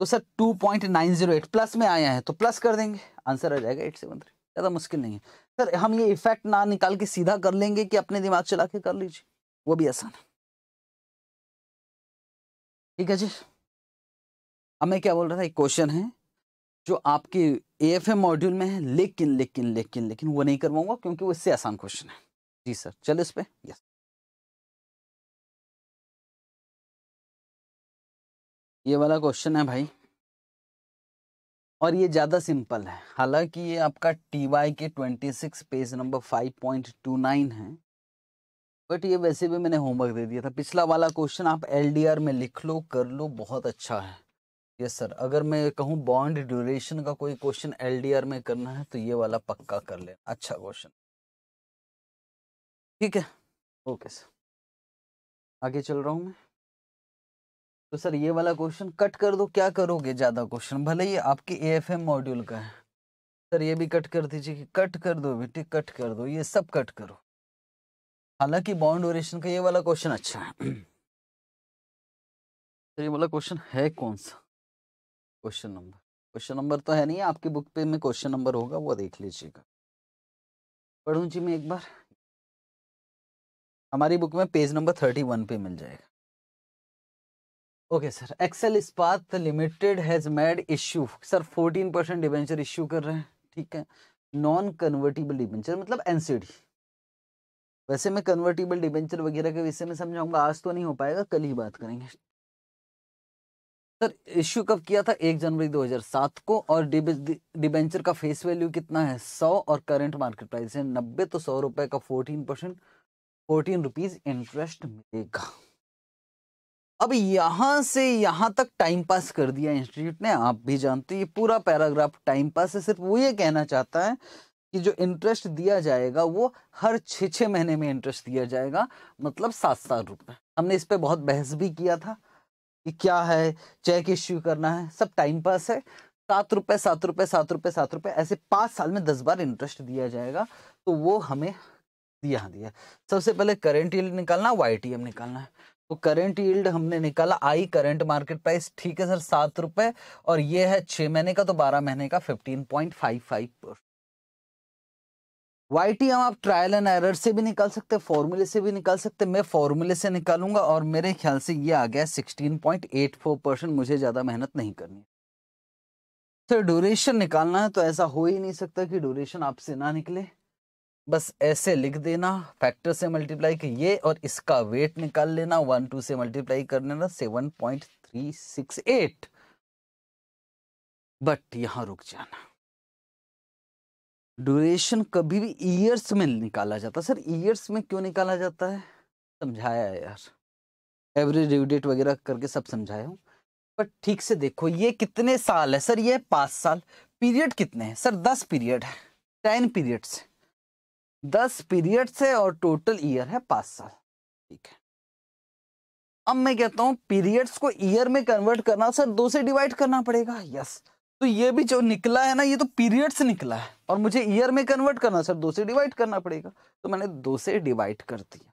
तो sir two point nine zero eight plus में आया है तो प्लस कर देंगे आंसर आ जाएगा एट सेवन थ्री ज़्यादा मुश्किल नहीं है सर हम ये इफेक्ट ना निकाल के सीधा कर लेंगे कि अपने दिमाग चला के कर लीजिए वो भी आसान है ठीक है जी अब मैं क्या बोल रहा था एक क्वेश्चन है जो आपके ए मॉड्यूल में है लेकिन लेकिन लेकिन लेकिन वो नहीं करवाऊंगा क्योंकि वो इससे आसान क्वेश्चन है जी सर चलो इस पर यस ये वाला क्वेश्चन है भाई और ये ज़्यादा सिंपल है हालांकि ये आपका टी वाई के twenty six page number five point two nine है बट ये वैसे भी मैंने होमवर्क दे दिया था पिछला वाला क्वेश्चन आप एल में लिख लो कर लो बहुत अच्छा है यस सर अगर मैं कहूँ बॉन्ड ड्यूरेशन का कोई क्वेश्चन एल में करना है तो ये वाला पक्का कर ले अच्छा क्वेश्चन ठीक है ओके सर आगे चल रहा हूँ मैं तो सर ये वाला क्वेश्चन कट कर दो क्या करोगे ज़्यादा क्वेश्चन भले ये आपके ए मॉड्यूल का है सर ये भी कट कर दीजिए कि कट कर दो बेटे कट कर दो ये सब कट करो हालांकि बॉन्ड ओरिएशन का ये वाला क्वेश्चन अच्छा है तो ये वाला क्वेश्चन है कौन सा क्वेश्चन नंबर क्वेश्चन नंबर तो है नहीं आपकी बुक पे में क्वेश्चन नंबर होगा वो देख लीजिएगा पढ़ू जी मैं एक बार हमारी बुक में पेज नंबर थर्टी वन पे मिल जाएगा okay sir Excel Ispat Limited has made issue sir fourteen percent debenture issue कर रहे हैं ठीक है नॉन कन्वर्टिबल डिवेंचर मतलब एनसीडी वैसे मैं कन्वर्टेबल डिबेंचर वगैरह के विषय में समझाऊंगा आज तो नहीं हो पाएगा कल ही बात करेंगे सर इश्यू कब किया था एक जनवरी 2007 को और डिबेंचर का फेस वैल्यू कितना है सौ और करंट मार्केट प्राइस है नब्बे तो सौ रुपए का fourteen percent fourteen rupees interest मिलेगा अब यहां से यहां तक टाइम पास कर दिया इंस्टीट्यूट ने आप भी जानते ये पूरा पैराग्राफ टाइम पास है सिर्फ वो ये कहना चाहता है कि जो इंटरेस्ट दिया जाएगा वो हर छः छः महीने में इंटरेस्ट दिया जाएगा मतलब सात सात रुपये हमने इस पर बहुत बहस भी किया था कि क्या है चेक इश्यू करना है सब टाइम पास है सात रुपये सात रुपये सात रुपये सात रुपये ऐसे पाँच साल में दस बार इंटरेस्ट दिया जाएगा तो वो हमें दिया दिया सबसे पहले करेंट ईल्ड निकालना वाई निकालना है तो करंट ईल्ड हमने निकाला आई करेंट मार्केट प्राइस ठीक है सर सात रुपये और ये है छः महीने का तो बारह महीने का fifteen point five five Y T हम आप ट्रायल एंड एरर से भी निकाल सकते हैं फॉर्मूले से भी निकाल सकते हैं मैं फॉर्मूले से निकालूंगा और मेरे ख्याल से ये आ गया 16.84 परसेंट मुझे ज़्यादा मेहनत नहीं करनी तो ड्यूरेशन निकालना है तो ऐसा हो ही नहीं सकता कि ड्यूरेशन आपसे ना निकले बस ऐसे लिख देना फैक्टर से मल्टीप्लाई ये और इसका वेट निकाल लेना वन टू से मल्टीप्लाई कर लेना seven point three six eight but यहाँ रुक जाना ड्यूरेशन कभी भी ईयर्स में निकाला जाता सर ईयर्स में क्यों निकाला जाता है समझाया है यार एवरेज ड्यूडेट डेट वगैरह करके सब समझाया हूँ पर ठीक से देखो ये कितने साल है सर ये पाँच साल पीरियड कितने हैं सर दस पीरियड है टेन पीरियड्स दस पीरियड्स है और टोटल ईयर है पाँच साल ठीक है अब मैं कहता हूँ पीरियड्स को ईयर में कन्वर्ट करना सर दो से डिवाइड करना पड़ेगा यस yes. तो ये भी जो निकला है ना ये तो पीरियड से निकला है और मुझे ईयर में कन्वर्ट करना सर दो से डिवाइड करना पड़ेगा तो मैंने दो से डिवाइड कर दिया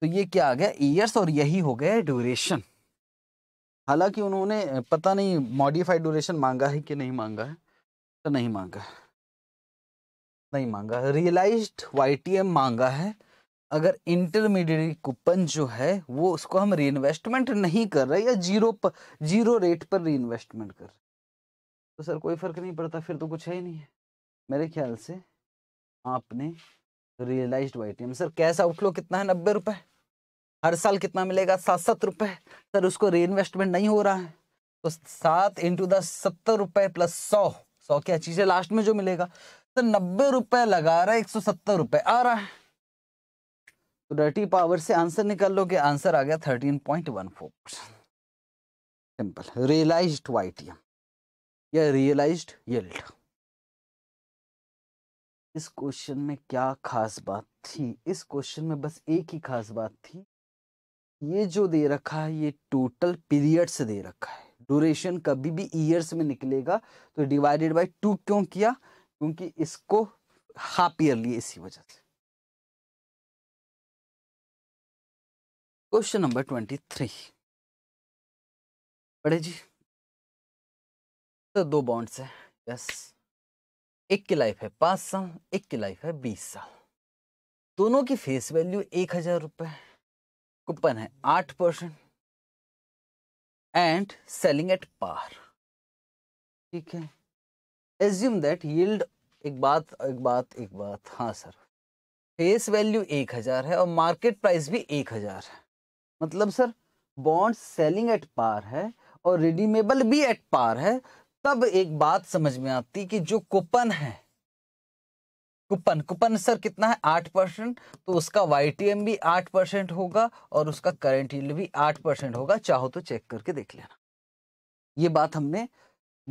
तो ये क्या आ गया ईयर्स और यही हो गया ड्यूरेशन हालांकि उन्होंने पता नहीं मॉडिफाइड ड्यूरेशन मांगा है कि नहीं मांगा है तो नहीं मांगा है नहीं मांगा रियलाइज वाई मांगा है अगर इंटरमीडिएट कूपन जो है वो उसको हम री नहीं कर रहे या जीरो पर जीरो रेट पर री कर रहे तो सर कोई फ़र्क नहीं पड़ता फिर तो कुछ है ही नहीं है मेरे ख्याल से आपने realise Y T sir cash outflow कितना है नब्बे रुपए हर साल कितना मिलेगा सात सात रुपए सर उसको री इन्वेस्टमेंट नहीं हो रहा है तो सात इंटू दस सत्तर रुपए प्लस सौ सौ क्या चीज़ है लास्ट में जो मिलेगा सर नब्बे रुपए लगा रहा है एक सौ सत्तर रुपए आ रहा है तो डर्टी पावर से आंसर निकाल लो कि आंसर आ गया thirteen point one four simple realise Y T M या रियलाइज्ड यील्ड इस क्वेश्चन में क्या खास बात थी इस क्वेश्चन में बस एक ही खास बात थी ये जो दे रखा है ये टोटल पीरियड से दे रखा है ड्यूरेशन कभी भी ईयर्स में निकलेगा तो डिवाइडेड बाय टू क्यों किया क्योंकि इसको हाफ ईयरली इसी वजह से क्वेश्चन नंबर ट्वेंटी थ्री पढ़े जी तो दो बॉन्ड्स है यस एक की लाइफ है पाँच साल एक की लाइफ है बीस साल दोनों की फेस वैल्यू एक हजार रुपये कूपन है आठ percent and selling at par ठीक है एज्यूम दैट यील्ड एक बात एक बात एक बात हाँ सर फेस वैल्यू एक हजार है और मार्केट प्राइस भी एक हजार है मतलब sir bond selling at par है और रिडीमेबल भी एट पार है तब एक बात समझ में आती कि जो कूपन है कूपन कूपन सर कितना है आठ परसेंट तो उसका एम भी आठ परसेंट होगा और उसका करेंट यील्ड भी आठ परसेंट होगा चाहो तो चेक करके देख लेना ये बात हमने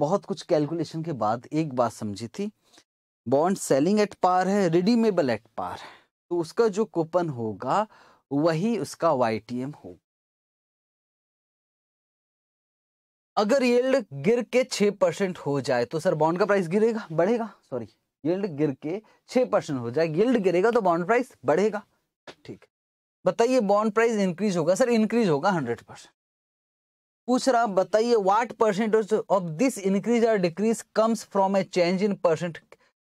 बहुत कुछ कैलकुलेशन के बाद एक बात समझी थी बॉन्ड सेलिंग एट पार है रिडीमेबल एट पार है तो उसका जो कूपन होगा वही उसका एम होगा अगर येल्ड गिर के छह परसेंट हो जाए तो सर बॉन्ड का प्राइस गिरेगा बढ़ेगा सॉरी येल्ड गिर के छह परसेंट हो जाए येल्ड गिरेगा तो बॉन्ड प्राइस बढ़ेगा ठीक बताइए बॉन्ड प्राइस इंक्रीज होगा सर इंक्रीज होगा हंड्रेड परसेंट पूछ रहा बताइए what percentage of this increase और decrease comes from a change in percent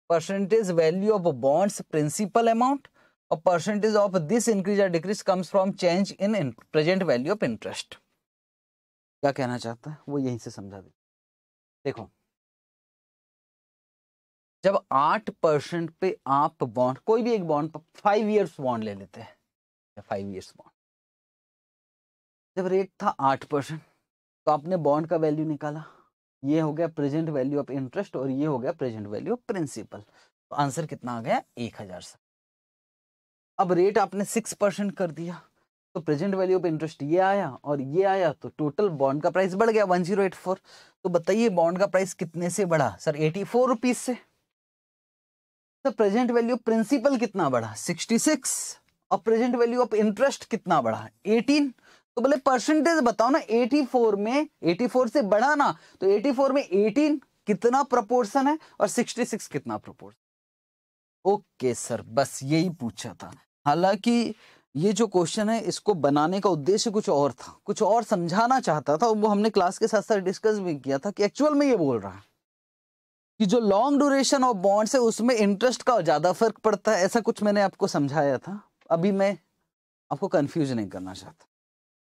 percentage value of bonds principal amount और परसेंटेज ऑफ दिस इंक्रीज और decrease comes from change in present value of interest क्या कहना चाहता है वो यहीं से समझा दे देखो जब आठ परसेंट पे आप बॉन्ड कोई भी एक बॉन्ड पर फाइव इयर्स बॉन्ड ले लेते हैं या फाइव इयर्स बॉन्ड जब रेट था आठ परसेंट तो आपने बॉन्ड का वैल्यू निकाला ये हो गया प्रेजेंट वैल्यू ऑफ इंटरेस्ट और ये हो गया प्रेजेंट वैल्यू ऑफ प्रिंसिपल तो आंसर कितना आ गया एक हजार से अब रेट आपने सिक्स परसेंट कर दिया तो प्रेजेंट वैल्यू पे इंटरेस्ट ये आया और ये आया तो टोटल बॉन्ड का प्राइस बढ़ गया 1084 तो बताइए बॉन्ड का प्राइस कितने से बढ़ा सर एटी फोर रुपीज से तो प्रेजेंट वैल्यू प्रिंसिपल कितना बढ़ा 66 और प्रेजेंट वैल्यू ऑफ इंटरेस्ट कितना बढ़ा 18 तो बोले परसेंटेज बताओ ना 84 में 84 से बढ़ा ना तो एटी में एटीन कितना प्रपोर्सन है और सिक्सटी कितना प्रपोर्सन ओके सर बस यही पूछा था हालांकि ये जो क्वेश्चन है इसको बनाने का उद्देश्य कुछ और था कुछ और समझाना चाहता था वो हमने क्लास के साथ साथ डिस्कस भी किया था कि एक्चुअल में ये बोल रहा है कि जो लॉन्ग ड्यूरेशन ऑफ बॉन्ड्स है उसमें इंटरेस्ट का ज़्यादा फर्क पड़ता है ऐसा कुछ मैंने आपको समझाया था अभी मैं आपको कंफ्यूज नहीं करना चाहता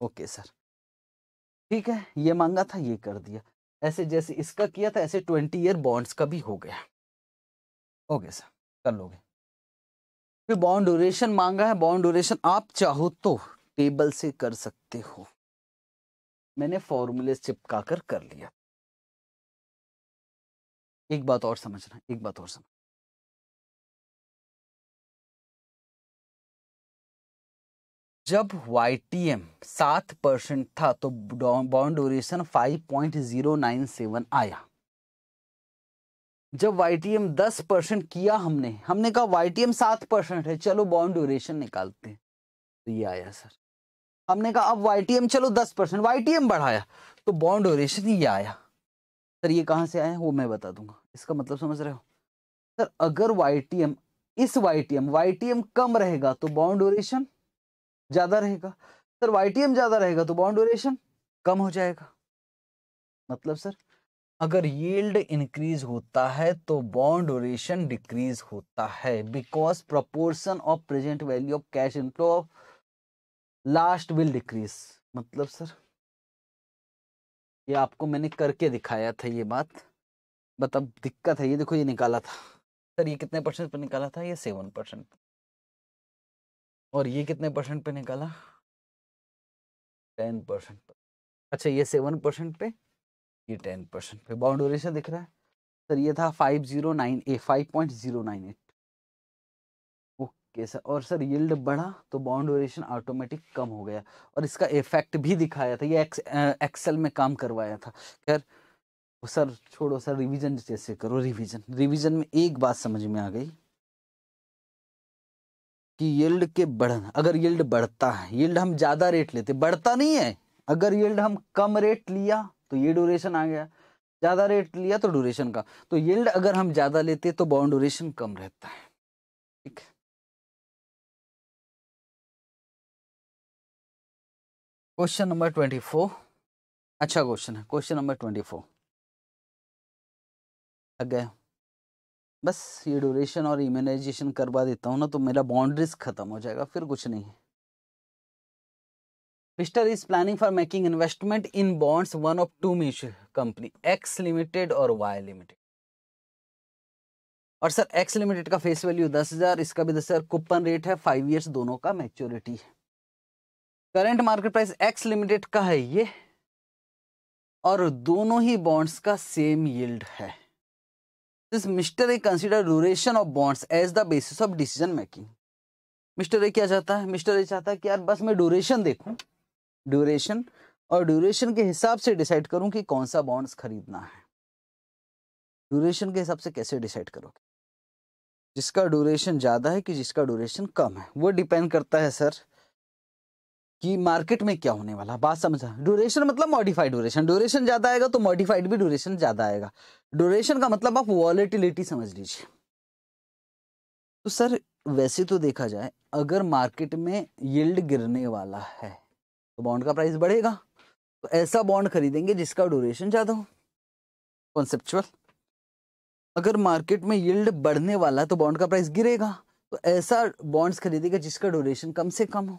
ओके सर ठीक है ये मांगा था ये कर दिया ऐसे जैसे इसका किया था ऐसे ट्वेंटी ईयर बॉन्ड्स का भी हो गया ओके सर कर लोगे फिर बॉन्ड ड्यूरेशन मांगा है बॉन्ड ड्यूरेशन आप चाहो तो टेबल से कर सकते हो मैंने फॉर्मूले चिपका कर कर लिया एक बात और समझना एक बात और समझ जब YTM सात परसेंट था तो bond duration five point zero nine seven आया जब वाई टी एम दस परसेंट किया हमने हमने कहा वाई टी एम सात परसेंट है चलो बॉन्ड ड्यूरेशन निकालते हैं तो ये आया सर हमने कहा अब वाई टी एम चलो दस परसेंट वाई टी एम बढ़ाया तो बॉन्ड ड्यूरेशन ये आया सर ये कहाँ से आया वो मैं बता दूंगा इसका मतलब समझ रहे हो सर अगर वाई टी एम इस Y T M Y T M कम रहेगा तो बॉन्ड ड्यूरेशन ज़्यादा रहेगा सर वाई टी एम ज़्यादा रहेगा तो बॉन्ड ड्यूरेशन कम हो जाएगा मतलब सर अगर यील्ड इंक्रीज होता है तो बॉन्ड ड्यूरेशन डिक्रीज होता है because proportion of present value of cash inflow of last will decrease मतलब सर ये आपको मैंने करके दिखाया था ये बात बट अब मतलब दिक्कत है ये देखो ये निकाला था सर ये कितने परसेंट पे निकाला था ये सेवन परसेंट और ये कितने परसेंट पे निकाला टेन परसेंट अच्छा ये सेवन परसेंट पे ये टेन परसेंट पे बाउंड ओरेशन दिख रहा है सर ये था five zero nine A five point zero nine eight okay sir और सर यील्ड बढ़ा तो बाउंड ओरेशन ऑटोमेटिक कम हो गया और इसका इफेक्ट भी दिखाया था ये एक्स, एक्सेल में काम करवाया था खैर सर छोड़ो सर रिवीजन जैसे करो रिवीजन रिवीजन में एक बात समझ में आ गई कि यील्ड के बढ़न अगर यील्ड बढ़ता है यील्ड हम ज़्यादा रेट लेते बढ़ता नहीं है अगर यील्ड हम कम रेट लिया तो ये ड्यूरेशन आ गया ज़्यादा रेट लिया तो ड्यूरेशन का तो यील्ड अगर हम ज़्यादा लेते तो बॉन्ड ड्यूरेशन कम रहता है ठीक है क्वेश्चन नंबर ट्वेंटी फोर अच्छा क्वेश्चन है क्वेश्चन नंबर ट्वेंटी फोर लग गया बस ये ड्यूरेशन और इम्यूनाइजेशन करवा देता हूँ ना तो मेरा बॉन्ड रिस्क खत्म हो जाएगा फिर कुछ नहीं है mister is planning for making investment in bonds one of two mutual company X limited और वाई लिमिटेड और सर एक्स लिमिटेड का फेस वैल्यू दस हजार इसका भी दस हजार कूपन रेट है फाइव ईयर्स दोनों का मैच्योरिटी है current market price X limited का है ये और दोनों ही बॉन्ड्स का सेम यील्ड है this mister A consider duration of bonds as the basis of decision making mister A क्या चाहता है मिस्टर ए चाहता है कि यार बस मैं ड्यूरेशन देखूं ड्यूरेशन और ड्यूरेशन के हिसाब से डिसाइड करूं कि कौन सा बॉन्ड्स खरीदना है ड्यूरेशन के हिसाब से कैसे डिसाइड करोगे जिसका ड्यूरेशन ज़्यादा है कि जिसका ड्यूरेशन कम है वो डिपेंड करता है सर कि मार्केट में क्या होने वाला बात समझा ड्यूरेशन मतलब मॉडिफाइड ड्यूरेशन ड्यूरेशन ज़्यादा आएगा तो मॉडिफाइड भी ड्यूरेशन ज़्यादा आएगा ड्यूरेशन का मतलब आप वॉलेटिलिटी समझ लीजिए तो सर वैसे तो देखा जाए अगर मार्केट में यील्ड गिरने वाला है बॉन्ड तो का प्राइस बढ़ेगा तो ऐसा बॉन्ड खरीदेंगे जिसका ड्यूरेशन ज़्यादा हो कॉन्सेप्चुअल अगर मार्केट में यील्ड बढ़ने वाला है तो बॉन्ड का प्राइस गिरेगा तो ऐसा बॉन्ड्स खरीदेगा जिसका ड्यूरेशन कम से कम हो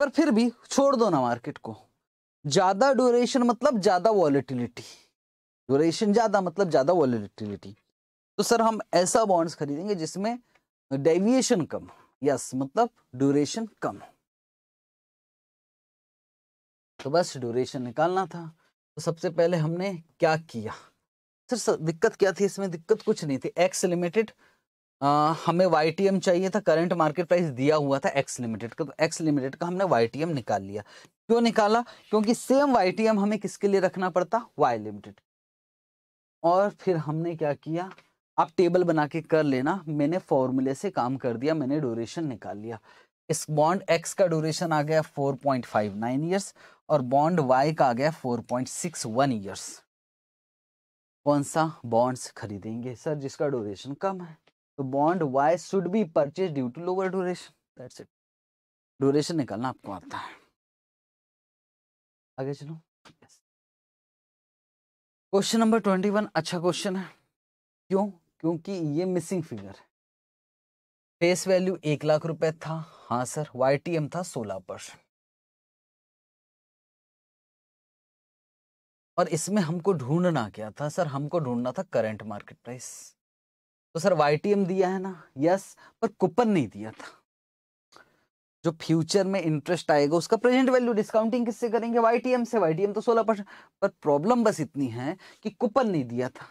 पर फिर भी छोड़ दो ना मार्केट को ज़्यादा ड्यूरेशन मतलब ज़्यादा वॉलिटिलिटी ड्यूरेशन ज़्यादा मतलब ज़्यादा वॉलिटिलिटी तो सर हम ऐसा बॉन्ड्स खरीदेंगे जिसमें डेविएशन कम यस मतलब ड्यूरेशन कम तो बस ड्यूरेशन निकालना था तो सबसे पहले हमने क्या किया सर दिक्कत क्या थी इसमें दिक्कत कुछ नहीं थी एक्स लिमिटेड हमें वाई टी एम चाहिए था करंट मार्केट प्राइस दिया हुआ था एक्स लिमिटेड का तो एक्स लिमिटेड का हमने वाई टी एम निकाल लिया क्यों निकाला क्योंकि सेम वाई टी एम हमें किसके लिए रखना पड़ता वाई लिमिटेड और फिर हमने क्या किया आप टेबल बना के कर लेना मैंने फॉर्मूले से काम कर दिया मैंने ड्यूरेशन निकाल लिया इस बॉन्ड एक्स का ड्यूरेशन आ गया 4.59 ईयर्स और बॉन्ड वाई का आ गया 4.61 ईयर्स कौन सा बॉन्ड्स खरीदेंगे सर जिसका ड्यूरेशन कम है तो bond Y should be purchase due to lower duration that's it duration निकालना आपको आता है आगे चलो क्वेश्चन नंबर ट्वेंटी वन अच्छा क्वेश्चन है क्यों क्योंकि ये मिसिंग फिगर है फेस वैल्यू एक लाख रुपए था हाँ सर वाईटीएम था सोलह परसेंट और इसमें हमको ढूंढना क्या था सर हमको ढूंढना था करंट मार्केट प्राइस तो सर वाईटीएम दिया है ना यस पर कूपन नहीं दिया था जो फ्यूचर में इंटरेस्ट आएगा उसका प्रेजेंट वैल्यू डिस्काउंटिंग किससे करेंगे वाईटीएम से वाईटीएम तो सोलह परसेंट पर प्रॉब्लम बस इतनी है कि कूपन नहीं दिया था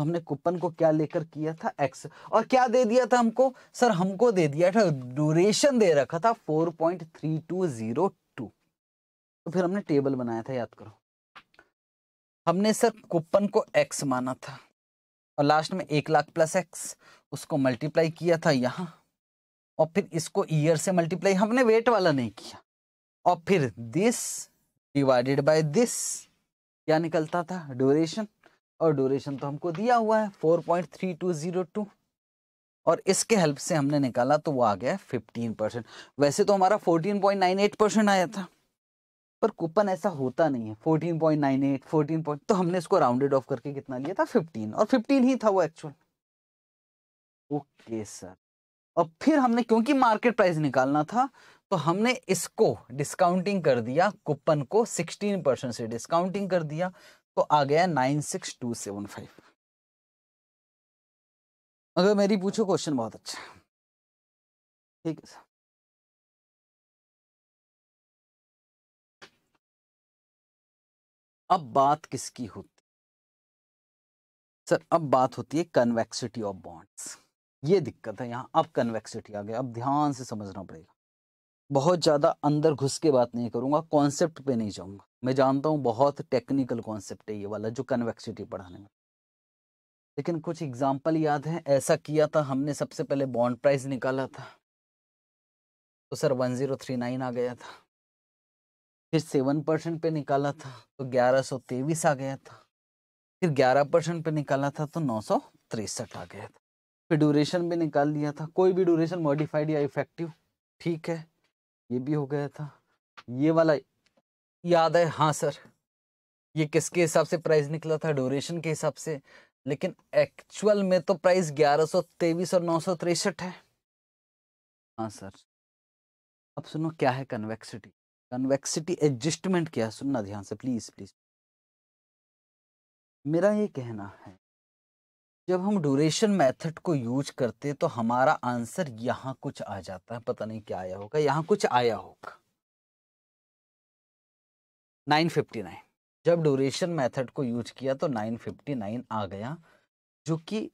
हमने कूपन को क्या लेकर किया था एक्स और क्या दे दिया था हमको सर हमको दे दिया था ड्यूरेशन दे रखा था four point three two zero two तो फिर हमने टेबल बनाया था याद करो हमने सर कूपन को एक्स माना था और लास्ट में एक लाख प्लस एक्स उसको मल्टीप्लाई किया था यहाँ और फिर इसको ईयर से मल्टीप्लाई हमने वेट वाला नहीं किया और फिर दिस डिवाइडेड बाय दिस क्या निकलता था ड्यूरेशन और ड्यूरेशन तो हमको दिया हुआ है 4.3202 और इसके हेल्प से हमने निकाला तो वो आ गया 15 परसेंट वैसे तो हमारा 14.98 परसेंट आया था पर कूपन ऐसा होता नहीं है 14.98 14 पॉइंट तो हमने इसको राउंडेड ऑफ करके कितना लिया था 15 और 15 ही था वो एक्चुअल ओके सर और फिर हमने क्योंकि मार्केट प्राइस निकालना था तो हमने इसको डिस्काउंटिंग कर दिया कूपन को सिक्सटीन परसेंट से डिस्काउंटिंग कर दिया तो आ गया nine six two seven five अगर मेरी पूछो क्वेश्चन बहुत अच्छा ठीक है सर अब बात किसकी होती सर अब बात होती है कन्वेक्सिटी ऑफ बॉन्ड्स ये दिक्कत है यहां अब कन्वेक्सिटी आ गया अब ध्यान से समझना पड़ेगा बहुत ज़्यादा अंदर घुस के बात नहीं करूँगा कॉन्सेप्ट पे नहीं जाऊँगा मैं जानता हूँ बहुत टेक्निकल कॉन्सेप्ट है ये वाला जो कन्वेक्सिटी पढ़ाने में लेकिन कुछ एग्जाम्पल याद हैं ऐसा किया था हमने सबसे पहले बॉन्ड प्राइस निकाला था तो sir one zero three nine आ गया था फिर सेवन परसेंट पे निकाला था तो ग्यारह सौ तेईस आ गया था फिर ग्यारह परसेंट पे निकाला था तो नौ सौ तिरसठ आ गया था फिर ड्यूरेशन भी निकाल लिया था कोई भी ड्यूरेशन मॉडिफाइड या इफेक्टिव ठीक है ये भी हो गया था ये वाला याद है हाँ सर ये किसके हिसाब से प्राइस निकला था ड्यूरेशन के हिसाब से लेकिन एक्चुअल में तो प्राइस ग्यारह सौ तेईस और नौ सौ तिरसठ है हाँ सर अब सुनो क्या है कन्वेक्सिटी कन्वेक्सिटी एडजस्टमेंट क्या है सुनना ध्यान से प्लीज प्लीज मेरा ये कहना है जब हम ड्यूरेशन मेथड को यूज करते तो हमारा आंसर यहाँ कुछ आ जाता है पता नहीं क्या आया होगा यहाँ कुछ आया होगा 959 जब ड्यूरेशन मेथड को यूज किया तो 959 आ गया जो कि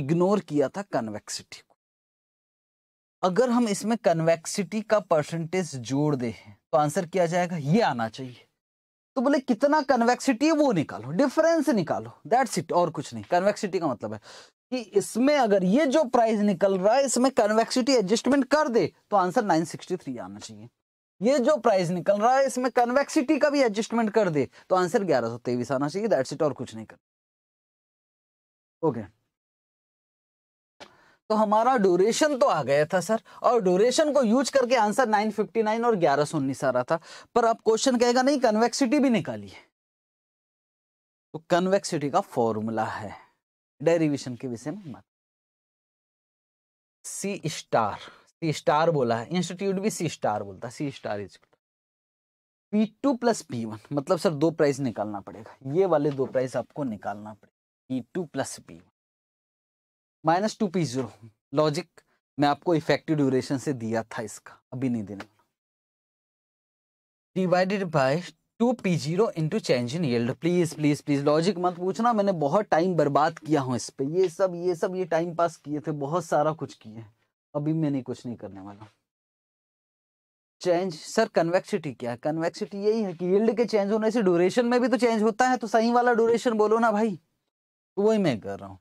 इग्नोर किया था कन्वेक्सिटी को अगर हम इसमें कन्वेक्सिटी का परसेंटेज जोड़ दे तो आंसर क्या जाएगा ये आना चाहिए तो बोले कितना कन्वेक्सिटी है वो निकालो डिफरेंस निकालो दैट्स इट और कुछ नहीं कन्वेक्सिटी का मतलब है कि इसमें अगर ये जो प्राइस निकल रहा है इसमें कन्वेक्सिटी एडजस्टमेंट कर दे तो आंसर 963 आना चाहिए ये जो प्राइस निकल रहा है इसमें कन्वेक्सिटी का भी एडजस्टमेंट कर दे तो आंसर ग्यारह आना चाहिए दैट्स इट और कुछ नहीं कर ओके okay. तो हमारा ड्यूरेशन तो आ गया था सर और ड्यूरेशन को यूज करके आंसर 959 और ग्यारह 1119 आ रहा था पर अब क्वेश्चन कहेगा नहीं कन्वेक्सिटी भी निकाली तो है तो कन्वेक्सिटी का फॉर्मूला है डेरिवेशन के विषय में मत सी स्टार सी स्टार बोला है इंस्टीट्यूट भी सी स्टार बोलता C star is P two plus P one मतलब सर दो प्राइस निकालना पड़ेगा ये वाले दो प्राइस आपको निकालना पड़ेगा P two plus P one minus two P zero logic मैं आपको इफेक्टिव ड्यूरेशन से दिया था इसका अभी नहीं देने divided by two P zero into change in yield please please please logic मत पूछना मैंने बहुत टाइम बर्बाद किया हूँ इस पर ये सब ये सब ये टाइम पास किए थे बहुत सारा कुछ किए अभी मैंने कुछ नहीं करने वाला चेंज सर कन्वेक्सिटी क्या है कन्वेक्सिटी यही है कि यील्ड के चेंज होने से ड्यूरेशन में भी तो चेंज होता है तो सही वाला ड्यूरेशन बोलो ना भाई तो वही मैं कर रहा हूँ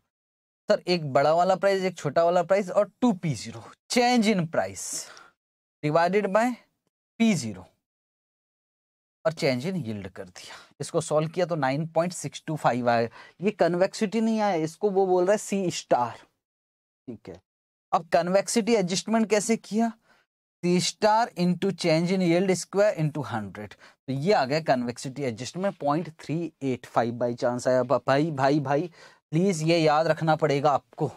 सर एक बड़ा वाला प्राइस एक छोटा वाला प्राइस और two P zero change in price divided by P zero और चेंज इन यील्ड कर दिया इसको सॉल्व किया तो फाइव आया ये कन्वेक्सिटी नहीं आया इसको वो बोल रहा है सी स्टार ठीक है अब कन्वेक्सिटी एडजस्टमेंट कैसे किया C star into change in yield square into hundred तो ये आ गया convexity adjustment point three eight five by chance आया भाई भाई भाई प्लीज ये याद रखना पड़ेगा आपको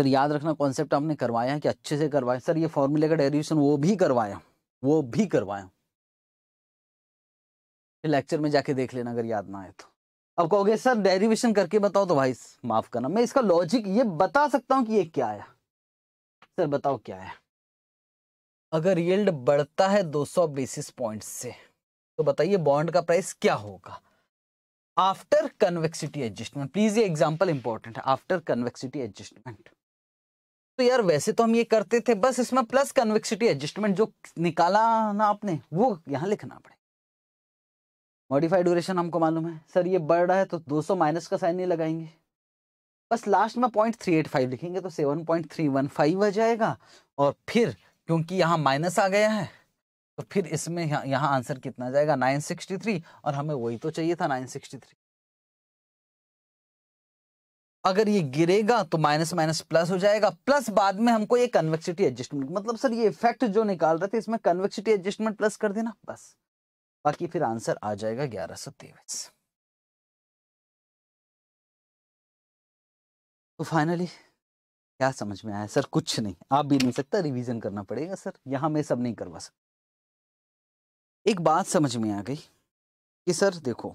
सर याद रखना कॉन्सेप्ट आपने करवाया है कि अच्छे से करवाया सर ये फॉर्मूले का डेरिवेशन वो भी करवाया वो भी करवाया लेक्चर में जाके देख लेना अगर याद ना आए तो अब कहोगे सर डेरिवेशन करके बताओ तो भाई माफ करना मैं इसका लॉजिक ये बता सकता हूं कि ये क्या आया सर बताओ क्या है अगर यील्ड बढ़ता है 200 बेसिस पॉइंट से तो बताइए बॉन्ड का प्राइस क्या होगा आफ्टर कन्वेक्सिटी एडजस्टमेंट प्लीज ये एग्जाम्पल इंपॉर्टेंट है आफ्टर कन्वेक्सिटी एडजस्टमेंट तो यार वैसे तो हम ये करते थे बस इसमें प्लस कन्वेक्सिटी एडजस्टमेंट जो निकाला ना आपने वो यहां लिखना पड़ेगा मॉडिफाइड ड्यूरेशन हमको मालूम है सर ये बढ़ रहा है तो 200 माइनस का साइन नहीं लगाएंगे बस लास्ट में पॉइंट थ्री एट फाइव लिखेंगे तो seven point three one five आ जाएगा और फिर क्योंकि यहाँ माइनस आ गया है तो फिर इसमें यहाँ आंसर कितना जाएगा 963 और हमें वही तो चाहिए था 963 अगर ये गिरेगा तो माइनस माइनस प्लस हो जाएगा प्लस बाद में हमको ये कन्वेक्सिटी एडजस्टमेंट मतलब सर ये इफेक्ट जो निकाल रहे थे इसमें कन्वेक्सिटी एडजस्टमेंट प्लस कर देना बस बाकी फिर आंसर आ जाएगा ग्यारह सौ तेईस तो फाइनली क्या समझ में आया सर कुछ नहीं आप भी नहीं सकता रिवीजन करना पड़ेगा सर यहां मैं सब नहीं करवा सकता एक बात समझ में आ गई कि सर देखो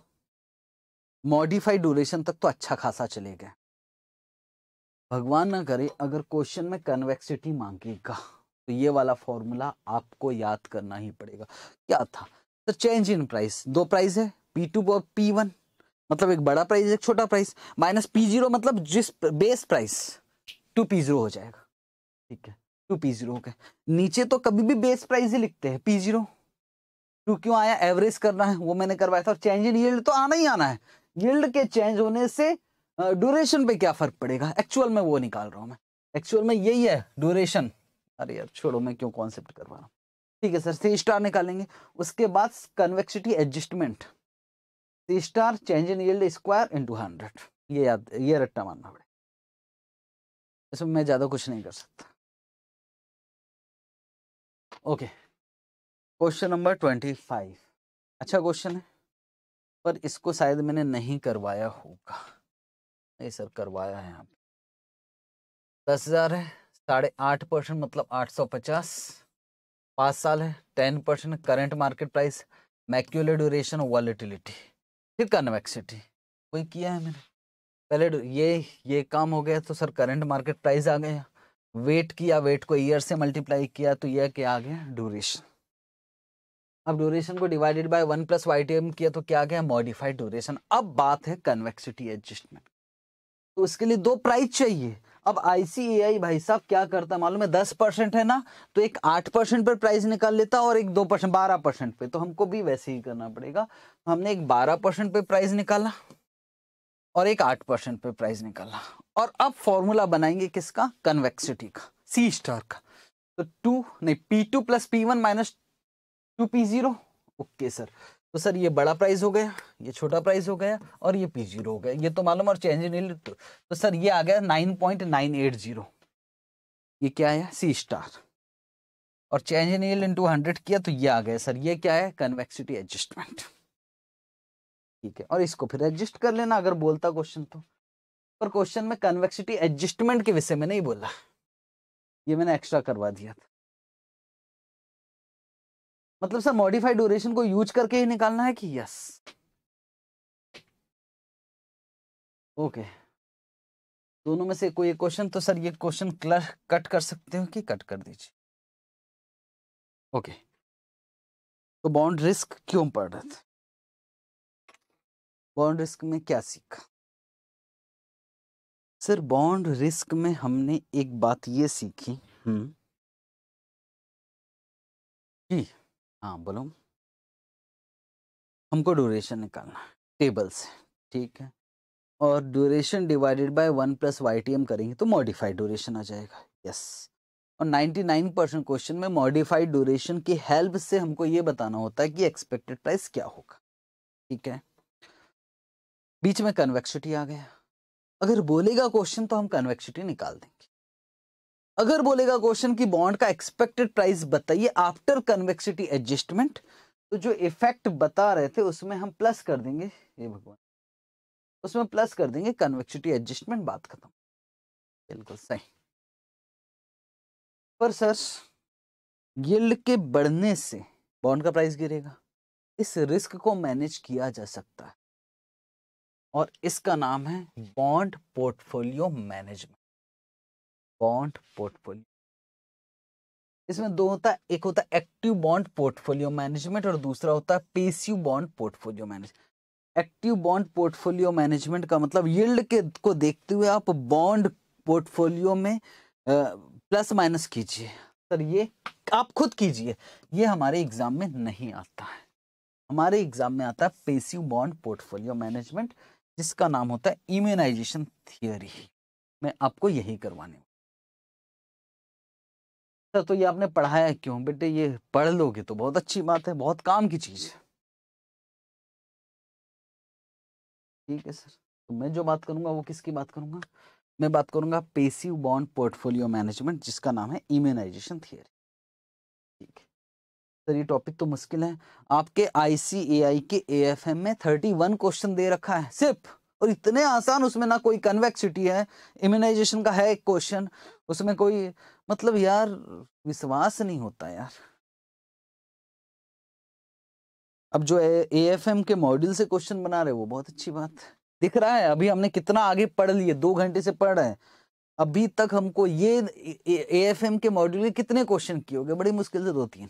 मॉडिफाइड ड्यूरेशन तक तो अच्छा खासा चलेगा भगवान ना करे अगर क्वेश्चन में कन्वेक्सिटी मांगेगा तो ये वाला फॉर्मूला आपको याद करना ही पड़ेगा क्या था तो चेंज इन प्राइस दो प्राइस है पी टू और पी वन मतलब एक बड़ा प्राइस एक छोटा प्राइस माइनस पी जीरो मतलब जिस base price two P zero हो जाएगा ठीक है टू पी जीरो नीचे तो कभी भी बेस प्राइस ही लिखते हैं पी जीरो टू क्यों आया एवरेज करना है वो मैंने करवाया था और चेंज इन यील्ड तो आना ही आना है यील्ड के चेंज होने से ड्यूरेशन पे क्या फर्क पड़ेगा एक्चुअल में वो निकाल रहा हूँ मैं एक्चुअल में यही है ड्यूरेशन अरे यार छोड़ो मैं क्यों कॉन्सेप्ट करवा रहा हूँ ठीक है सर सी स्टार निकालेंगे उसके बाद convexity adjustment C star change in yield square to hundred ये याद ये रट्टा मानना पड़ेगा इसमें मैं ज़्यादा कुछ नहीं कर सकता okay okay. Question number twenty five अच्छा क्वेश्चन है पर इसको शायद मैंने नहीं करवाया होगा नहीं सर करवाया है आप दस हज़ार है साढ़े आठ परसेंट मतलब आठ सौ पचास पाँच साल है ten percent current market price Macaulay duration volatility फिर कन्वेक्सिटी कोई किया है मैंने पहले ये ये काम हो गया तो सर करंट मार्केट प्राइस आ गया वेट किया वेट को ईयर से मल्टीप्लाई किया तो यह क्या आ गया ड्यूरेशन अब ड्यूरेशन को divided by one plus Y T M किया तो क्या गया मॉडिफाइड ड्यूरेशन अब बात है कन्वेक्सिटी एडजस्टमेंट तो उसके लिए दो प्राइस चाहिए अब आईसीएआई भाई साहब क्या करता है मालूम है दस परसेंट है ना तो एक आठ परसेंट पर प्राइस निकाल लेता और एक दो परसेंट बारह परसेंट पे तो हमको भी वैसे ही करना पड़ेगा तो हमने एक बारह परसेंट पे प्राइस निकाला और एक आठ परसेंट पे प्राइस निकाला और अब फॉर्मूला बनाएंगे किसका कन्वेक्सिटी का सी स्टार का तो टू नहीं P two plus P one minus two P zero okay sir तो सर ये बड़ा प्राइस हो गया ये छोटा प्राइस हो गया और ये पी जीरो हो गया ये तो मालूम और चेंज नहीं तो, तो सर ये आ गया nine point nine eight zero ये क्या है सी स्टार और change in yield into hundred किया तो ये आ गया सर ये क्या है कन्वेक्सिटी एडजस्टमेंट ठीक है और इसको फिर एडजस्ट कर लेना अगर बोलता क्वेश्चन तो पर क्वेश्चन में कन्वेक्सिटी एडजस्टमेंट के विषय में नहीं बोला ये मैंने एक्स्ट्रा करवा दिया था मतलब सर मॉडिफाइड ड्यूरेशन को यूज करके ही निकालना है कि यस ओके दोनों में से कोई एक क्वेश्चन तो सर ये क्वेश्चन क्लर कट कर सकते हो कि कट कर दीजिए ओके तो बॉन्ड रिस्क क्यों पड़ रहा था बॉन्ड रिस्क में क्या सीखा सर बॉन्ड रिस्क में हमने एक बात ये सीखी हम्म हाँ बोलो हमको ड्यूरेशन निकालना है टेबल से ठीक है और duration divided by one plus Y T M करेंगे तो मॉडिफाइड ड्यूरेशन आ जाएगा यस और 99 परसेंट क्वेश्चन में मॉडिफाइड ड्यूरेशन की हेल्प से हमको ये बताना होता है कि एक्सपेक्टेड प्राइस क्या होगा ठीक है बीच में कन्वेक्सिटी आ गया अगर बोलेगा क्वेश्चन तो हम कन्वेक्सिटी निकाल देंगे अगर बोलेगा क्वेश्चन की बॉन्ड का एक्सपेक्टेड प्राइस बताइए आफ्टर कन्वेक्सिटी एडजस्टमेंट तो जो इफेक्ट बता रहे थे उसमें हम प्लस कर देंगे ये भगवान उसमें प्लस कर देंगे कन्वेक्सिटी एडजस्टमेंट बात खत्म बिल्कुल सही पर सर गिल्ड के बढ़ने से बॉन्ड का प्राइस गिरेगा इस रिस्क को मैनेज किया जा सकता है और इसका नाम है bond portfolio management bond portfolio इसमें हम्म। दो होता है एक होता है एक्टिव बॉन्ड पोर्टफोलियो मैनेजमेंट और दूसरा होता है passive bond portfolio management active bond portfolio management का मतलब यील्ड के को देखते हुए आप बॉन्ड पोर्टफोलियो में प्लस माइनस कीजिए सर ये आप खुद कीजिए ये हमारे एग्जाम में नहीं आता है हमारे एग्जाम में आता है पेसिव बॉन्ड पोर्टफोलियो मैनेजमेंट जिसका नाम होता है इम्यूनाइजेशन थियोरी मैं आपको यही करवाने सर तो, तो ये आपने पढ़ाया क्यों बेटे ये पढ़ लोगे तो बहुत अच्छी बात है बहुत काम की चीज़ है ठीक है सर तो मैं जो बात करूंगा वो किसकी बात करूंगा मैं बात करूंगा पेसिव बॉन्ड पोर्टफोलियो मैनेजमेंट जिसका नाम है इम्यूनाइजेशन थियरी ठीक है सर ये टॉपिक तो मुश्किल है आपके आईसीएआई के एएफएम में थर्टी वन क्वेश्चन दे रखा है सिर्फ और इतने आसान उसमें ना कोई कन्वेक्सिटी है इम्यूनाइजेशन का है एक क्वेश्चन उसमें कोई मतलब यार विश्वास नहीं होता यार अब जो ए एफ एम के मॉड्यूल से क्वेश्चन बना रहे वो बहुत अच्छी बात है दिख रहा है अभी हमने कितना आगे पढ़ लिए दो घंटे से पढ़ रहे हैं अभी तक हमको ये ए एफ एम के मॉड्यूल के कितने क्वेश्चन किए होंगे बड़ी मुश्किल से दो तीन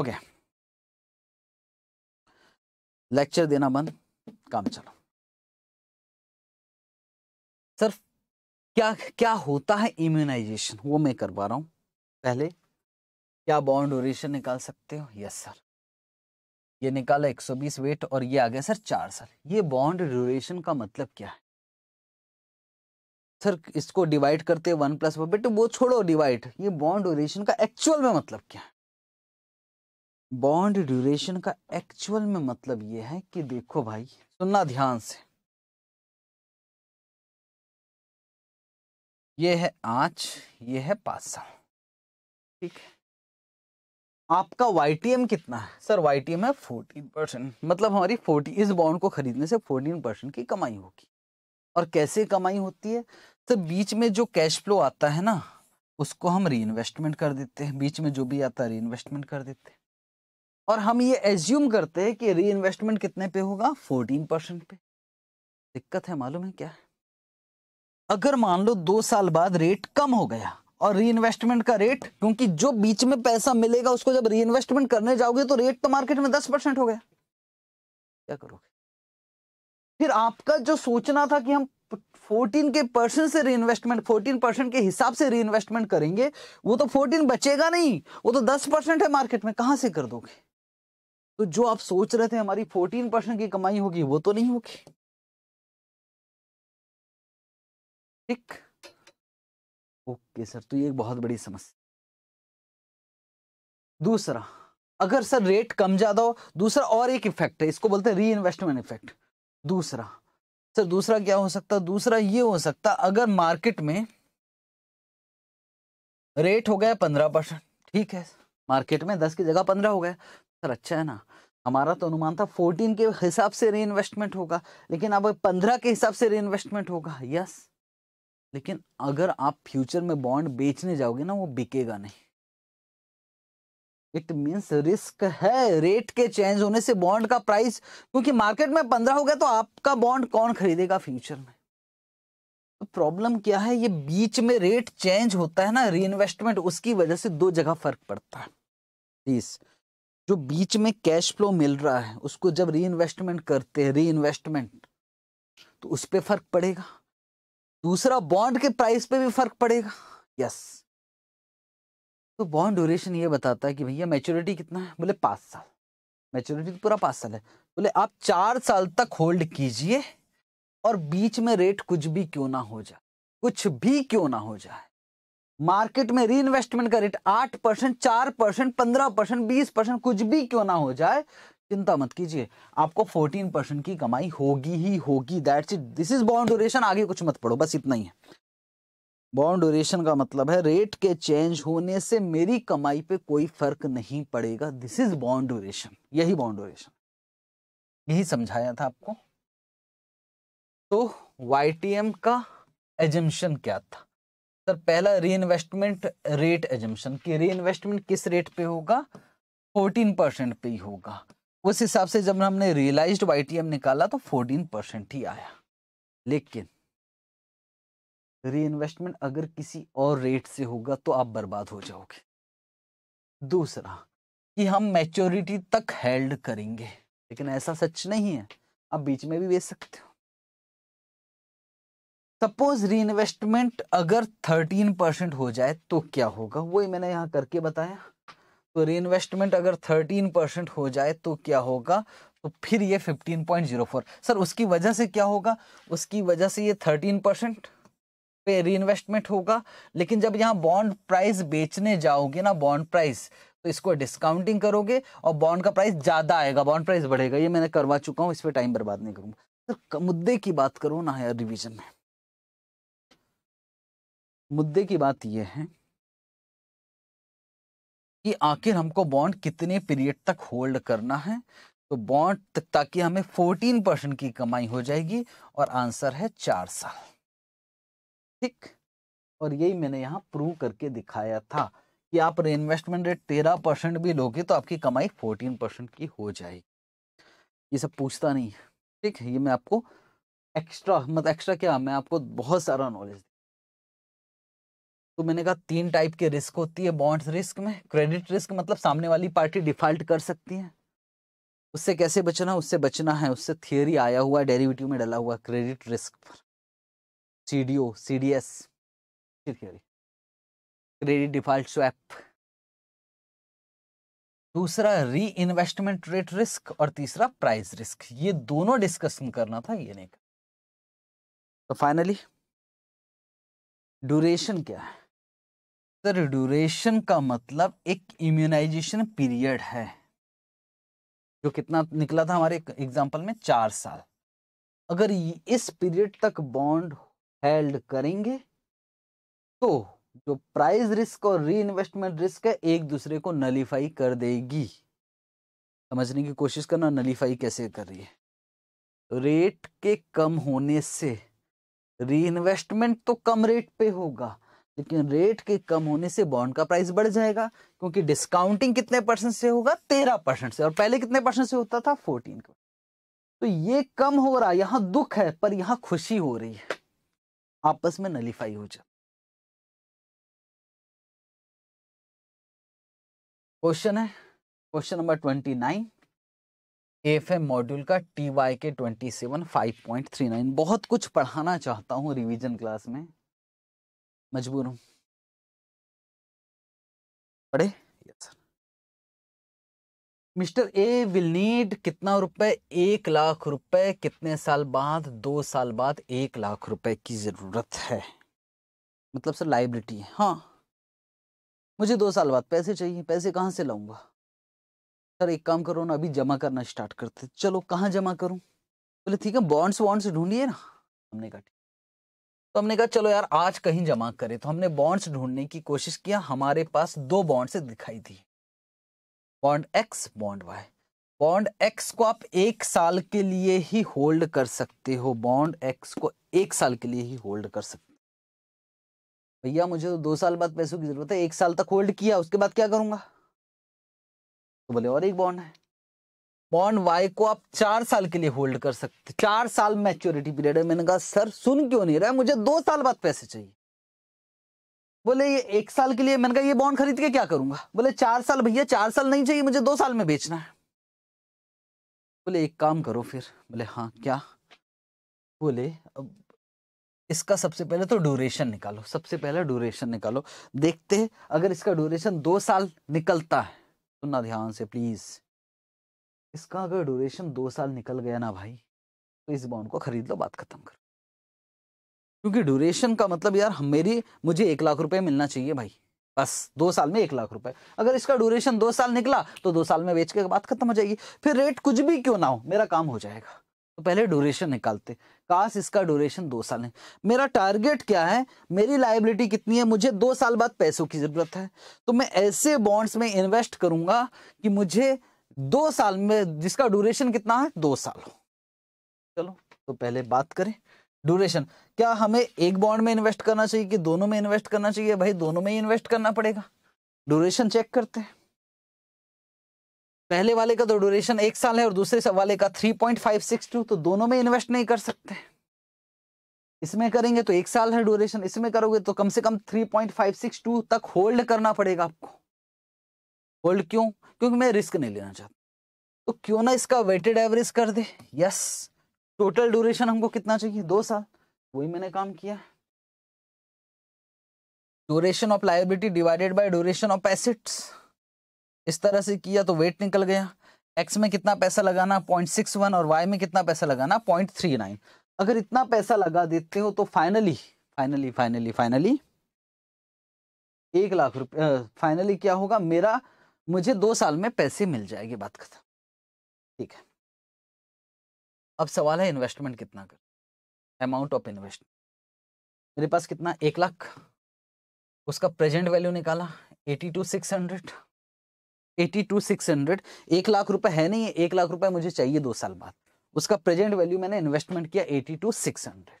ओके लेक्चर देना बंद काम चलो सर क्या क्या होता है इम्यूनाइजेशन वो मैं करवा रहा हूं पहले क्या बॉन्ड ओरिएशन निकाल सकते हो यस सर ये निकाला 120 वेट और ये आ गया सर चार सर ये बॉन्ड ड्यूरेशन का मतलब क्या है सर इसको डिवाइड करते वन प्लस बेटे वो छोड़ो डिवाइड ये बॉन्ड ड्यूरेशन का एक्चुअल में मतलब क्या है बॉन्ड ड्यूरेशन का एक्चुअल में मतलब यह है कि देखो भाई सुनना ध्यान से यह है आंच यह है पासा ठीक है आपका वाईटीएम कितना है सर वाईटीएम है फोर्टीन परसेंट मतलब हमारी फोर्टी इस बॉन्ड को खरीदने से फोर्टीन परसेंट की कमाई होगी और कैसे कमाई होती है सर बीच में जो कैश फ्लो आता है ना उसको हम री इन्वेस्टमेंट कर देते हैं बीच में जो भी आता है री इन्वेस्टमेंट कर देते हैं और हम ये एज्यूम करते हैं कि री इन्वेस्टमेंट कितने पे होगा फोर्टीन परसेंट पे दिक्कत है मालूम है क्या अगर मान लो दो साल बाद रेट कम हो गया और री इन्वेस्टमेंट का रेट क्योंकि जो बीच में पैसा मिलेगा उसको जब री इन्वेस्टमेंट करने जाओगे तो रेट तो मार्केट में दस परसेंट हो गया क्या करोगे फिर आपका जो सोचना था कि हम 14 के परसेंट से री इन्वेस्टमेंट फोर्टीन परसेंट के हिसाब से री इन्वेस्टमेंट करेंगे वो तो 14 बचेगा नहीं वो तो 10 परसेंट है मार्केट में कहां से कर दोगे तो जो आप सोच रहे थे हमारी फोर्टीन परसेंट की कमाई होगी वो तो नहीं होगी ठीक ओके सर तो ये एक बहुत बड़ी समस्या दूसरा अगर सर रेट कम ज्यादा हो दूसरा और एक इफेक्ट है इसको बोलते हैं री इन्वेस्टमेंट इफेक्ट दूसरा सर दूसरा क्या हो सकता दूसरा ये हो सकता अगर मार्केट में रेट हो गया पंद्रह परसेंट ठीक है मार्केट में दस की जगह पंद्रह हो गया सर अच्छा है ना हमारा तो अनुमान था 14 के हिसाब से री इन्वेस्टमेंट होगा लेकिन अब 15 के हिसाब से री इन्वेस्टमेंट होगा यस लेकिन अगर आप फ्यूचर में बॉन्ड बेचने जाओगे ना वो बिकेगा नहीं इट मीन्स रिस्क है रेट के चेंज होने से बॉन्ड का प्राइस क्योंकि मार्केट में पंद्रह हो गया तो आपका बॉन्ड कौन खरीदेगा फ्यूचर में तो प्रॉब्लम क्या है ये बीच में रेट चेंज होता है ना री इन्वेस्टमेंट उसकी वजह से दो जगह फर्क पड़ता है प्लीज़ जो बीच में कैश फ्लो मिल रहा है उसको जब री इन्वेस्टमेंट करते हैं री इन्वेस्टमेंट तो उस पर फर्क पड़ेगा दूसरा बॉन्ड के प्राइस पे भी फर्क पड़ेगा यस तो बॉन्ड ड्यूरेशन ये बताता है कि भैया मैच्योरिटी कितना है बोले पाँच साल मैच्योरिटी तो पूरा पाँच साल है बोले आप चार साल तक होल्ड कीजिए और बीच में रेट कुछ भी क्यों ना हो जाए कुछ भी क्यों ना हो जाए मार्केट में री इन्वेस्टमेंट का रेट आठ परसेंट चार परसेंट पंद्रह परसेंट बीस परसेंट कुछ भी क्यों ना हो जाए चिंता मत कीजिए आपको फोर्टीन परसेंट की कमाई होगी ही होगी that's it this is bond duration आगे कुछ मत पढ़ो बस इतना ही है बॉन्ड ड्यूरेशन का मतलब है रेट के चेंज होने से मेरी कमाई पे कोई फर्क नहीं पड़ेगा दिस इज बॉन्ड ड्यूरेशन यही बॉन्ड ड्यूरेशन यही समझाया था आपको तो वाई का एजेंशन क्या था सर पहला investment rate assumption reinvestment किस रेट पे होगा फोर्टीन परसेंट पे ही होगा उस हिसाब से जब हमने रियलाइज वाई निकाला तो फोर्टीन परसेंट ही आया लेकिन इन्वेस्टमेंट अगर किसी और रेट से होगा तो आप बर्बाद हो जाओगे दूसरा कि हम मैच्योरिटी तक हेल्ड करेंगे लेकिन ऐसा सच नहीं है आप बीच में भी बेच सकते हो सपोज इन्वेस्टमेंट अगर थर्टीन परसेंट हो जाए तो क्या होगा वही मैंने यहाँ करके बताया तो इन्वेस्टमेंट अगर थर्टीन परसेंट हो जाए तो क्या होगा तो फिर ये fifteen point zero four sir उसकी वजह से क्या होगा उसकी वजह से ये थर्टीन परसेंट पे इन्वेस्टमेंट होगा लेकिन जब यहाँ बॉन्ड प्राइस बेचने जाओगे ना बॉन्ड प्राइस तो इसको डिस्काउंटिंग करोगे और बॉन्ड का प्राइस ज़्यादा आएगा बॉन्ड प्राइस बढ़ेगा ये मैंने करवा चुका हूँ इस पर टाइम बर्बाद नहीं करूँगा सर मुद्दे की बात करूँ ना यार रिविजन में मुद्दे की बात यह है कि आखिर हमको बॉन्ड कितने पीरियड तक होल्ड करना है तो बॉन्ड ताकि हमें फोर्टीन परसेंट की कमाई हो जाएगी और आंसर है चार साल ठीक और यही मैंने यहाँ प्रूव करके दिखाया था कि आप इन्वेस्टमेंट रेट तेरह परसेंट भी लोगे तो आपकी कमाई फोर्टीन परसेंट की हो जाएगी ये सब पूछता नहीं है ठीक है ये मैं आपको एक्स्ट्रा मतलब एक्स्ट्रा क्या मैं आपको बहुत सारा नॉलेज तो मैंने कहा तीन टाइप के रिस्क होती है बॉन्ड्स रिस्क में क्रेडिट रिस्क मतलब सामने वाली पार्टी डिफॉल्ट कर सकती है उससे कैसे बचना उससे बचना है उससे थियोरी आया हुआ डेरिवेटिव में डला हुआ क्रेडिट रिस्क पर C D O C D S theory credit default swap दूसरा री इन्वेस्टमेंट रेट रिस्क और तीसरा प्राइस रिस्क ये दोनों डिस्कशन करना था ये नहीं तो फाइनली ड्यूरेशन क्या है सर ड्यूरेशन का मतलब एक इम्यूनाइजेशन पीरियड है जो कितना निकला था हमारे एग्जाम्पल में चार साल अगर इस पीरियड तक बॉन्ड हेल्ड करेंगे तो जो प्राइस रिस्क और री इन्वेस्टमेंट रिस्क है एक दूसरे को नलीफाई कर देगी समझने की कोशिश करना नलीफाई कैसे कर रही है रेट के कम होने से री इन्वेस्टमेंट तो कम रेट पे होगा लेकिन रेट के कम होने से बॉन्ड का प्राइस बढ़ जाएगा क्योंकि डिस्काउंटिंग कितने परसेंट से होगा तेरह परसेंट से और पहले कितने परसेंट से होता था फोर्टीन तो ये कम हो रहा है यहाँ दुख है पर यहां खुशी हो रही है आपस में नलीफाई हो जाता क्वेश्चन है question number twenty nine F M module का टी वाई के twenty seven five point three nine बहुत कुछ पढ़ाना चाहता हूं रिवीजन क्लास में मजबूर हूँ पढ़े मिस्टर ए विल नीड कितना रुपए एक लाख रुपए कितने साल बाद दो साल बाद एक लाख रुपए की ज़रूरत है मतलब सर लाइबिलिटी है हाँ मुझे दो साल बाद पैसे चाहिए पैसे कहाँ से लाऊंगा सर एक काम करो ना अभी जमा करना स्टार्ट करते चलो कहाँ जमा करूँ बोले ठीक है बॉन्ड्स वॉन्ड्स ढूंढिए ना हमने कहा तो हमने कहा चलो यार आज कहीं जमा करें तो हमने बॉन्ड्स ढूंढने की कोशिश किया हमारे पास दो बॉन्ड्स दिखाई दिए bond X bond Y bond X को आप एक साल के लिए ही होल्ड कर सकते हो बॉन्ड एक्स को एक साल के लिए ही होल्ड कर सकते हो भैया मुझे तो दो साल बाद पैसों की जरूरत है एक साल तक होल्ड किया उसके बाद क्या करूंगा तो बोले और एक बॉन्ड है बॉन्ड वाई को आप चार साल के लिए होल्ड कर सकते चार साल मैच्योरिटी पीरियड है मैंने कहा सर सुन क्यों नहीं रहा मुझे दो साल बाद पैसे चाहिए बोले ये एक साल के लिए मैंने कहा ये बॉन्ड खरीद के क्या करूंगा बोले चार साल भैया चार साल नहीं चाहिए मुझे दो साल में बेचना है बोले एक काम करो फिर बोले हाँ क्या बोले अब इसका सबसे पहले तो ड्यूरेशन निकालो सबसे पहले ड्यूरेशन निकालो देखते अगर इसका ड्यूरेशन दो साल निकलता है सुनना ध्यान से प्लीज़ इसका अगर ड्यूरेशन दो साल निकल गया ना भाई तो इस बॉन्ड को खरीद लो बात खत्म करो क्योंकि ड्यूरेशन का मतलब यार मेरी मुझे एक लाख रुपए मिलना चाहिए भाई बस दो साल में एक लाख रुपए अगर इसका ड्यूरेशन दो साल निकला तो दो साल में बेच के बात खत्म हो जाएगी फिर रेट कुछ भी क्यों ना हो मेरा काम हो जाएगा तो पहले ड्यूरेशन निकालते काश इसका ड्यूरेशन दो साल है मेरा टारगेट क्या है मेरी लाइबिलिटी कितनी है मुझे दो साल बाद पैसों की जरूरत है तो मैं ऐसे बॉन्ड्स में इन्वेस्ट करूंगा कि मुझे दो साल में जिसका ड्यूरेशन कितना है दो साल चलो तो पहले बात करें ड्यूरेशन क्या हमें एक बॉन्ड में इन्वेस्ट करना चाहिए कि दोनों में इन्वेस्ट करना चाहिए भाई दोनों में ही इन्वेस्ट करना पड़ेगा ड्यूरेशन चेक करते हैं पहले वाले का तो ड्यूरेशन एक साल है और दूसरे वाले का three point five six two तो दोनों में इन्वेस्ट नहीं कर सकते इसमें करेंगे तो एक साल है ड्यूरेशन इसमें करोगे तो कम से कम three point five six two तक होल्ड करना पड़ेगा आपको होल्ड क्यों क्योंकि मैं रिस्क नहीं लेना चाहता तो क्यों ना इसका वेटेड एवरेज कर दे यस टोटल ड्यूरेशन हमको कितना चाहिए दो साल वही मैंने काम किया duration of liability divided by duration of assets इस तरह से किया तो वेट निकल गया एक्स में कितना पैसा लगाना पॉइंट सिक्स वन और वाई में कितना पैसा लगाना पॉइंट थ्री नाइन अगर इतना पैसा लगा देते हो तो फाइनली फाइनली फाइनली फाइनली एक लाख रुपये फाइनली क्या होगा मेरा मुझे दो साल में पैसे मिल जाएगी बात खत्म ठीक है अब सवाल है इन्वेस्टमेंट कितना कर अमाउंट ऑफ इन्वेस्टमेंट मेरे पास कितना एक लाख उसका प्रेजेंट वैल्यू निकाला eighty two six hundred eighty two six hundred एक लाख रुपए है नहीं एक लाख रुपए मुझे चाहिए दो साल बाद उसका प्रेजेंट वैल्यू मैंने इन्वेस्टमेंट किया एटी टू सिक्स हंड्रेड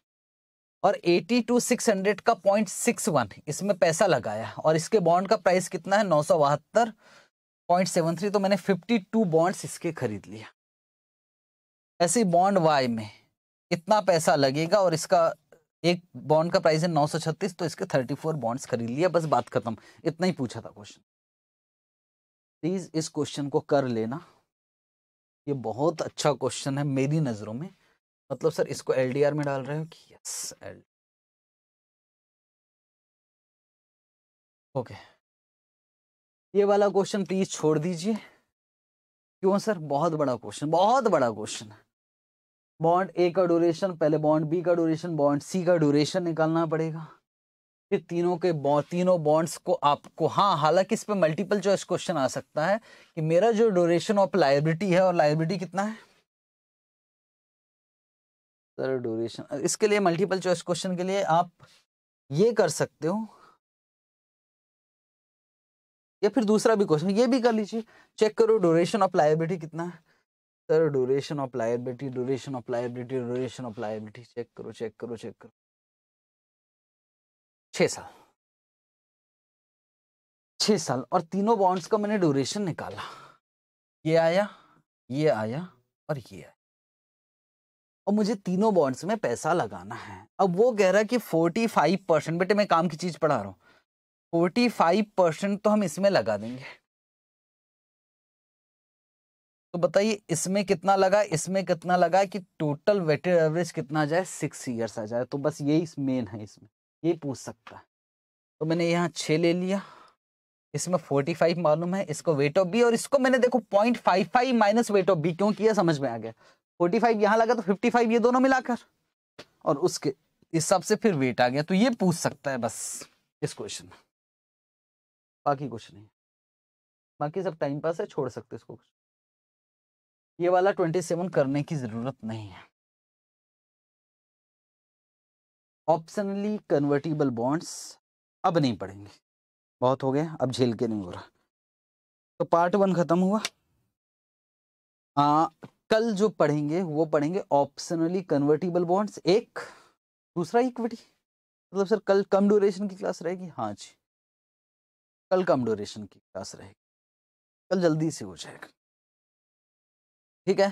और एटी टू सिक्स हंड्रेड का पॉइंट सिक्स वन इसमें पैसा लगाया और इसके बॉन्ड का प्राइस कितना है नौ सौ बहत्तर पॉइंट सेवन थ्री तो मैंने फिफ्टी टू बॉन्ड्स इसके खरीद लिया ऐसे बॉन्ड वाई में इतना पैसा लगेगा और इसका एक बॉन्ड का प्राइस है नौ सौ छत्तीस तो इसके थर्टी फोर बॉन्ड्स खरीद लिया बस बात खत्म इतना ही पूछा था क्वेश्चन प्लीज़ इस क्वेश्चन को कर लेना ये बहुत अच्छा क्वेश्चन है मेरी नज़रों में मतलब सर इसको एल में डाल रहे हो कि यस एल ओके okay. ये वाला क्वेश्चन प्लीज छोड़ दीजिए क्यों सर बहुत बड़ा क्वेश्चन बहुत बड़ा क्वेश्चन है बॉन्ड ए का ड्यूरेशन पहले बॉन्ड बी का ड्यूरेशन बॉन्ड सी का ड्यूरेशन निकालना पड़ेगा फिर तीनों के बॉन्ड तीनों बॉन्ड्स को आपको हाँ हालांकि इस पर मल्टीपल चॉइस क्वेश्चन आ सकता है कि मेरा जो ड्यूरेशन ऑफ लाइबिलिटी है और लाइबिलिटी कितना है सर ड्यूरेशन इसके लिए मल्टीपल चॉइस क्वेश्चन के लिए आप ये कर सकते हो या फिर दूसरा भी क्वेश्चन ये भी कर लीजिए चेक करो ड्यूरेशन ऑफ लाइबिलिटी कितना है sir duration of liability duration of liability duration of liability check करो चेक करो चेक करो छः साल छः साल और तीनों बॉन्ड्स का मैंने ड्यूरेशन निकाला ये आया ये आया और ये आया और मुझे तीनों बॉन्ड्स में पैसा लगाना है अब वो कह रहा है कि फोर्टी फाइव परसेंट बेटे मैं काम की चीज़ पढ़ा रहा हूँ फोर्टी फाइव परसेंट तो हम इसमें लगा देंगे तो बताइए इसमें कितना लगा इसमें कितना लगा कि टोटल वेटेड एवरेज कितना जाए सिक्स ईयर्स आ जाए तो बस यही मेन है इसमें ये पूछ सकता है तो मैंने यहाँ छः ले लिया इसमें फोर्टी फाइव मालूम है इसको वेट ऑफ बी और इसको मैंने देखो point five five minus weight of B क्यों किया समझ में आ गया फोर्टी फाइव यहाँ लगा तो फिफ्टी फाइव ये दोनों मिलाकर और उसके हिसाब से फिर वेट आ गया तो ये पूछ सकता है बस इस क्वेश्चन में बाकी कुछ नहीं बाकी सब टाइम पास है छोड़ सकते इसको कुछ ये वाला ट्वेंटी सेवन करने की ज़रूरत नहीं है ऑप्शनली कन्वर्टिबल बॉन्ड्स अब नहीं पड़ेंगे बहुत हो गया अब झेल के नहीं हो रहा तो पार्ट वन ख़त्म हुआ आ, कल जो पढ़ेंगे वो पढ़ेंगे ऑप्शनली कन्वर्टिबल बॉन्ड्स एक दूसरा इक्विटी मतलब सर कल कम ड्यूरेशन की क्लास रहेगी हाँ जी कल कम ड्यूरेशन की क्लास रहेगी कल जल्दी से हो जाएगा ठीक है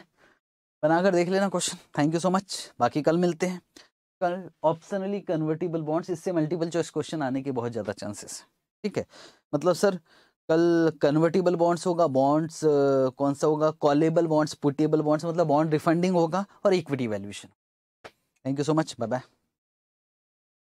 बनाकर देख लेना question thank you so much बाकी कल मिलते हैं कल ऑप्शनली कन्वर्टेबल बॉन्ड्स इससे मल्टीपल चॉइस क्वेश्चन आने के बहुत ज़्यादा चांसेस हैं ठीक है मतलब सर कल कन्वर्टेबल बॉन्ड्स होगा बॉन्ड्स कौन सा होगा कॉलेबल बॉन्ड्स पुटेबल बॉन्ड्स मतलब बॉन्ड रिफंडिंग होगा और equity valuation thank you so much bye bye